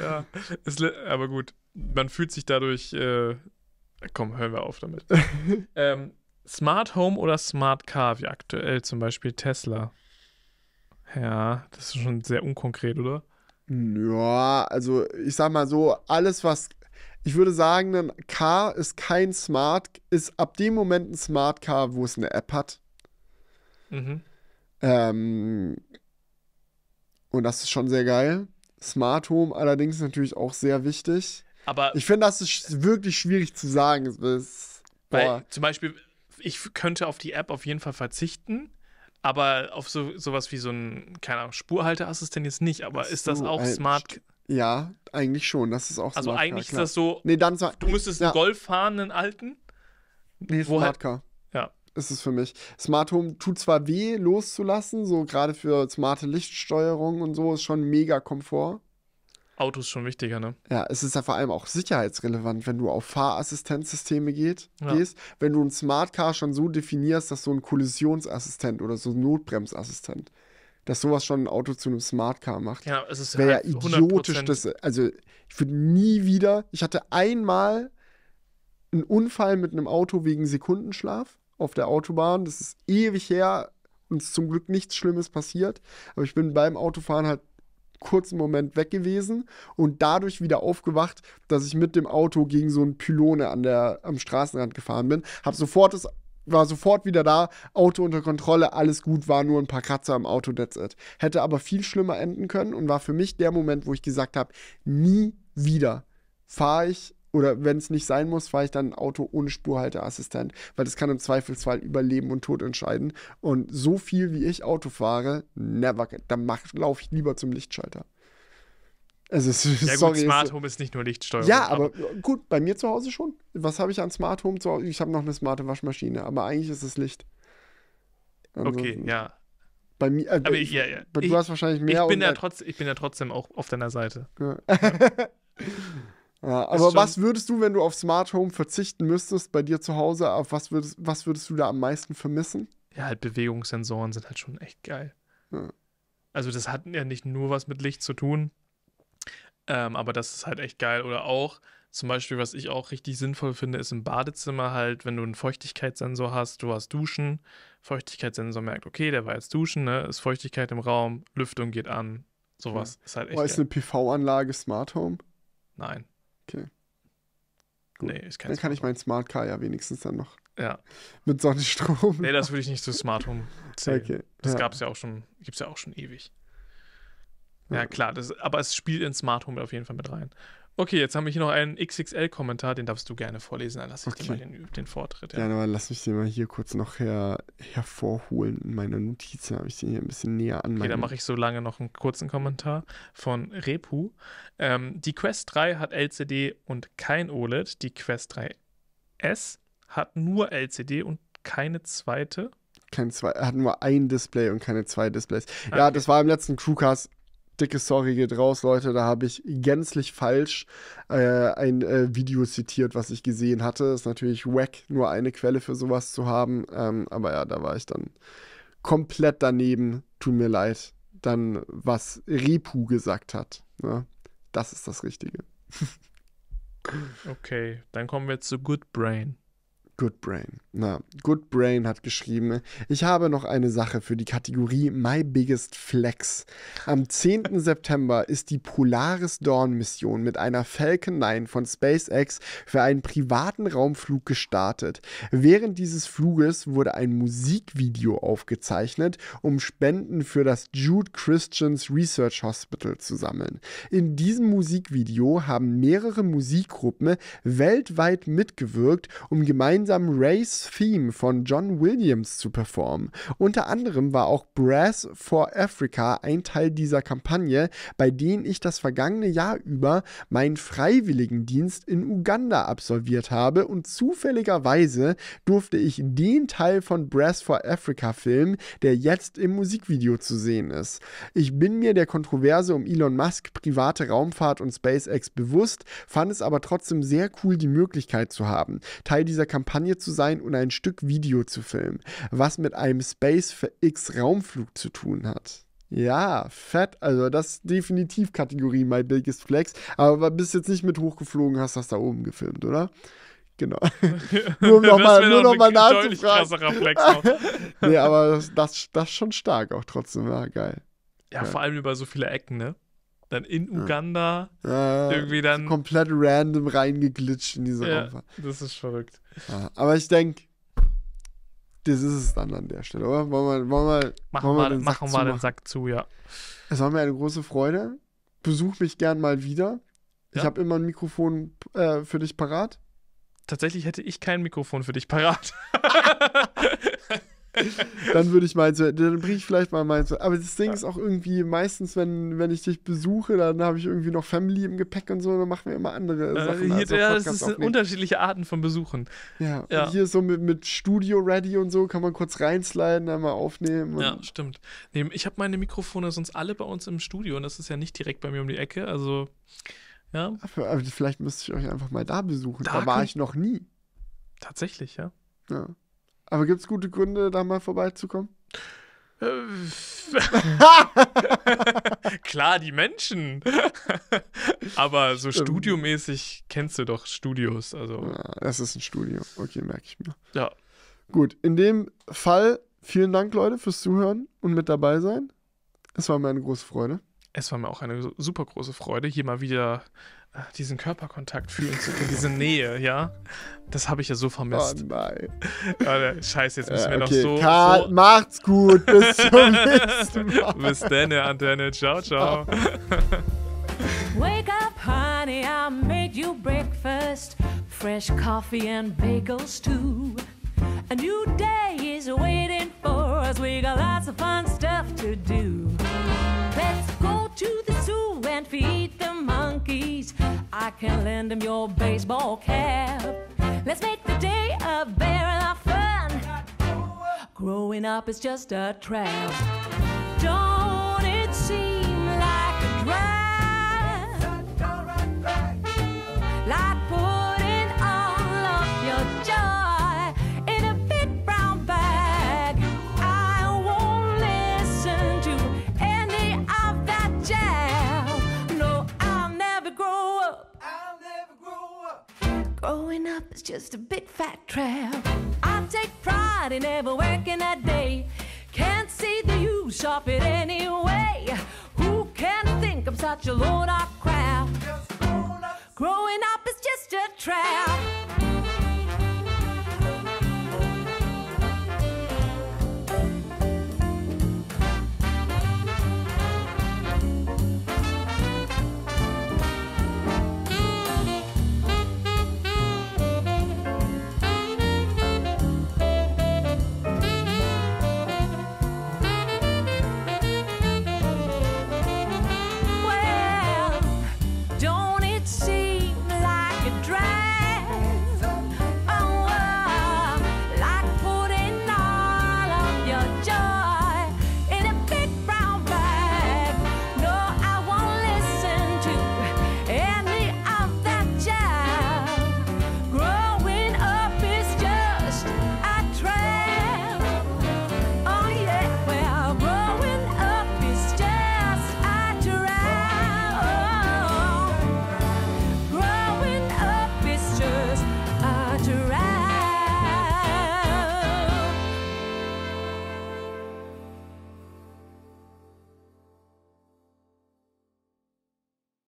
Ja, ist, aber gut man fühlt sich dadurch. Äh, komm, hören wir auf damit. [LAUGHS] ähm, Smart Home oder Smart Car, wie aktuell zum Beispiel Tesla. Ja, das ist schon sehr unkonkret, oder? Ja, also ich sag mal so, alles was, ich würde sagen, ein Car ist kein Smart, ist ab dem Moment ein Smart Car, wo es eine App hat. Mhm. Ähm, und das ist schon sehr geil. Smart Home allerdings natürlich auch sehr wichtig. Aber ich finde, das ist wirklich schwierig zu sagen. Ist, weil zum Beispiel, ich könnte auf die App auf jeden Fall verzichten, aber auf so, sowas wie so ein, keine Ahnung, Spurhalteassistent jetzt nicht, aber so, ist das auch äh, smart? Ja, eigentlich schon. Das ist auch also smart. Also eigentlich klar. ist das so, nee, dann, du müsstest ja. einen Golf fahren, einen alten. Nee, Smart Car. Ist es für mich. Smart Home tut zwar weh, loszulassen, so gerade für smarte Lichtsteuerung und so, ist schon mega Komfort. Autos schon wichtiger, ne? Ja, es ist ja vor allem auch sicherheitsrelevant, wenn du auf Fahrassistenzsysteme geht, ja. gehst, wenn du ein Smart Car schon so definierst, dass so ein Kollisionsassistent oder so ein Notbremsassistent, dass sowas schon ein Auto zu einem Smart Car macht. Ja, es ist Wäre halt ja idiotisch, das, also ich würde nie wieder, ich hatte einmal einen Unfall mit einem Auto wegen Sekundenschlaf auf der Autobahn, das ist ewig her, und zum Glück nichts Schlimmes passiert, aber ich bin beim Autofahren halt kurzen Moment weg gewesen und dadurch wieder aufgewacht, dass ich mit dem Auto gegen so einen Pylone an der, am Straßenrand gefahren bin. Hab sofort das war sofort wieder da, Auto unter Kontrolle, alles gut, war nur ein paar Kratzer am Auto, that's it. Hätte aber viel schlimmer enden können und war für mich der Moment, wo ich gesagt habe, nie wieder fahre ich oder wenn es nicht sein muss, fahre ich dann ein Auto ohne Spurhalteassistent, weil das kann im Zweifelsfall über Leben und Tod entscheiden. Und so viel wie ich Auto fahre, never, dann laufe ich lieber zum Lichtschalter. Also, ja, gut, Smart Home ist nicht nur Lichtsteuerung. Ja, aber, aber äh, gut, bei mir zu Hause schon. Was habe ich an Smart Home zu Hause? Ich habe noch eine smarte Waschmaschine, aber eigentlich ist es Licht. Ansonsten okay, ja. Bei mir, äh, aber ich, ja, ja. du ich, hast wahrscheinlich mehr. Ich bin, ja trotz, ich bin ja trotzdem auch auf deiner Seite. Ja. [LAUGHS] Ja, also aber was würdest du, wenn du auf Smart Home verzichten müsstest bei dir zu Hause, auf was würdest, was würdest du da am meisten vermissen? Ja, halt Bewegungssensoren sind halt schon echt geil. Ja. Also das hat ja nicht nur was mit Licht zu tun, ähm, aber das ist halt echt geil. Oder auch zum Beispiel, was ich auch richtig sinnvoll finde, ist im Badezimmer halt, wenn du einen Feuchtigkeitssensor hast, du hast Duschen, Feuchtigkeitssensor merkt, okay, der war jetzt Duschen, ne? ist Feuchtigkeit im Raum, Lüftung geht an, sowas ja. ist halt echt. Oder ist geil. eine PV-Anlage Smart Home? Nein. Okay. Gut. Nee, ist kein Dann kann Smart ich mein Smart Car ja wenigstens dann noch. Ja. Mit Sonnenstrom. Nee, das würde ich nicht zu Smart Home zählen. Okay. Das ja. es ja auch schon, gibt es ja auch schon ewig. Ja, ja. klar, das, aber es spielt in Smart Home auf jeden Fall mit rein. Okay, jetzt habe ich hier noch einen XXL-Kommentar, den darfst du gerne vorlesen, dann lass ich okay. dir mal den, den Vortritt. Ja. ja, aber lass mich den mal hier kurz noch her, hervorholen in meiner Notiz, habe ich den hier ein bisschen näher an. Okay, dann mache ich so lange noch einen kurzen Kommentar von Repu. Ähm, die Quest 3 hat LCD und kein OLED, die Quest 3S hat nur LCD und keine zweite. Kein zwei, hat nur ein Display und keine zwei Displays. Ah, okay. Ja, das war im letzten Crewcast dicke Sorry geht raus, Leute. Da habe ich gänzlich falsch äh, ein äh, Video zitiert, was ich gesehen hatte. Ist natürlich wack, nur eine Quelle für sowas zu haben. Ähm, aber ja, da war ich dann komplett daneben. Tut mir leid. Dann, was Repu gesagt hat. Ne? Das ist das Richtige. [LAUGHS] okay, dann kommen wir zu Good Brain. Good Brain. Na, Good Brain hat geschrieben, ich habe noch eine Sache für die Kategorie My Biggest Flex. Am 10. September ist die Polaris Dawn Mission mit einer Falcon 9 von SpaceX für einen privaten Raumflug gestartet. Während dieses Fluges wurde ein Musikvideo aufgezeichnet, um Spenden für das Jude Christians Research Hospital zu sammeln. In diesem Musikvideo haben mehrere Musikgruppen weltweit mitgewirkt, um gemeinsam gemeinsamen Race-Theme von John Williams zu performen. Unter anderem war auch Brass for Africa ein Teil dieser Kampagne, bei denen ich das vergangene Jahr über meinen Freiwilligendienst in Uganda absolviert habe und zufälligerweise durfte ich den Teil von Brass for Africa filmen, der jetzt im Musikvideo zu sehen ist. Ich bin mir der Kontroverse um Elon Musk, private Raumfahrt und SpaceX bewusst, fand es aber trotzdem sehr cool, die Möglichkeit zu haben, Teil dieser Kampagne Kampagne zu sein und ein Stück Video zu filmen, was mit einem Space für X Raumflug zu tun hat. Ja, fett. Also das ist definitiv Kategorie My Biggest Flex. Aber bist jetzt nicht mit hochgeflogen, hast das da oben gefilmt, oder? Genau. [LAUGHS] [LAUGHS] nur um nochmal noch noch nachzufragen. [LAUGHS] nee, aber das, das, das schon stark auch trotzdem. Ja, geil. Ja, geil. vor allem über so viele Ecken, ne? dann in Uganda ja. irgendwie dann. Komplett random reingeglitscht in diese ja, Raumfahrt. Das ist verrückt. Ja, aber ich denke, das ist es dann an der Stelle, oder? Wollen wir, wollen wir, machen wollen wir den, machen Sack wir den Sack zu, ja. Es war mir eine große Freude. Besuch mich gern mal wieder. Ich habe immer ein Mikrofon äh, für dich parat. Tatsächlich hätte ich kein Mikrofon für dich parat. [LAUGHS] dann würde ich meinen, dann bringe ich vielleicht mal meins. Aber das Ding ist auch irgendwie, meistens, wenn, wenn ich dich besuche, dann habe ich irgendwie noch Family im Gepäck und so, dann machen wir immer andere äh, Sachen. Hier, also ja, das sind unterschiedliche Arten von Besuchen. Ja, ja. hier so mit, mit Studio Ready und so kann man kurz reinsliden, einmal aufnehmen. Ja, stimmt. Nee, ich habe meine Mikrofone sonst alle bei uns im Studio und das ist ja nicht direkt bei mir um die Ecke, also ja. aber vielleicht müsste ich euch einfach mal da besuchen. Da, da war ich noch nie. Tatsächlich, ja. Ja. Aber gibt es gute Gründe, da mal vorbeizukommen? Äh, [LAUGHS] Klar, die Menschen. [LAUGHS] Aber so Stimmt. studiomäßig kennst du doch Studios. Also. Ja, ah, das ist ein Studio. Okay, merke ich mir. Ja. Gut, in dem Fall vielen Dank, Leute, fürs Zuhören und mit dabei sein. Es war mir eine große Freude. Es war mir auch eine super große Freude, hier mal wieder diesen Körperkontakt fühlen zu können, diese Nähe, ja. Das habe ich ja so vermisst. Oh nein. scheiße, jetzt müssen wir äh, okay. noch so. Karl, so. macht's gut. Bis zum [LAUGHS] nächsten Mal. Bis dann, Antenne. Ciao, ciao. [LAUGHS] Wake up, honey, I made you breakfast. Fresh coffee and bagels too. A new day is waiting for us. We got lots of fun stuff to do. Let's go to the I can lend him your baseball cap. Let's make the day of and our fun. Growing up is just a trap. Don't Growing up is just a big fat trap. I take pride in ever working a day. Can't see the use of it anyway. Who can think I'm such a load of crap? Growing up is just a trap.